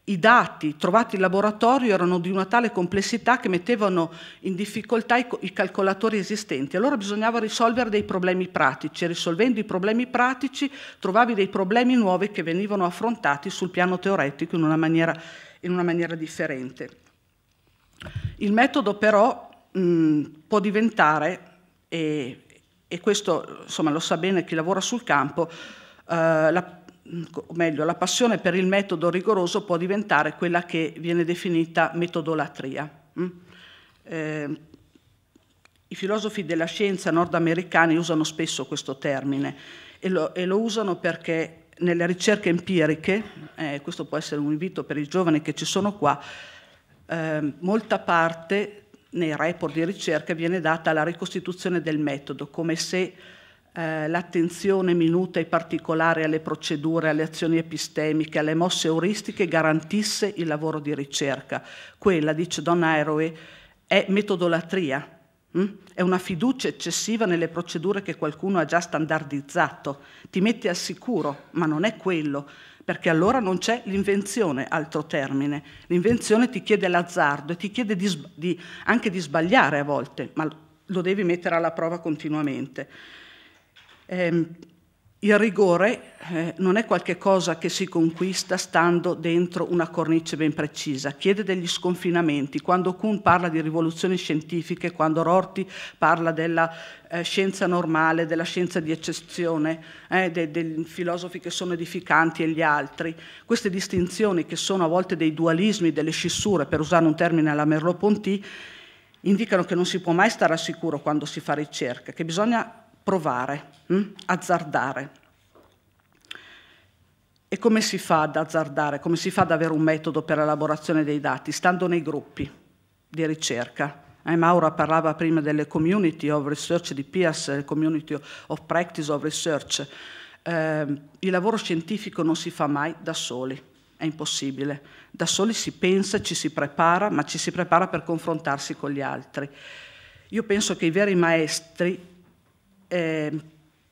E: i dati trovati in laboratorio erano di una tale complessità che mettevano in difficoltà i, calcolatori esistenti. Allora bisognava risolvere dei problemi pratici e risolvendo i problemi pratici trovavi dei problemi nuovi che venivano affrontati sul piano teoretico in una maniera, in una maniera differente. Il metodo però mh, mm, può diventare, e e questo insomma, lo sa bene chi lavora sul campo, eh, la, o meglio, la passione per il metodo rigoroso può diventare quella che viene definita metodolatria. Mm? Eh, I filosofi della scienza nordamericani usano spesso questo termine e lo, e lo usano perché nelle ricerche empiriche, eh, questo può essere un invito per i giovani che ci sono qua, eh, molta parte nei report di ricerca viene data la ricostituzione del metodo, come se eh, l'attenzione minuta e particolare alle procedure, alle azioni epistemiche, alle mosse euristiche garantisse il lavoro di ricerca. Quella, dice Don Aeroe, è metodolatria, hm? è una fiducia eccessiva nelle procedure che qualcuno ha già standardizzato, ti mette al sicuro, ma non è quello perché allora non c'è l'invenzione, altro termine. L'invenzione ti chiede l'azzardo e ti chiede di, di, anche di sbagliare a volte, ma lo devi mettere alla prova continuamente. Ehm, il rigore eh, non è qualcosa che si conquista stando dentro una cornice ben precisa, chiede degli sconfinamenti. Quando Kuhn parla di rivoluzioni scientifiche, quando Rorty parla della eh, scienza normale, della scienza di eccezione, eh, dei, dei filosofi che sono edificanti e gli altri, queste distinzioni che sono a volte dei dualismi, delle scissure, per usare un termine alla Merleau-Ponty, indicano che non si può mai stare al sicuro quando si fa ricerca, che bisogna provare, mh? Mm? azzardare. E come si fa ad azzardare? Come si fa ad avere un metodo per l'elaborazione dei dati? Stando nei gruppi di ricerca. Eh, Maura parlava prima delle community of research di Pias, community of practice of research. Eh, il lavoro scientifico non si fa mai da soli, è impossibile. Da soli si pensa, ci si prepara, ma ci si prepara per confrontarsi con gli altri. Io penso che i veri maestri eh,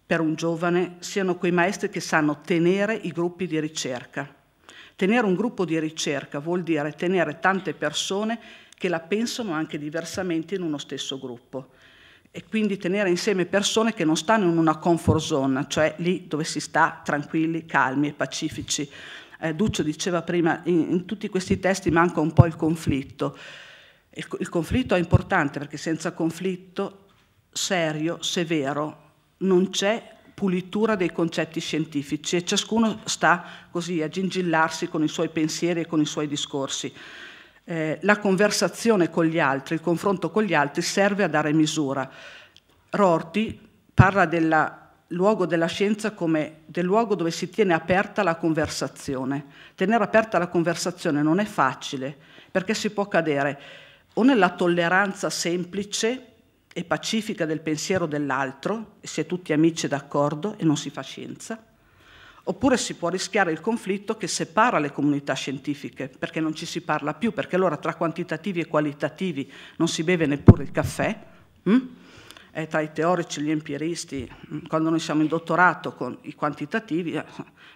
E: per un giovane siano quei maestri che sanno tenere i gruppi di ricerca. Tenere un gruppo di ricerca vuol dire tenere tante persone che la pensano anche diversamente in uno stesso gruppo e quindi tenere insieme persone che non stanno in una comfort zone, cioè lì dove si sta tranquilli, calmi e pacifici. Eh, Duccio diceva prima, in, in, tutti questi testi manca un po' il conflitto. Il, il conflitto è importante perché senza conflitto serio, severo, non c'è pulitura dei concetti scientifici e ciascuno sta così a gingillarsi con i suoi pensieri e con i suoi discorsi. Eh, la conversazione con gli altri, il confronto con gli altri serve a dare misura. Rorty parla del luogo della scienza come del luogo dove si tiene aperta la conversazione. Tenere aperta la conversazione non è facile perché si può cadere o nella tolleranza semplice e pacifica del pensiero dell'altro, e si è tutti amici e d'accordo e non si fa scienza, oppure si può rischiare il conflitto che separa le comunità scientifiche, perché non ci si parla più, perché allora tra quantitativi e qualitativi non si beve neppure il caffè, hm? eh, tra i teorici e gli empiristi, hm, quando noi siamo in dottorato con i quantitativi, eh,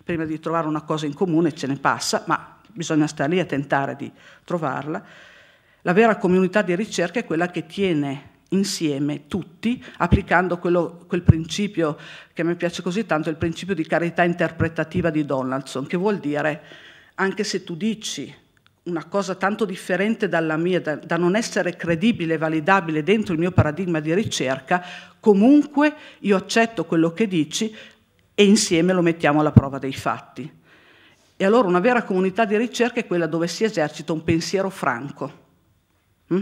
E: prima di trovare una cosa in comune ce ne passa, ma bisogna stare lì a tentare di trovarla. La vera comunità di ricerca è quella che tiene insieme tutti, applicando quello, quel principio che a me piace così tanto, il principio di carità interpretativa di Donaldson, che vuol dire anche se tu dici una cosa tanto differente dalla mia, da, da non essere credibile e validabile dentro il mio paradigma di ricerca, comunque io accetto quello che dici e insieme lo mettiamo alla prova dei fatti. E allora una vera comunità di ricerca è quella dove si esercita un pensiero franco, hm?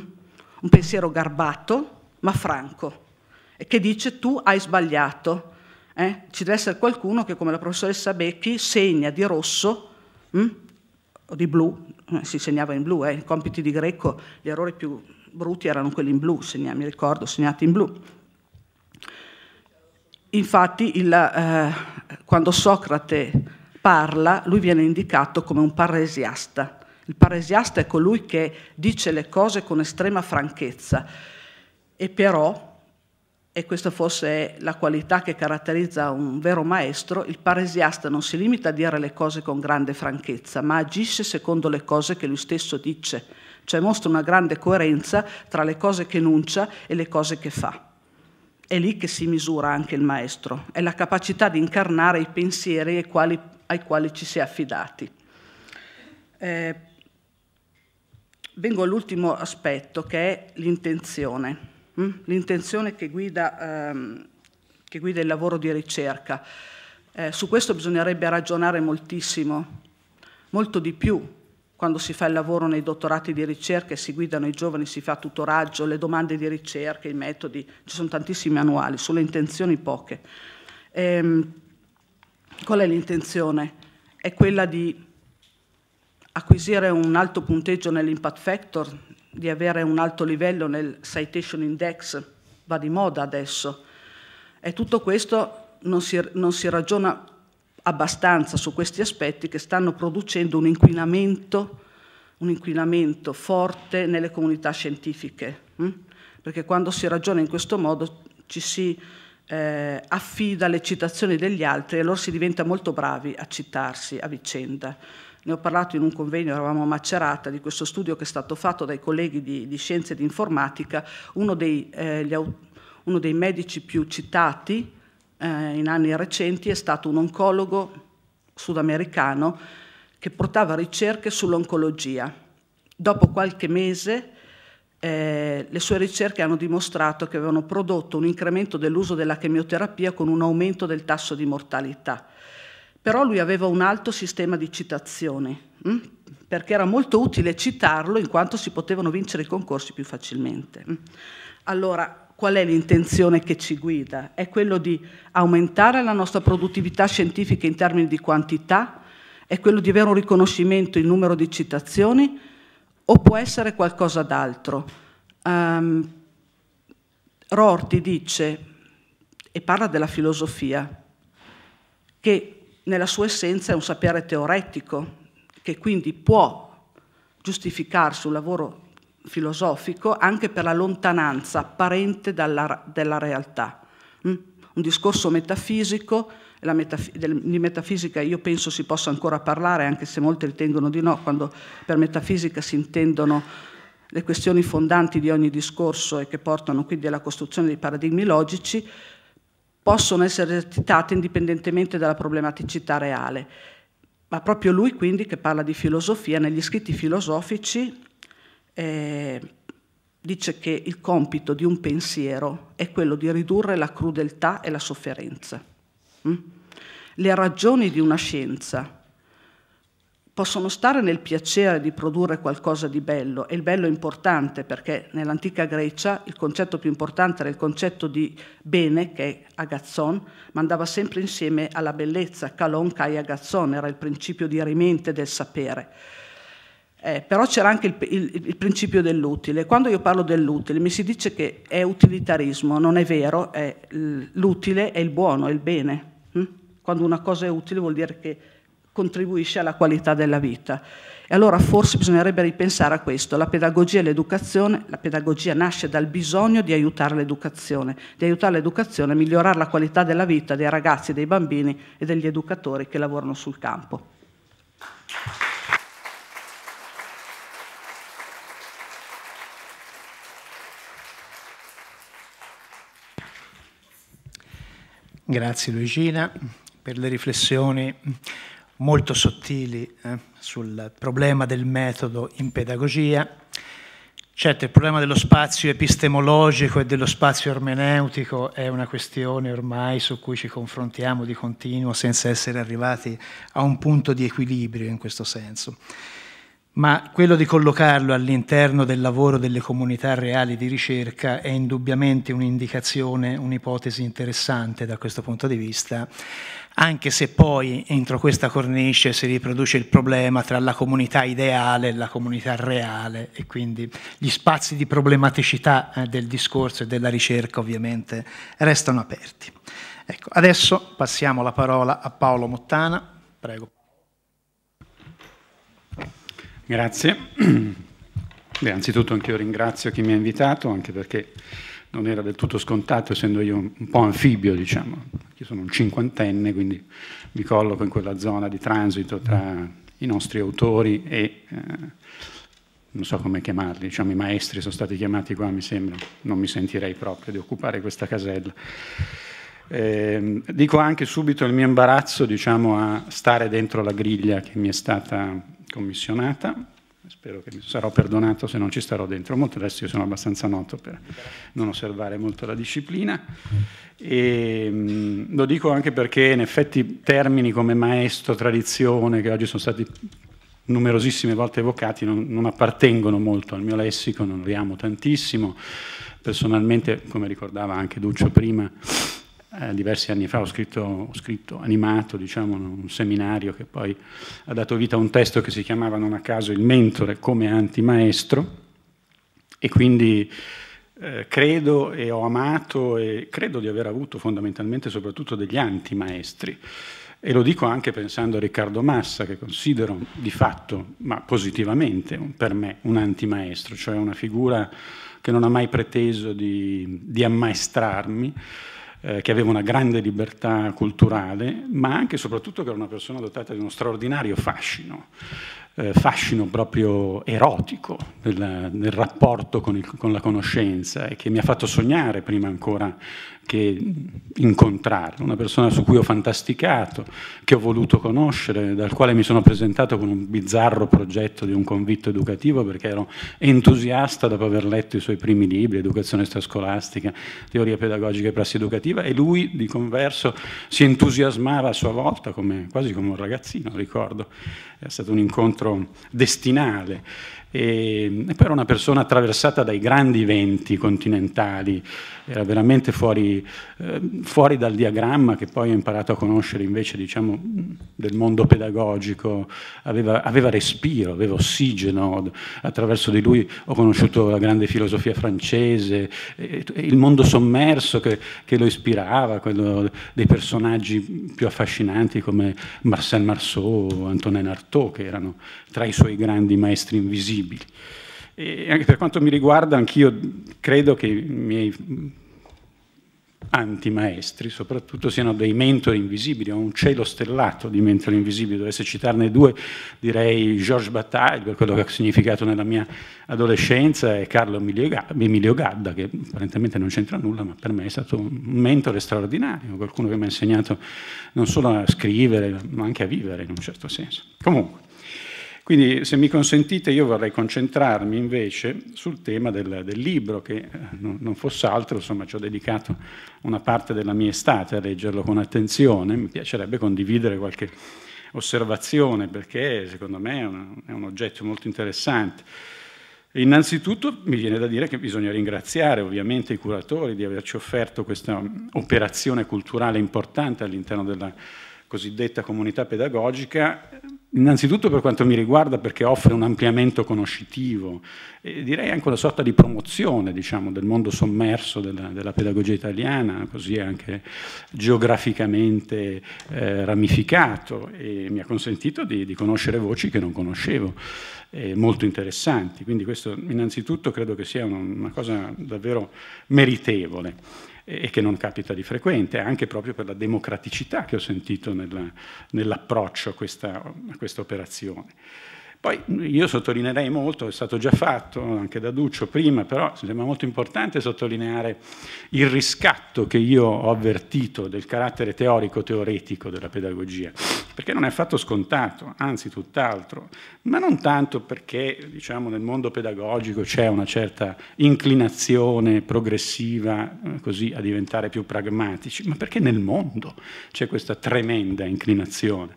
E: un pensiero garbato, ma franco, e che dice tu hai sbagliato. Eh? Ci deve essere qualcuno che, come la professoressa Becchi, segna di rosso hm? o di blu, eh, si segnava in blu, eh? i compiti di greco, gli errori più brutti erano quelli in blu, segna, mi ricordo, segnati in blu. Infatti, il, eh, quando Socrate parla, lui viene indicato come un paresiasta. Il paresiasta è colui che dice le cose con estrema franchezza. E però, e questa forse è la qualità che caratterizza un vero maestro, il paresiasta non si limita a dire le cose con grande franchezza, ma agisce secondo le cose che lui stesso dice, cioè mostra una grande coerenza tra le cose che enuncia e le cose che fa. È lì che si misura anche il maestro, è la capacità di incarnare i pensieri ai quali, ai quali ci si è affidati. Eh, vengo all'ultimo aspetto che è l'intenzione. Mm? l'intenzione che, ehm, che guida, il lavoro di ricerca. Eh, su questo bisognerebbe ragionare moltissimo, molto di più quando si fa il lavoro nei dottorati di ricerca e si guidano i giovani, si fa tutoraggio, le domande di ricerca, i metodi, ci sono tantissimi manuali, sulle intenzioni poche. Ehm, qual è l'intenzione? È quella di acquisire un alto punteggio nell'impact factor, di avere un alto livello nel citation index, va di moda adesso. E tutto questo non si, non si ragiona abbastanza su questi aspetti che stanno producendo un inquinamento, un inquinamento forte nelle comunità scientifiche. Hm? Perché quando si ragiona in questo modo ci si eh, affida alle citazioni degli altri e allora si diventa molto bravi a citarsi a vicenda ne ho parlato in un convegno, eravamo a Macerata, di questo studio che è stato fatto dai colleghi di, di scienze di informatica, uno dei, eh, gli, uno dei medici più citati eh, in anni recenti è stato un oncologo sudamericano che portava ricerche sull'oncologia. Dopo qualche mese eh, le sue ricerche hanno dimostrato che avevano prodotto un incremento dell'uso della chemioterapia con un aumento del tasso di mortalità però lui aveva un alto sistema di citazioni, mm? perché era molto utile citarlo in quanto si potevano vincere i concorsi più facilmente. Mm? Allora, qual è l'intenzione che ci guida? È quello di aumentare la nostra produttività scientifica in termini di quantità? È quello di avere un riconoscimento in numero di citazioni? O può essere qualcosa d'altro? Um, Rorty dice, e parla della filosofia, che nella sua essenza è un sapere teoretico che quindi può giustificarsi un lavoro filosofico anche per la lontananza apparente dalla, della realtà. Mm? Un discorso metafisico, metaf di metafisica io penso si possa ancora parlare, anche se molti ritengono di no, quando per metafisica si intendono le questioni fondanti di ogni discorso e che portano quindi alla costruzione dei paradigmi logici, possono essere esercitate indipendentemente dalla problematicità reale. Ma proprio lui quindi che parla di filosofia, negli scritti filosofici eh, dice che il compito di un pensiero è quello di ridurre la crudeltà e la sofferenza. Mm? Le ragioni di una scienza possono stare nel piacere di produrre qualcosa di bello, e il bello è importante perché nell'antica Grecia il concetto più importante era il concetto di bene, che è agazzon, ma andava sempre insieme alla bellezza, calon kai agazzon, era il principio di rimente del sapere. Eh, però c'era anche il, il, il principio dell'utile. Quando io parlo dell'utile mi si dice che è utilitarismo, non è vero, l'utile è il buono, è il bene. Hm? Quando una cosa è utile vuol dire che contribuisce alla qualità della vita. E allora forse bisognerebbe ripensare a questo. La pedagogia e l'educazione, la pedagogia nasce dal bisogno di aiutare l'educazione, di aiutare l'educazione a migliorare la qualità della vita dei ragazzi, dei bambini e degli educatori che lavorano sul campo.
A: Grazie Luigina per le riflessioni molto sottili eh, sul problema del metodo in pedagogia. Certo, il problema dello spazio epistemologico e dello spazio ermeneutico è una questione ormai su cui ci confrontiamo di continuo senza essere arrivati a un punto di equilibrio in questo senso. Ma quello di collocarlo all'interno del lavoro delle comunità reali di ricerca è indubbiamente un'indicazione, un'ipotesi interessante da questo punto di vista, anche se poi entro questa cornice si riproduce il problema tra la comunità ideale e la comunità reale e quindi gli spazi di problematicità eh, del discorso e della ricerca ovviamente restano aperti. Ecco, adesso passiamo la parola a Paolo Mottana, prego.
F: Grazie. Beh, anzitutto io ringrazio chi mi ha invitato, anche perché non era del tutto scontato, essendo io un po' anfibio, diciamo. Io sono un cinquantenne, quindi mi colloco in quella zona di transito tra i nostri autori e, eh, non so come chiamarli, diciamo i maestri sono stati chiamati qua, mi sembra, non mi sentirei proprio di occupare questa casella. Eh, dico anche subito il mio imbarazzo, diciamo, a stare dentro la griglia che mi è stata commissionata, spero che mi sarò perdonato se non ci starò dentro molto, adesso io sono abbastanza noto per non osservare molto la disciplina, e, ehm, lo dico anche perché in effetti termini come maestro, tradizione, che oggi sono stati numerosissime volte evocati, non, non appartengono molto al mio lessico, non li amo tantissimo, personalmente, come ricordava anche Duccio prima, eh, diversi anni fa ho scritto, ho scritto animato diciamo, un seminario che poi ha dato vita a un testo che si chiamava non a caso Il mentore come antimaestro e quindi eh, credo e ho amato e credo di aver avuto fondamentalmente soprattutto degli antimaestri. E lo dico anche pensando a Riccardo Massa, che considero di fatto, ma positivamente per me, un antimaestro, cioè una figura che non ha mai preteso di, di ammaestrarmi, eh, che aveva una grande libertà culturale, ma anche e soprattutto che era una persona dotata di uno straordinario fascino, eh, fascino proprio erotico nel, nel rapporto con, il, con, la conoscenza e che mi ha fatto sognare prima ancora che incontrare, una persona su cui ho fantasticato, che ho voluto conoscere, dal quale mi sono presentato con un bizzarro progetto di un convitto educativo perché ero entusiasta dopo aver letto i suoi primi libri, Educazione Strascolastica, Teoria Pedagogica e Prassi Educativa, e lui di converso si entusiasmava a sua volta, come, quasi come un ragazzino, ricordo, è stato un incontro destinale. E, ehm, e poi era una persona attraversata dai grandi venti continentali, era veramente fuori, eh, fuori dal diagramma che poi ho imparato a conoscere invece diciamo, del mondo pedagogico, aveva, aveva respiro, aveva ossigeno, attraverso di lui ho conosciuto la grande filosofia francese, eh, il mondo sommerso che, che, lo ispirava, quello dei personaggi più affascinanti come Marcel Marceau, Antonin Artaud, che erano tra i suoi grandi maestri invisibili tangibili. E anche per quanto mi riguarda, anch'io credo che i miei antimaestri soprattutto siano dei mentori invisibili, ho un cielo stellato di mentori invisibili, dovessi citarne due direi Georges Bataille per quello che ha significato nella mia adolescenza e Carlo Emilio Gadda che apparentemente non c'entra nulla ma per me è stato un mentore straordinario, qualcuno che mi ha insegnato non solo a scrivere ma anche a vivere in un certo senso. Comunque, quindi, se mi consentite, io vorrei concentrarmi invece sul tema del, del libro, che eh, non fosse altro, insomma, ci ho dedicato una parte della mia estate a leggerlo con attenzione. Mi piacerebbe condividere qualche osservazione, perché secondo me è, una, è un oggetto molto interessante. Innanzitutto mi viene da dire che bisogna ringraziare ovviamente i curatori di averci offerto questa operazione culturale importante all'interno della cosiddetta comunità pedagogica, Innanzitutto per quanto mi riguarda perché offre un ampliamento conoscitivo, e direi anche una sorta di promozione diciamo, del mondo sommerso della, della, pedagogia italiana, così anche geograficamente eh, ramificato e mi ha consentito di, di conoscere voci che non conoscevo, eh, molto interessanti. Quindi questo innanzitutto credo che sia una, una cosa davvero meritevole e che non capita di frequente, anche proprio per la democraticità che ho sentito nell'approccio a, questa, a questa operazione. Poi io sottolineerei molto, è stato già fatto anche da Duccio prima, però mi sembra molto importante sottolineare il riscatto che io ho avvertito del carattere teorico-teoretico della pedagogia, perché non è affatto scontato, anzi tutt'altro, ma non tanto perché diciamo, nel mondo pedagogico c'è una certa inclinazione progressiva eh, così, a diventare più pragmatici, ma perché nel mondo c'è questa tremenda inclinazione,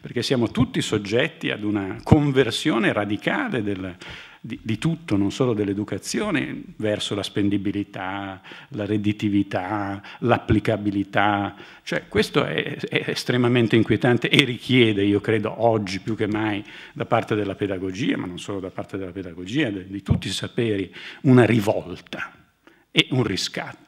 F: perché siamo tutti soggetti ad una conversione inversione radicale del, di, di, tutto, non solo dell'educazione, verso la spendibilità, la redditività, l'applicabilità. Cioè questo è, è, estremamente inquietante e richiede, io credo, oggi più che mai da parte della pedagogia, ma non solo da parte della pedagogia, di, di tutti i saperi, una rivolta e un riscatto.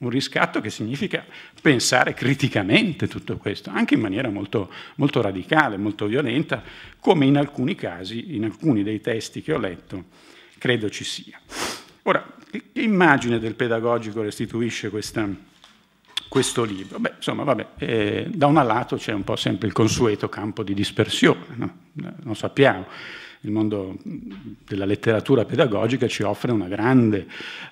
F: Un riscatto che significa pensare criticamente tutto questo, anche in maniera molto, molto radicale, molto violenta, come in alcuni casi, in alcuni dei testi che ho letto, credo ci sia. Ora, che immagine del pedagogico restituisce questa, questo libro? Beh, insomma, vabbè, eh, da un lato c'è un po' sempre il consueto campo di dispersione, no? non sappiamo il mondo della letteratura pedagogica ci offre una grande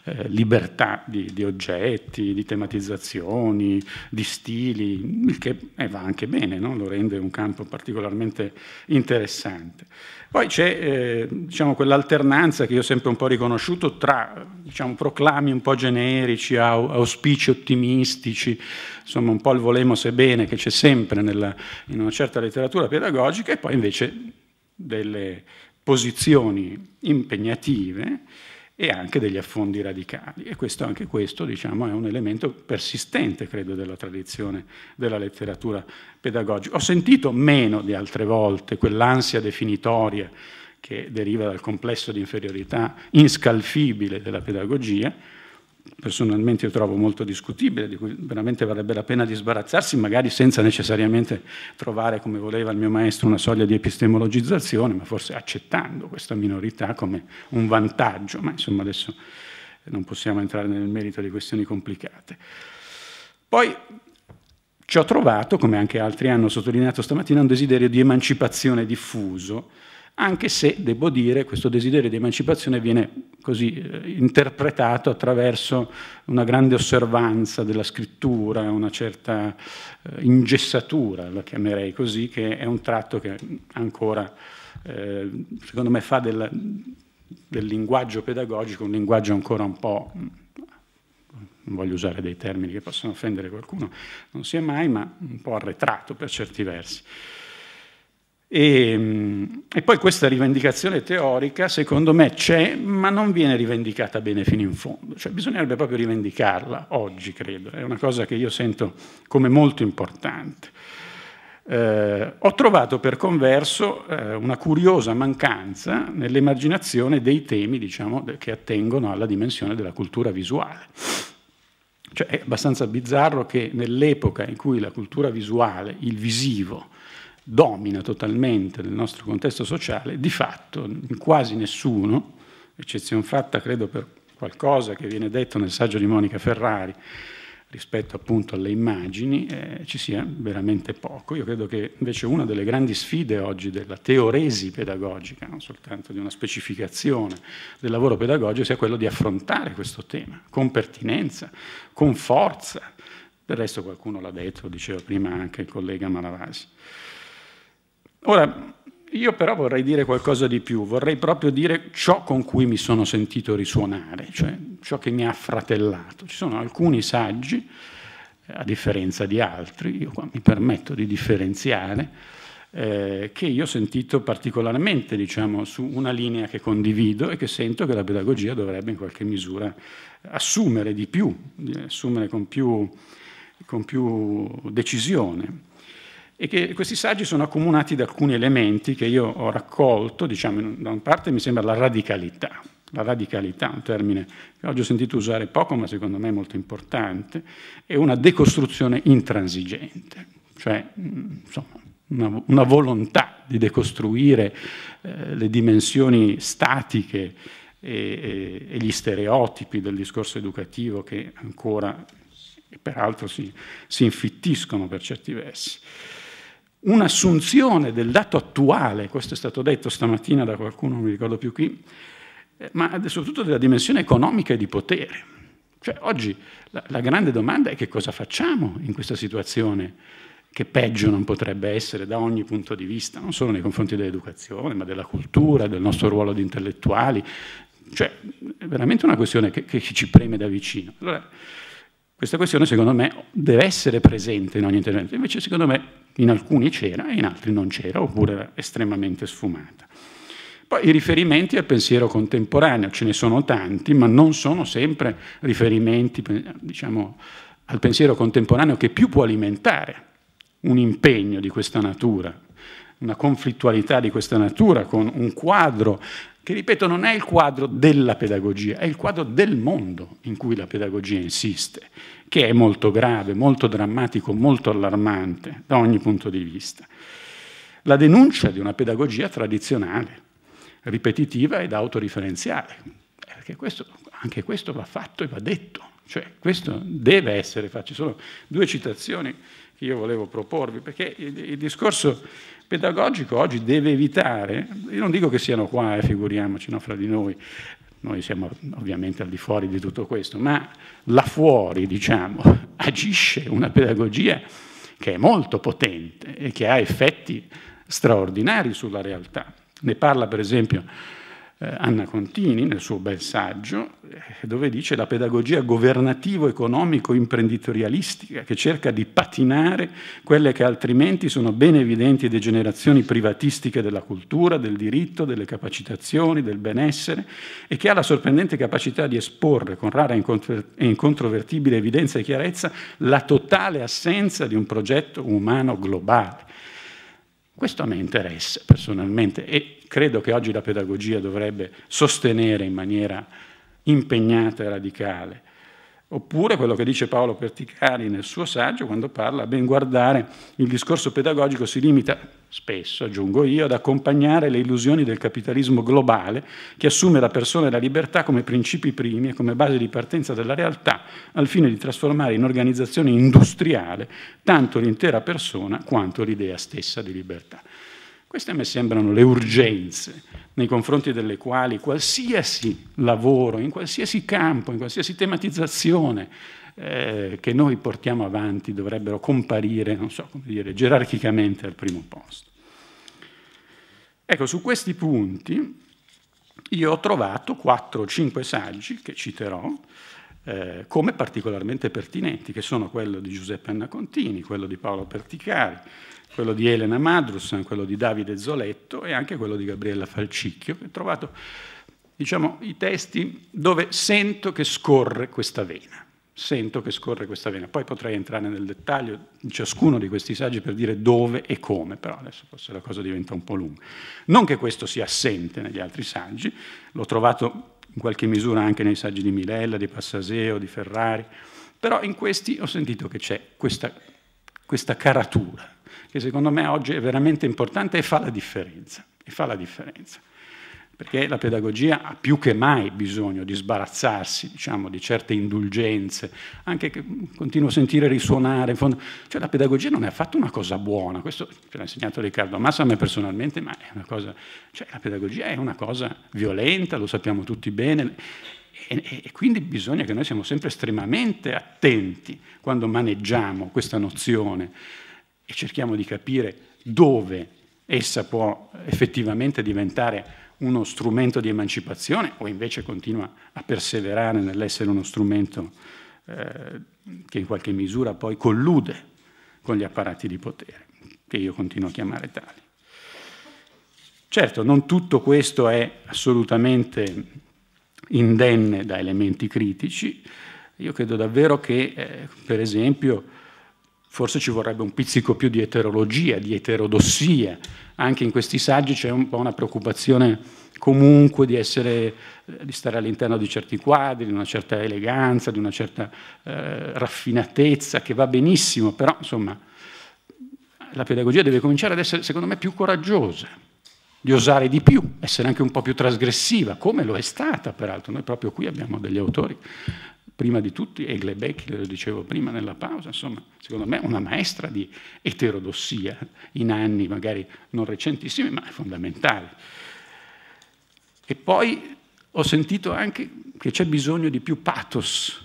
F: eh, libertà di, di, oggetti, di tematizzazioni, di stili, il che eh, va anche bene, no? lo rende un campo particolarmente interessante. Poi c'è eh, diciamo, quell'alternanza che io ho sempre un po' riconosciuto tra diciamo, proclami un po' generici, auspici ottimistici, insomma un po' il volemo sebbene che c'è sempre nella, in una certa letteratura pedagogica e poi invece delle posizioni impegnative e anche degli affondi radicali. E questo, anche questo diciamo, è un elemento persistente, credo, della tradizione della letteratura pedagogica. Ho sentito meno di altre volte quell'ansia definitoria che deriva dal complesso di inferiorità inscalfibile della pedagogia, personalmente io trovo molto discutibile, di cui veramente varrebbe la pena di sbarazzarsi, magari senza necessariamente trovare, come voleva il mio maestro, una soglia di epistemologizzazione, ma forse accettando questa minorità come un vantaggio, ma insomma adesso non possiamo entrare nel merito di questioni complicate. Poi ci ho trovato, come anche altri hanno sottolineato stamattina, un desiderio di emancipazione diffuso, anche se, devo dire, questo desiderio di emancipazione viene così eh, interpretato attraverso una grande osservanza della scrittura, una certa eh, ingessatura, la chiamerei così, che è un tratto che ancora, eh, secondo me, fa del, del linguaggio pedagogico un linguaggio ancora un po' non voglio usare dei termini che possono offendere qualcuno, non sia mai, ma un po' arretrato per certi versi. E, ehm, e, poi questa rivendicazione teorica, secondo me, c'è, ma non viene rivendicata bene fino in fondo. Cioè, bisognerebbe proprio rivendicarla oggi, credo. È una cosa che io sento come molto importante. Eh, ho trovato per converso eh, una curiosa mancanza nell'emarginazione dei temi diciamo, che attengono alla dimensione della cultura visuale. Cioè, è abbastanza bizzarro che nell'epoca in cui la cultura visuale, il visivo, domina totalmente nel nostro contesto sociale, di fatto in quasi nessuno, eccezione fatta credo per qualcosa che viene detto nel saggio di Monica Ferrari rispetto appunto alle immagini, eh, ci sia veramente poco. Io credo che invece una delle grandi sfide oggi della teoresi pedagogica, non soltanto di una specificazione del lavoro pedagogico, sia quello di affrontare questo tema con pertinenza, con forza. Del resto qualcuno l'ha detto, diceva prima anche il collega Malavasi. Ora, io però vorrei dire qualcosa di più, vorrei proprio dire ciò con cui mi sono sentito risuonare, cioè ciò che mi ha fratellato. Ci sono alcuni saggi, eh, a differenza di altri, io qua mi permetto di differenziare, eh, che io ho sentito particolarmente, diciamo, su una linea che condivido e che sento che la pedagogia dovrebbe in qualche misura assumere di più, assumere con più, con più decisione e che questi saggi sono accomunati da alcuni elementi che io ho raccolto, diciamo, da una parte mi sembra la radicalità, la radicalità, un termine che oggi ho sentito usare poco, ma secondo me è molto importante, è una decostruzione intransigente, cioè insomma, una, una, volontà di decostruire eh, le dimensioni statiche e, e, e, gli stereotipi del discorso educativo che ancora, peraltro, si, si infittiscono per certi versi un'assunzione del dato attuale, questo è stato detto stamattina da qualcuno, non mi ricordo più chi, eh, ma soprattutto della dimensione economica e di potere. Cioè, oggi la, la grande domanda è che cosa facciamo in questa situazione che peggio non potrebbe essere da ogni punto di vista, non solo nei confronti dell'educazione, ma della cultura, del nostro ruolo di intellettuali. Cioè, è veramente una questione che, che ci preme da vicino. Allora, questa questione, secondo me, deve essere presente in ogni intervento. Invece, secondo me, in alcuni c'era e in altri non c'era, oppure era estremamente sfumata. Poi i riferimenti al pensiero contemporaneo, ce ne sono tanti, ma non sono sempre riferimenti diciamo, al pensiero contemporaneo che più può alimentare un impegno di questa natura, una conflittualità di questa natura con un quadro che, ripeto, non è il quadro della pedagogia, è il quadro del mondo in cui la pedagogia insiste che è molto grave, molto drammatico, molto allarmante da ogni punto di vista. La denuncia di una pedagogia tradizionale, ripetitiva ed autoriferenziale, perché questo, anche questo va fatto e va detto, cioè questo deve essere fatto. Ci sono due citazioni che io volevo proporvi, perché il, il discorso pedagogico oggi deve evitare, io non dico che siano qua, eh, figuriamoci, no, fra di noi, noi siamo ovviamente al di fuori di tutto questo, ma là fuori, diciamo, agisce una pedagogia che è molto potente e che ha effetti straordinari sulla realtà. Ne parla per esempio eh, Anna Contini nel suo bel saggio, eh, dove dice la pedagogia governativo-economico-imprenditorialistica che cerca di patinare quelle che altrimenti sono ben evidenti degenerazioni privatistiche della cultura, del diritto, delle capacitazioni, del benessere e che ha la sorprendente capacità di esporre con rara e incontrovertibile evidenza e chiarezza la totale assenza di un progetto umano globale questo a me interessa personalmente e credo che oggi la pedagogia dovrebbe sostenere in maniera impegnata e radicale Oppure quello che dice Paolo Perticari nel suo saggio, quando parla, a ben guardare, il discorso pedagogico si limita, spesso aggiungo io, ad accompagnare le illusioni del capitalismo globale che assume la persona e la libertà come principi primi e come base di partenza della realtà, al fine di trasformare in organizzazione industriale tanto l'intera persona quanto l'idea stessa di libertà. Queste a me sembrano le urgenze nei confronti delle quali qualsiasi lavoro, in qualsiasi campo, in qualsiasi tematizzazione eh, che noi portiamo avanti dovrebbero comparire, non so come dire, gerarchicamente al primo posto. Ecco, su questi punti io ho trovato 4 o 5 saggi che citerò eh, come particolarmente pertinenti, che sono quello di Giuseppe Annacontini, quello di Paolo Perticari, quello di Elena Madrus, quello di Davide Zoletto e anche quello di Gabriella Falcicchio, ho trovato diciamo, i testi dove sento che scorre questa vena. Sento che scorre questa vena. Poi potrei entrare nel dettaglio di ciascuno di questi saggi per dire dove e come, però adesso forse la cosa diventa un po' lunga. Non che questo sia assente negli altri saggi, l'ho trovato in qualche misura anche nei saggi di Milella, di Passaseo, di Ferrari, però in questi ho sentito che c'è questa, questa caratura, che secondo me oggi è veramente importante e fa la differenza. Fa la differenza. Perché la pedagogia ha più che mai bisogno di sbarazzarsi, diciamo, di certe indulgenze, anche che continuo a sentire risuonare. In fondo. Cioè, la pedagogia non è affatto una cosa buona, questo ce l'ha insegnato Riccardo Massa a me personalmente, ma è una cosa. Cioè, la pedagogia è una cosa violenta, lo sappiamo tutti bene, e, e, quindi bisogna che noi siamo sempre estremamente attenti quando maneggiamo questa nozione e cerchiamo di capire dove essa può effettivamente diventare uno strumento di emancipazione o invece continua a perseverare nell'essere uno strumento eh, che in qualche misura poi collude con gli apparati di potere, che io continuo a chiamare tali. Certo, non tutto questo è assolutamente indenne da elementi critici. Io credo davvero che, eh, per esempio, Forse ci vorrebbe un pizzico più di eterologia, di eterodossia. Anche in questi saggi c'è un po' una preoccupazione comunque di, essere, eh, di stare all'interno di certi quadri, di una certa eleganza, di una certa eh, raffinatezza, che va benissimo, però insomma la pedagogia deve cominciare ad essere, secondo me, più coraggiosa, di osare di più, essere anche un po' più trasgressiva, come lo è stata, peraltro. Noi proprio qui abbiamo degli autori prima di tutti Egle Becchi, lo dicevo prima nella pausa, insomma, secondo me una maestra di eterodossia in anni magari non recentissimi, ma fondamentali. E poi ho sentito anche che c'è bisogno di più pathos,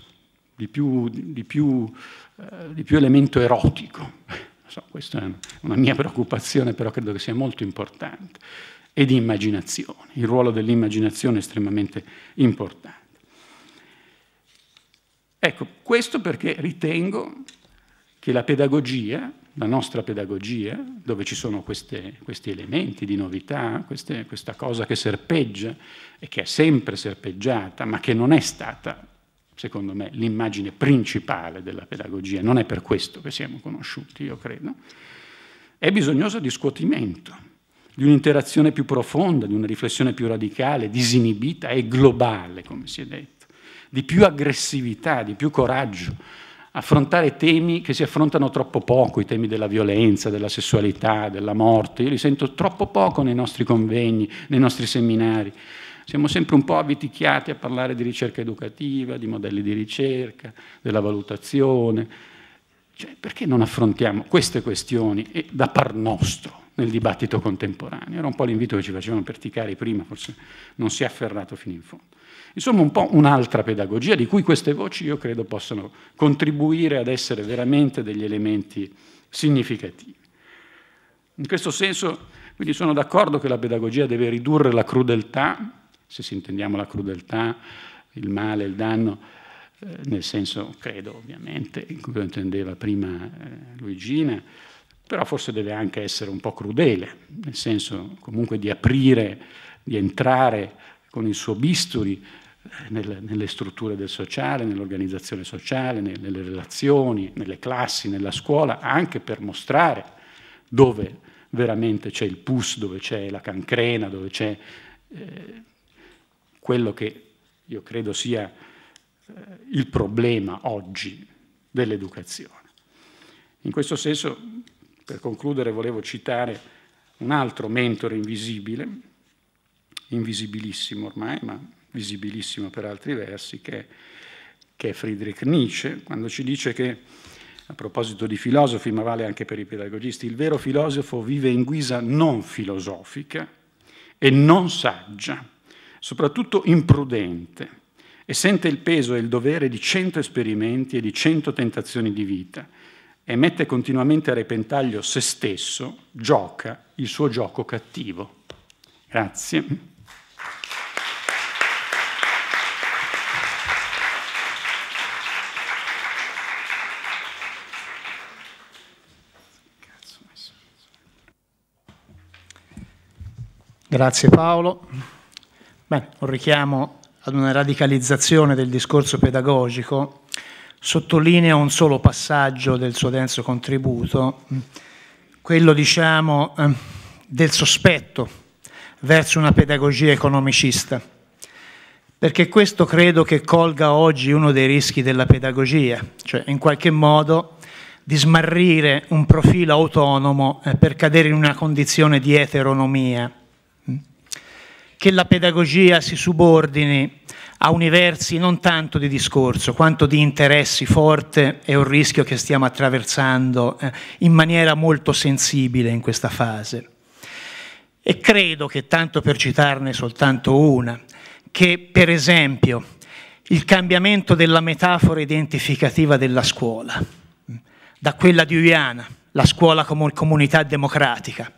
F: di più, di più, eh, di più elemento erotico. So, questa è una mia preoccupazione, però credo che sia molto importante. E di immaginazione, il ruolo dell'immaginazione è estremamente importante. Ecco, questo perché ritengo che la pedagogia, la nostra pedagogia, dove ci sono queste, questi elementi di novità, queste, questa cosa che serpeggia e che è sempre serpeggiata, ma che non è stata, secondo me, l'immagine principale della pedagogia, non è per questo che siamo conosciuti, io credo, è bisognosa di scuotimento, di un'interazione più profonda, di una riflessione più radicale, disinibita e globale, come si è detto di più aggressività, di più coraggio, affrontare temi che si affrontano troppo poco, i temi della violenza, della sessualità, della morte, io li sento troppo poco nei nostri convegni, nei nostri seminari. Siamo sempre un po' avviticchiati a parlare di ricerca educativa, di modelli di ricerca, della valutazione. Cioè, perché non affrontiamo queste questioni eh, da par nostro nel dibattito contemporaneo? Era un po' l'invito che ci facevano perticari prima, forse non si è afferrato fino in fondo. Insomma, un po' un'altra pedagogia di cui queste voci io credo possano contribuire ad essere veramente degli elementi significativi. In questo senso, quindi sono d'accordo che la pedagogia deve ridurre la crudeltà, se si intendiamo la crudeltà, il male, il danno, eh, nel senso, credo ovviamente, in cui lo intendeva prima eh, Luigina, però forse deve anche essere un po' crudele, nel senso comunque di aprire, di entrare con il suo bisturi nelle, nelle strutture del sociale, nell'organizzazione sociale, nelle, nelle relazioni, nelle classi, nella scuola, anche per mostrare dove veramente c'è il pus, dove c'è la cancrena, dove c'è eh, quello che io credo sia eh, il problema oggi dell'educazione. In questo senso, per concludere, volevo citare un altro mentore invisibile, invisibilissimo ormai, ma visibilissimo per altri versi, che, che è Friedrich Nietzsche, quando ci dice che, a proposito di filosofi, ma vale anche per i pedagogisti, il vero filosofo vive in guisa non filosofica e non saggia, soprattutto imprudente, e sente il peso e il dovere di cento esperimenti e di cento tentazioni di vita, e mette continuamente a repentaglio se stesso, gioca il suo gioco cattivo. Grazie.
A: Grazie Paolo. Beh, un richiamo ad una radicalizzazione del discorso pedagogico. Sottolineo un solo passaggio del suo denso contributo, quello diciamo eh, del sospetto verso una pedagogia economicista, perché questo credo che colga oggi uno dei rischi della pedagogia, cioè in qualche modo di smarrire un profilo autonomo eh, per cadere in una condizione di eteronomia che la pedagogia si subordini a universi non tanto di discorso quanto di interessi forte è un rischio che stiamo attraversando eh, in maniera molto sensibile in questa fase. E credo che, tanto per citarne soltanto una, che per esempio il cambiamento della metafora identificativa della scuola, da quella di Uiana, la scuola come comunità democratica,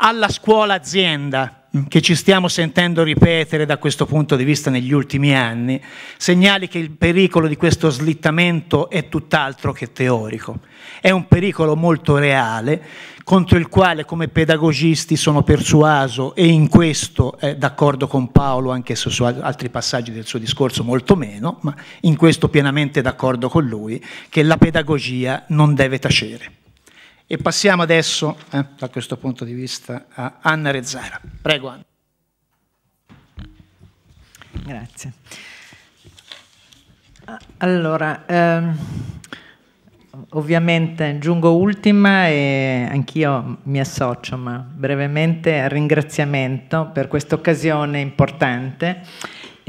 A: alla scuola azienda, che ci stiamo sentendo ripetere da questo punto di vista negli ultimi anni, segnali che il pericolo di questo slittamento è tutt'altro che teorico. È un pericolo molto reale contro il quale come pedagogisti sono persuaso e in questo eh, d'accordo con Paolo anche su, su altri passaggi del suo discorso molto meno, ma in questo pienamente d'accordo con lui, che la pedagogia non deve tacere. E passiamo adesso, eh, da questo punto di vista, a Anna Rezzara. Prego Anna.
G: Grazie. Ah, allora, ehm, ovviamente giungo ultima e anch'io mi associo, ma brevemente al ringraziamento per questa occasione importante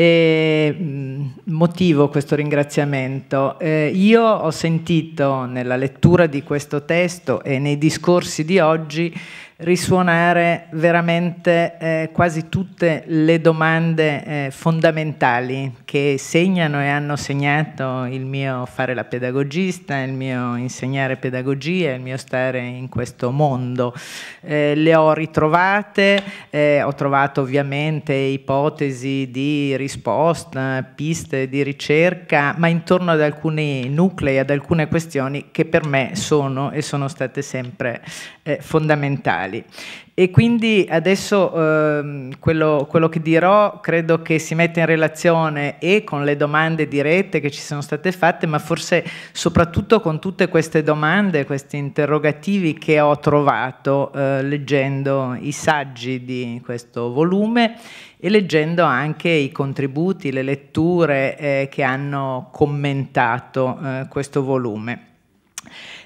G: e, mm, motivo questo ringraziamento. Eh, io ho sentito nella lettura di questo testo e nei discorsi di oggi risuonare veramente eh, quasi tutte le domande eh, fondamentali che segnano e hanno segnato il mio fare la pedagogista, il mio insegnare pedagogia, il mio stare in questo mondo. Eh, le ho ritrovate, eh, ho trovato ovviamente ipotesi di risposta, piste di ricerca, ma intorno ad alcuni nuclei, ad alcune questioni che per me sono e sono state sempre eh, fondamentali locali. E quindi adesso ehm, quello, quello, che dirò credo che si metta in relazione e con le domande dirette che ci sono state fatte, ma forse soprattutto con tutte queste domande, questi interrogativi che ho trovato eh, leggendo i saggi di questo volume e leggendo anche i contributi, le letture eh, che hanno commentato eh, questo volume.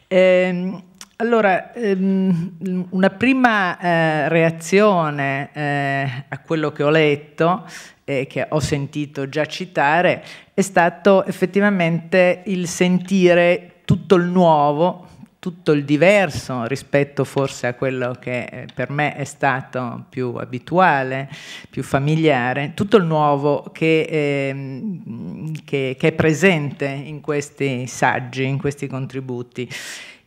G: Ehm, allora, ehm, una prima eh, reazione eh, a quello che ho letto e che ho sentito già citare è stato effettivamente il sentire tutto il nuovo, tutto il diverso rispetto forse a quello che eh, per me è stato più abituale, più familiare, tutto il nuovo che, ehm, che, che è presente in questi saggi, in questi contributi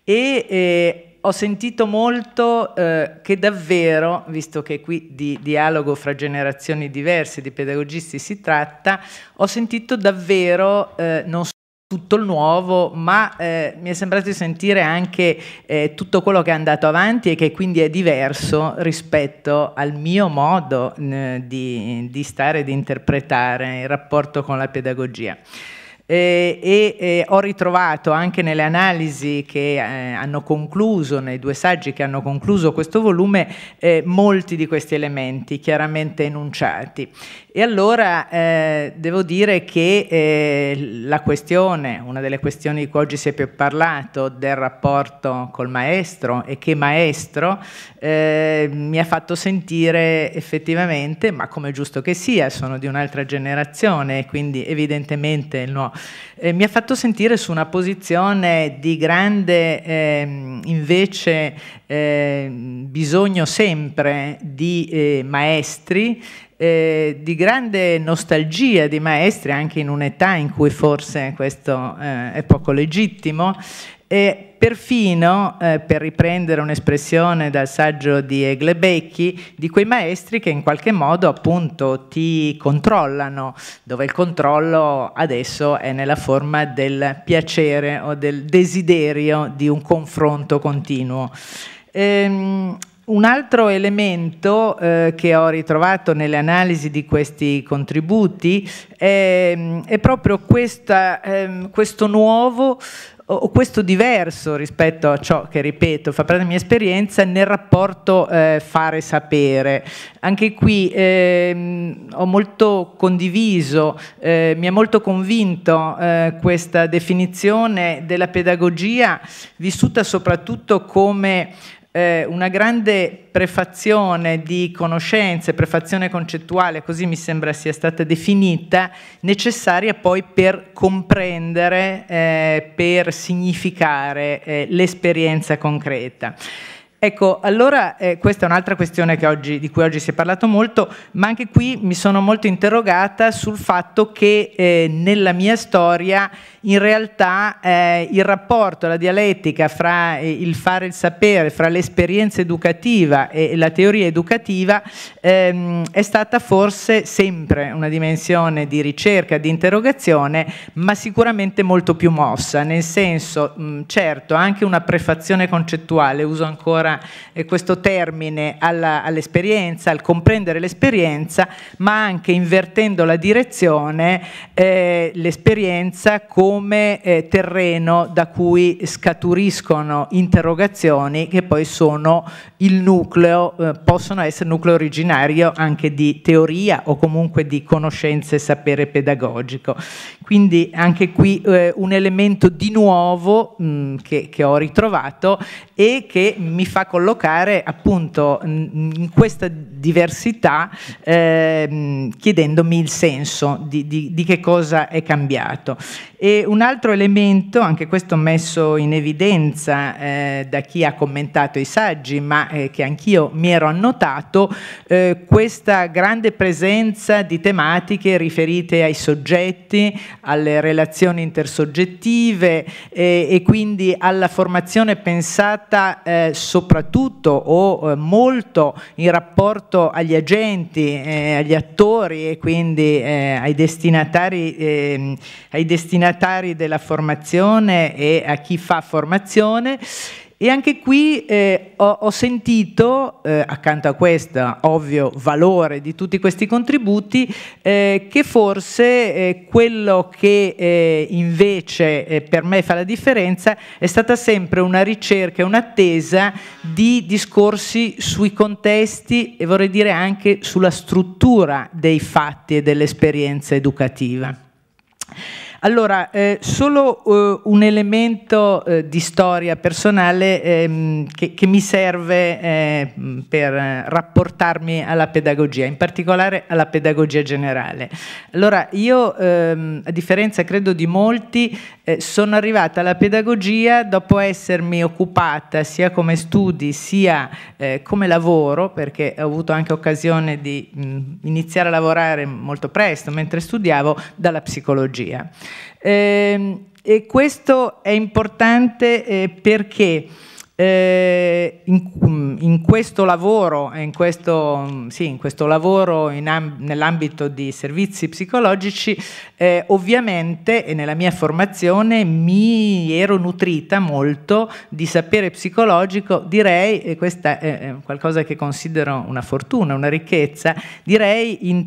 G: e eh, ho sentito molto eh, che davvero, visto che qui di dialogo fra generazioni diverse, di pedagogisti si tratta, ho sentito davvero eh, non solo tutto il nuovo, ma eh, mi è sembrato di sentire anche eh, tutto quello che è andato avanti e che quindi è diverso rispetto al mio modo eh, di, di stare e di interpretare il rapporto con la pedagogia. Eh, e, e ho ritrovato anche nelle analisi che eh, hanno concluso, nei due saggi che hanno concluso questo volume, eh, molti di questi elementi chiaramente enunciati. E allora eh, devo dire che eh, la questione, una delle questioni di cui oggi si è più parlato, del rapporto col maestro e che maestro, eh, mi ha fatto sentire effettivamente, ma come giusto che sia, sono di un'altra generazione, quindi evidentemente no, eh, mi ha fatto sentire su una posizione di grande ehm, invece ehm, bisogno sempre di eh, maestri, eh, di grande nostalgia di maestri, anche in un'età in cui forse questo eh, è poco legittimo, e perfino, eh, per riprendere un'espressione dal saggio di Eglebecchi, di quei maestri che in qualche modo appunto ti controllano, dove il controllo adesso è nella forma del piacere o del desiderio di un confronto continuo. Ehm, un altro elemento eh, che ho ritrovato nelle analisi di questi contributi è, mm, è proprio questa, eh, questo nuovo o questo diverso rispetto a ciò che, ripeto, fa parte della mia esperienza nel rapporto eh, fare-sapere. Anche qui eh, ho molto condiviso, eh, mi ha molto convinto eh, questa definizione della pedagogia vissuta soprattutto come eh, una grande prefazione di conoscenze, prefazione concettuale, così mi sembra sia stata definita, necessaria poi per comprendere, eh, per significare eh, l'esperienza concreta. Ecco, allora eh, questa è un'altra questione oggi, di cui oggi si è parlato molto, ma anche qui mi sono molto interrogata sul fatto che eh, nella mia storia in realtà eh, il rapporto, la dialettica fra eh, il fare il sapere, fra l'esperienza educativa e, la teoria educativa ehm, è stata forse sempre una dimensione di ricerca, di interrogazione, ma sicuramente molto più mossa, nel senso, mh, certo, anche una prefazione concettuale, uso ancora eh, questo termine, all'esperienza, al comprendere l'esperienza, ma anche invertendo la direzione, eh, l'esperienza come come eh, terreno da cui scaturiscono interrogazioni che poi sono il nucleo, eh, possono essere nucleo originario anche di teoria o comunque di conoscenze e sapere pedagogico. Quindi anche qui eh, un elemento di nuovo mh, mm, che, che, ho ritrovato e che mi fa collocare appunto in questa diversità eh, chiedendomi il senso di, di, di, che cosa è cambiato. E un altro elemento, anche questo messo in evidenza eh, da chi ha commentato i saggi, ma eh, che anch'io mi ero annotato, eh, questa grande presenza di tematiche riferite ai soggetti, alle relazioni intersoggettive eh, e quindi alla formazione pensata tratta eh, soprattutto o eh, molto in rapporto agli agenti, eh, agli attori e quindi eh, ai destinatari, ehm, ai destinatari della formazione e a chi fa formazione e anche qui eh, ho, ho, sentito, eh, accanto a questo ovvio valore di tutti questi contributi, eh, che forse eh, quello che eh, invece eh, per me fa la differenza è stata sempre una ricerca, e un'attesa di discorsi sui contesti e vorrei dire anche sulla struttura dei fatti e dell'esperienza educativa. Allora, eh, solo eh, un elemento eh, di storia personale ehm, che, che, mi serve eh, per rapportarmi alla pedagogia, in particolare alla pedagogia generale. Allora, io, ehm, a differenza credo di molti, eh, sono arrivata alla pedagogia dopo essermi occupata sia come studi sia eh, come lavoro, perché ho avuto anche occasione di mh, mm, iniziare a lavorare molto presto mentre studiavo, dalla psicologia. Eh, e questo è importante eh, perché eh, in, mm, eh, mm, in, questo lavoro, in questo, sì, in questo lavoro nell'ambito di servizi psicologici, eh, ovviamente e nella mia formazione mi ero nutrita molto di sapere psicologico, direi, e questa è qualcosa che considero una fortuna, una ricchezza, direi in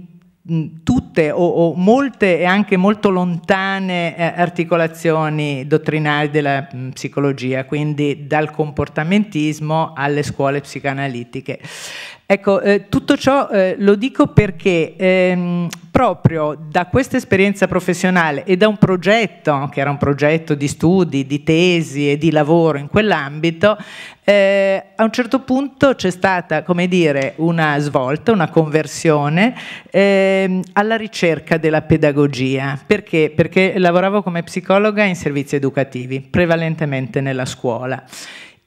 G: tutte o, o, molte e anche molto lontane eh, articolazioni dottrinali della mh, psicologia, quindi dal comportamentismo alle scuole psicanalitiche. Ecco, eh, tutto ciò eh, lo dico perché ehm, proprio da questa esperienza professionale e da un progetto, che era un progetto di studi, di tesi e di lavoro in quell'ambito, eh, a un certo punto c'è stata, come dire, una svolta, una conversione ehm, alla ricerca della pedagogia. Perché? Perché lavoravo come psicologa in servizi educativi, prevalentemente nella scuola.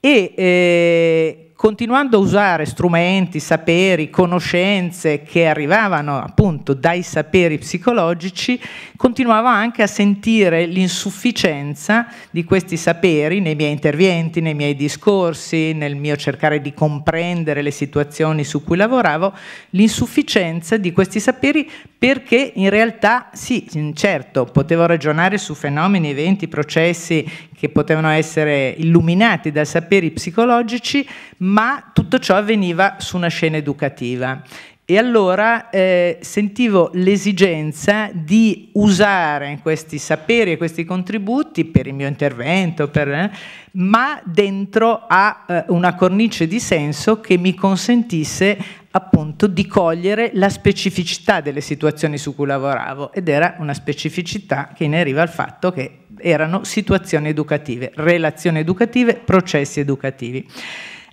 G: E eh, continuando a usare strumenti, saperi, conoscenze che arrivavano appunto dai saperi psicologici, continuavo anche a sentire l'insufficienza di questi saperi nei miei interventi, nei miei discorsi, nel mio cercare di comprendere le situazioni su cui lavoravo, l'insufficienza di questi saperi perché in realtà sì, certo, potevo ragionare su fenomeni, eventi, processi che potevano essere illuminati da saperi psicologici, ma tutto ciò avveniva su una scena educativa. E allora eh, sentivo l'esigenza di usare questi saperi e questi contributi per il mio intervento, per, eh, ma dentro a eh, una cornice di senso che mi consentisse appunto di cogliere la specificità delle situazioni su cui lavoravo ed era una specificità che ne arriva al fatto che erano situazioni educative, relazioni educative, processi educativi.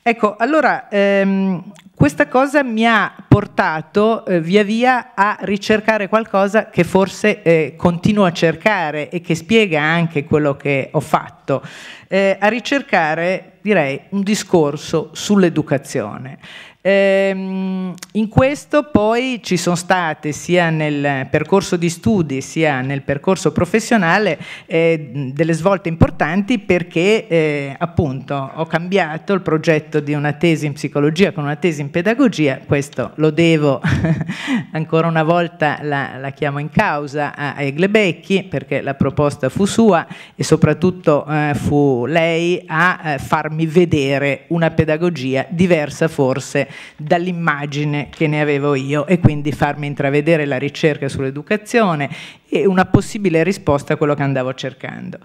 G: Ecco, allora ehm, questa cosa mi ha portato eh, via via a ricercare qualcosa che forse eh, continuo a cercare e che spiega anche quello che ho fatto, eh, a ricercare direi un discorso sull'educazione. Ehm, in questo poi ci sono state sia nel percorso di studi sia nel percorso professionale eh, delle svolte importanti perché eh, appunto ho cambiato il progetto di una tesi in psicologia con una tesi in pedagogia, questo lo devo ancora una volta la, la, chiamo in causa a Eglebecchi perché la proposta fu sua e soprattutto eh, fu lei a eh, farmi vedere una pedagogia diversa forse dall'immagine che ne avevo io e quindi farmi intravedere la ricerca sull'educazione e una possibile risposta a quello che andavo cercando.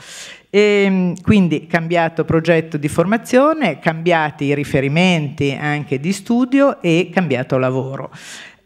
G: E ehm, quindi cambiato progetto di formazione, cambiati i riferimenti anche di studio e cambiato lavoro.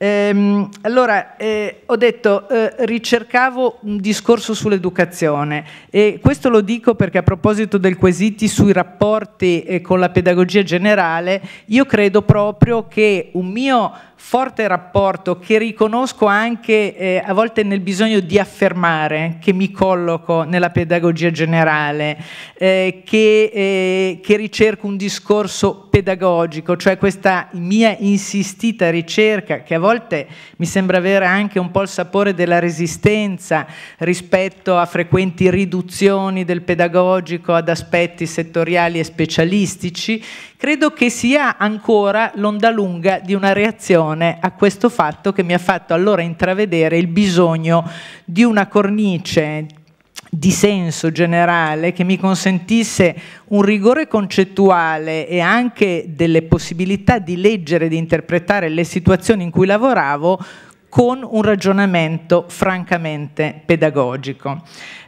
G: Ehm, allora, eh, ho detto, eh, ricercavo un discorso sull'educazione e questo lo dico perché a proposito del quesiti sui rapporti eh, con la pedagogia generale, io credo proprio che un mio forte rapporto che riconosco anche eh, a volte nel bisogno di affermare che mi colloco nella pedagogia generale, eh, che, eh, che, ricerco un discorso pedagogico, cioè questa mia insistita ricerca che a volte mi sembra avere anche un po' il sapore della resistenza rispetto a frequenti riduzioni del pedagogico ad aspetti settoriali e specialistici credo che sia ancora l'onda lunga di una reazione a questo fatto che mi ha fatto allora intravedere il bisogno di una cornice di senso generale che mi consentisse un rigore concettuale e anche delle possibilità di leggere e di interpretare le situazioni in cui lavoravo con un ragionamento francamente pedagogico.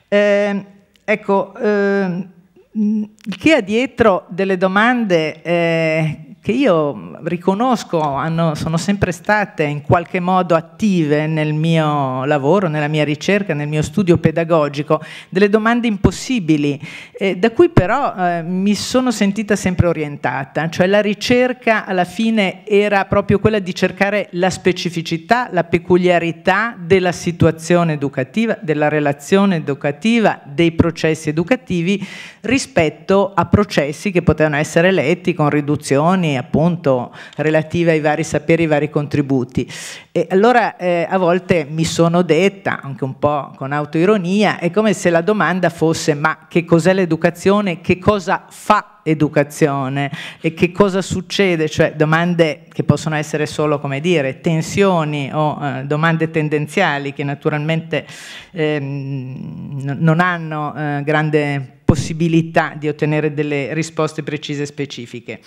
G: Eh, ecco, eh, chi ha dietro delle domande eh, che io riconosco hanno, sono sempre state in qualche modo attive nel mio lavoro, nella mia ricerca, nel mio studio pedagogico, delle domande impossibili, eh, da cui però eh, mi sono sentita sempre orientata, cioè la ricerca alla fine era proprio quella di cercare la specificità, la peculiarità della situazione educativa, della relazione educativa, dei processi educativi rispetto a processi che potevano essere letti con riduzioni questioni appunto relative ai vari saperi, ai vari contributi. E allora eh, a volte mi sono detta, anche un po' con autoironia, è come se la domanda fosse ma che cos'è l'educazione, che cosa fa educazione e che cosa succede, cioè domande che possono essere solo, come dire, tensioni o eh, domande tendenziali che naturalmente eh, non hanno eh, grande possibilità di ottenere delle risposte precise e specifiche.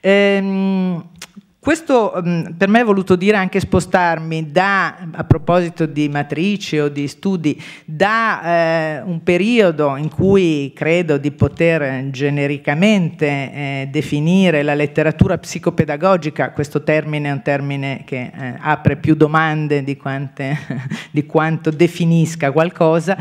G: Ehm, questo mm, per me è voluto dire anche spostarmi da, a proposito di matrice o di studi, da eh, un periodo in cui credo di poter genericamente eh, definire la letteratura psicopedagogica, questo termine è un termine che eh, apre più domande di, quante, di quanto definisca qualcosa,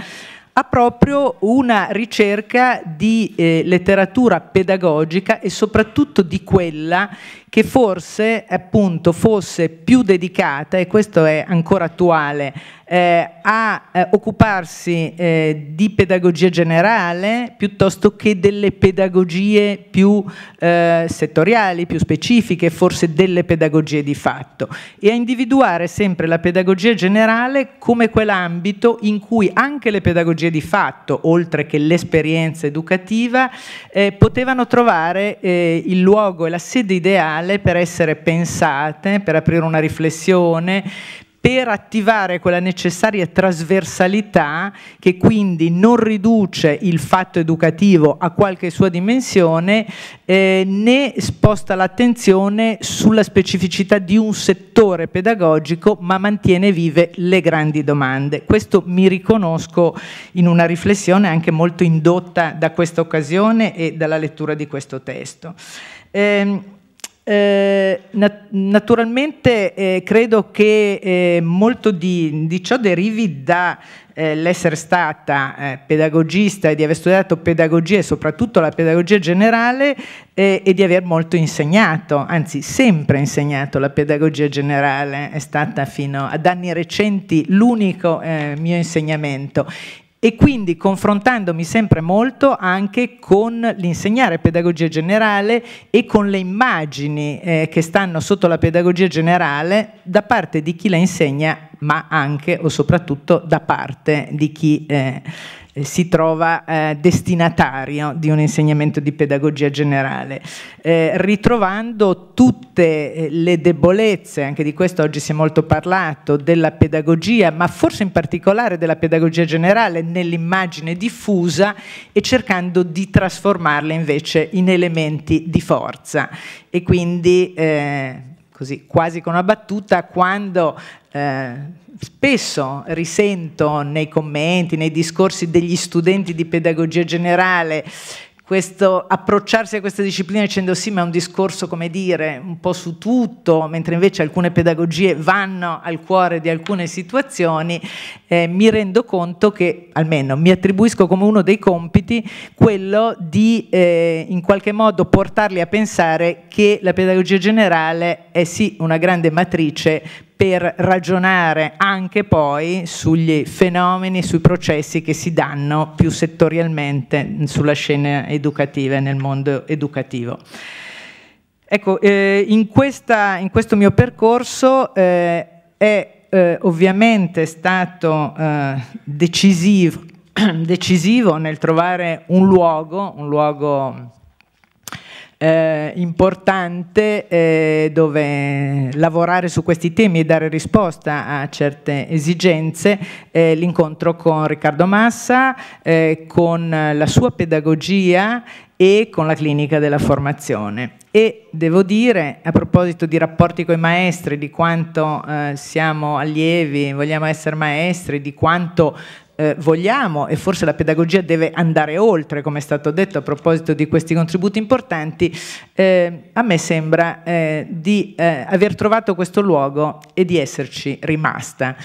G: ha proprio una ricerca di eh, letteratura pedagogica e soprattutto di quella che forse appunto fosse più dedicata, e questo è ancora attuale eh, a eh, occuparsi eh, di pedagogia generale piuttosto che delle pedagogie più eh, settoriali, più specifiche, forse delle pedagogie di fatto e a individuare sempre la pedagogia generale come quell'ambito in cui anche le pedagogie di fatto, oltre che l'esperienza educativa, eh, potevano trovare eh, il luogo e la sede ideale per essere pensate, per aprire una riflessione, per attivare quella necessaria trasversalità che quindi non riduce il fatto educativo a qualche sua dimensione eh, né sposta l'attenzione sulla specificità di un settore pedagogico ma mantiene vive le grandi domande. Questo mi riconosco in una riflessione anche molto indotta da questa occasione e dalla lettura di questo testo. Eh, eh, nat- naturalmente eh, credo che eh, molto di, di, ciò derivi dall'essere eh, stata eh, pedagogista e di aver studiato pedagogia e soprattutto la pedagogia generale e di aver molto insegnato, anzi sempre insegnato la pedagogia generale, è stata fino ad anni recenti l'unico mio insegnamento e quindi confrontandomi sempre molto anche con l'insegnare pedagogia generale e con le immagini eh, che stanno sotto la pedagogia generale da parte di chi la insegna ma anche o soprattutto da parte di chi eh, eh, si trova eh, destinatario di un insegnamento di pedagogia generale, eh, ritrovando tutte eh, le debolezze, anche di questo oggi si è molto parlato, della pedagogia, ma forse in particolare della pedagogia generale nell'immagine diffusa e cercando di trasformarle invece in elementi di forza. E quindi eh, così quasi con una battuta, quando eh, spesso risento nei commenti, nei discorsi degli studenti di pedagogia generale questo approcciarsi a questa disciplina dicendo sì ma è un discorso come dire un po' su tutto, mentre invece alcune pedagogie vanno al cuore di alcune situazioni, eh, mi rendo conto che almeno mi attribuisco come uno dei compiti quello di eh, in qualche modo portarli a pensare che la pedagogia generale è sì una grande matrice, per ragionare anche poi sugli fenomeni, sui processi che si danno più settorialmente sulla scena educativa e nel mondo educativo. Ecco, eh, in, questa, in, questo mio percorso eh, è eh, ovviamente stato eh, decisivo, decisivo nel trovare un luogo, un luogo eh, importante eh, dove lavorare su questi temi e dare risposta a certe esigenze, eh, l'incontro con Riccardo Massa, eh, con la sua pedagogia e con la clinica della formazione. E devo dire, a proposito di rapporti con i maestri, di quanto eh, siamo allievi, vogliamo essere maestri, di quanto eh, vogliamo e forse la pedagogia deve andare oltre, come è stato detto a proposito di questi contributi importanti, eh, a me sembra eh, di eh, aver trovato questo luogo e di esserci rimasta.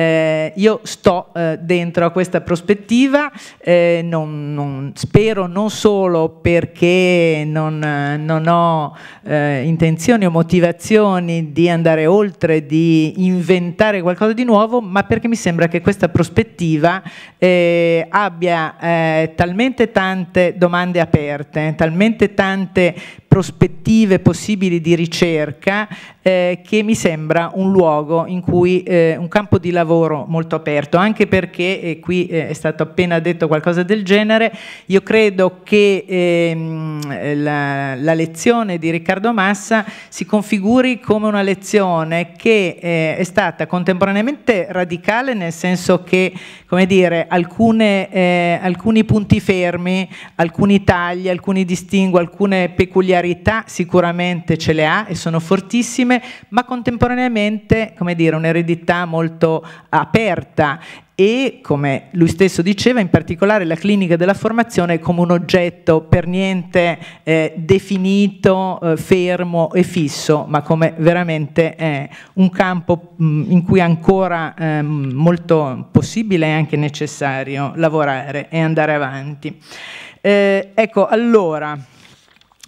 G: Eh, io sto eh, dentro a questa prospettiva, eh, non, non, spero non solo perché non, eh, non ho eh, intenzioni o motivazioni di andare oltre, di inventare qualcosa di nuovo, ma perché mi sembra che questa prospettiva eh, abbia eh, talmente tante domande aperte, talmente tante prospettive possibili di ricerca eh, che mi sembra un luogo in cui eh, un campo di lavoro molto aperto, anche perché, e qui eh, è stato appena detto qualcosa del genere, io credo che ehm, la, la, lezione di Riccardo Massa si configuri come una lezione che eh, è stata contemporaneamente radicale nel senso che, come dire, alcune, eh, alcuni punti fermi, alcuni tagli, alcuni distinguo, alcune peculiarità sicuramente ce le ha e sono fortissime, ma contemporaneamente come dire, un'eredità molto aperta e, come lui stesso diceva, in particolare la clinica della formazione come un oggetto per niente eh, definito, eh, fermo e fisso, ma come veramente è un campo mh, mm, in cui è ancora eh, molto possibile e anche necessario lavorare e andare avanti. Eh, ecco, allora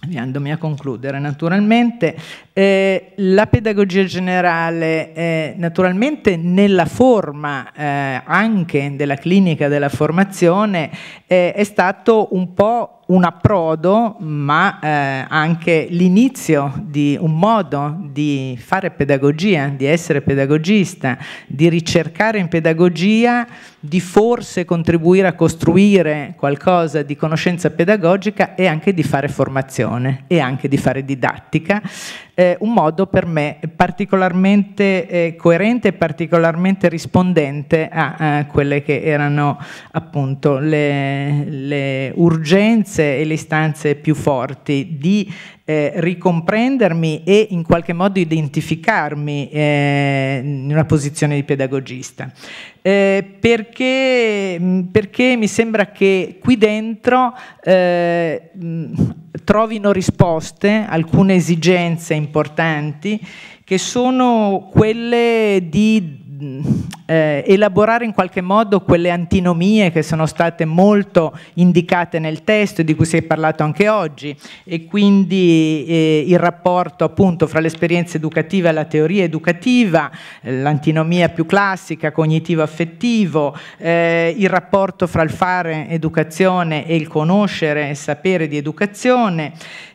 G: avviandomi a concludere naturalmente, eh, la pedagogia generale eh, naturalmente nella forma eh, anche della clinica della formazione eh, è stato un po' un approdo, ma eh, anche l'inizio di un modo di fare pedagogia, di essere pedagogista, di ricercare in pedagogia, di forse contribuire a costruire qualcosa di conoscenza pedagogica e anche di fare formazione e anche di fare didattica eh, un modo per me particolarmente eh, coerente e particolarmente rispondente a, a, quelle che erano appunto le, le, urgenze e le istanze più forti di eh, ricomprendermi e in qualche modo identificarmi eh, in una posizione di pedagogista. Eh, perché, perché, mi sembra che qui dentro eh, trovino risposte alcune esigenze importanti che sono quelle di eh, elaborare in qualche modo quelle antinomie che sono state molto indicate nel testo e di cui si è parlato anche oggi e quindi eh, il rapporto appunto fra l'esperienza educativa e la teoria educativa, eh, l'antinomia più classica cognitivo-affettivo, eh, il rapporto fra il fare educazione e il conoscere e sapere di educazione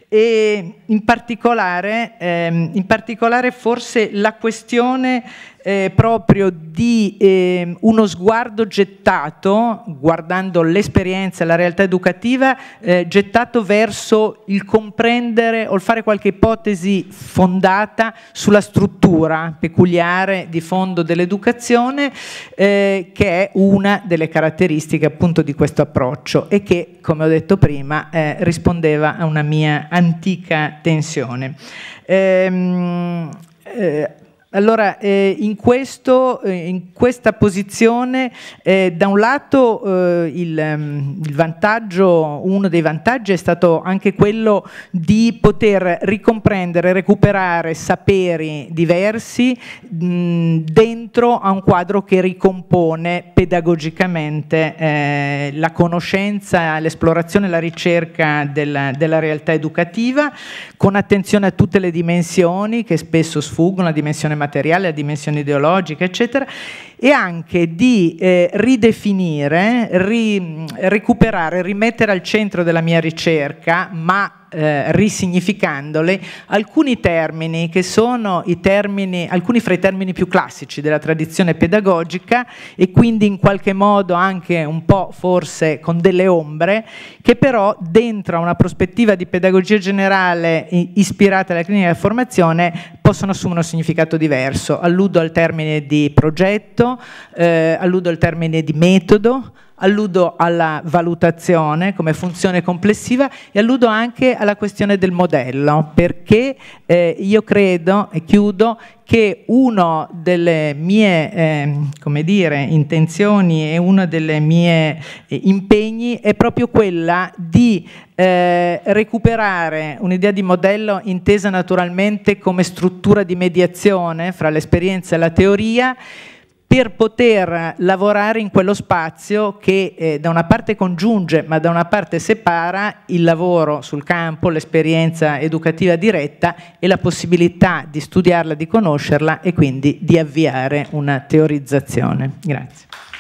G: e in particolare, ehm, in particolare, forse la questione eh, proprio di eh, uno sguardo gettato, guardando l'esperienza, e la realtà educativa, eh, gettato verso il comprendere o il fare qualche ipotesi fondata sulla struttura peculiare di fondo dell'educazione, eh, che è una delle caratteristiche appunto di questo approccio e che, come ho detto prima, eh, rispondeva a una mia antica tensione. Ehm, eh, allora, eh, in, questo, eh, in, questa posizione, eh, da un lato eh, il, um, il uno dei vantaggi è stato anche quello di poter ricomprendere, recuperare saperi diversi mh, dentro a un quadro che ricompone pedagogicamente eh, la conoscenza, l'esplorazione e la ricerca della, della realtà educativa, con attenzione a tutte le dimensioni che spesso sfuggono, la dimensione materiale, materiale, la dimensione ideologica, eccetera, e anche di eh, ridefinire, ri, recuperare, rimettere al centro della mia ricerca, ma eh, risignificandole alcuni termini che sono i termini, alcuni fra i termini più classici della tradizione pedagogica e quindi in qualche modo anche un po' forse con delle ombre, che però dentro una prospettiva di pedagogia generale ispirata alla clinica della formazione possono assumere un significato diverso. Alludo al termine di progetto, eh, alludo al termine di metodo, alludo alla valutazione come funzione complessiva e alludo anche alla questione del modello, perché eh, io credo, e chiudo, che una delle mie eh, dire, intenzioni e uno dei miei eh, impegni è proprio quella di eh, recuperare un'idea di modello intesa naturalmente come struttura di mediazione fra l'esperienza e la teoria per poter lavorare in quello spazio che eh, da una parte congiunge ma da una parte separa il lavoro sul campo, l'esperienza educativa diretta e la possibilità di studiarla, di conoscerla e quindi di avviare una teorizzazione. Grazie.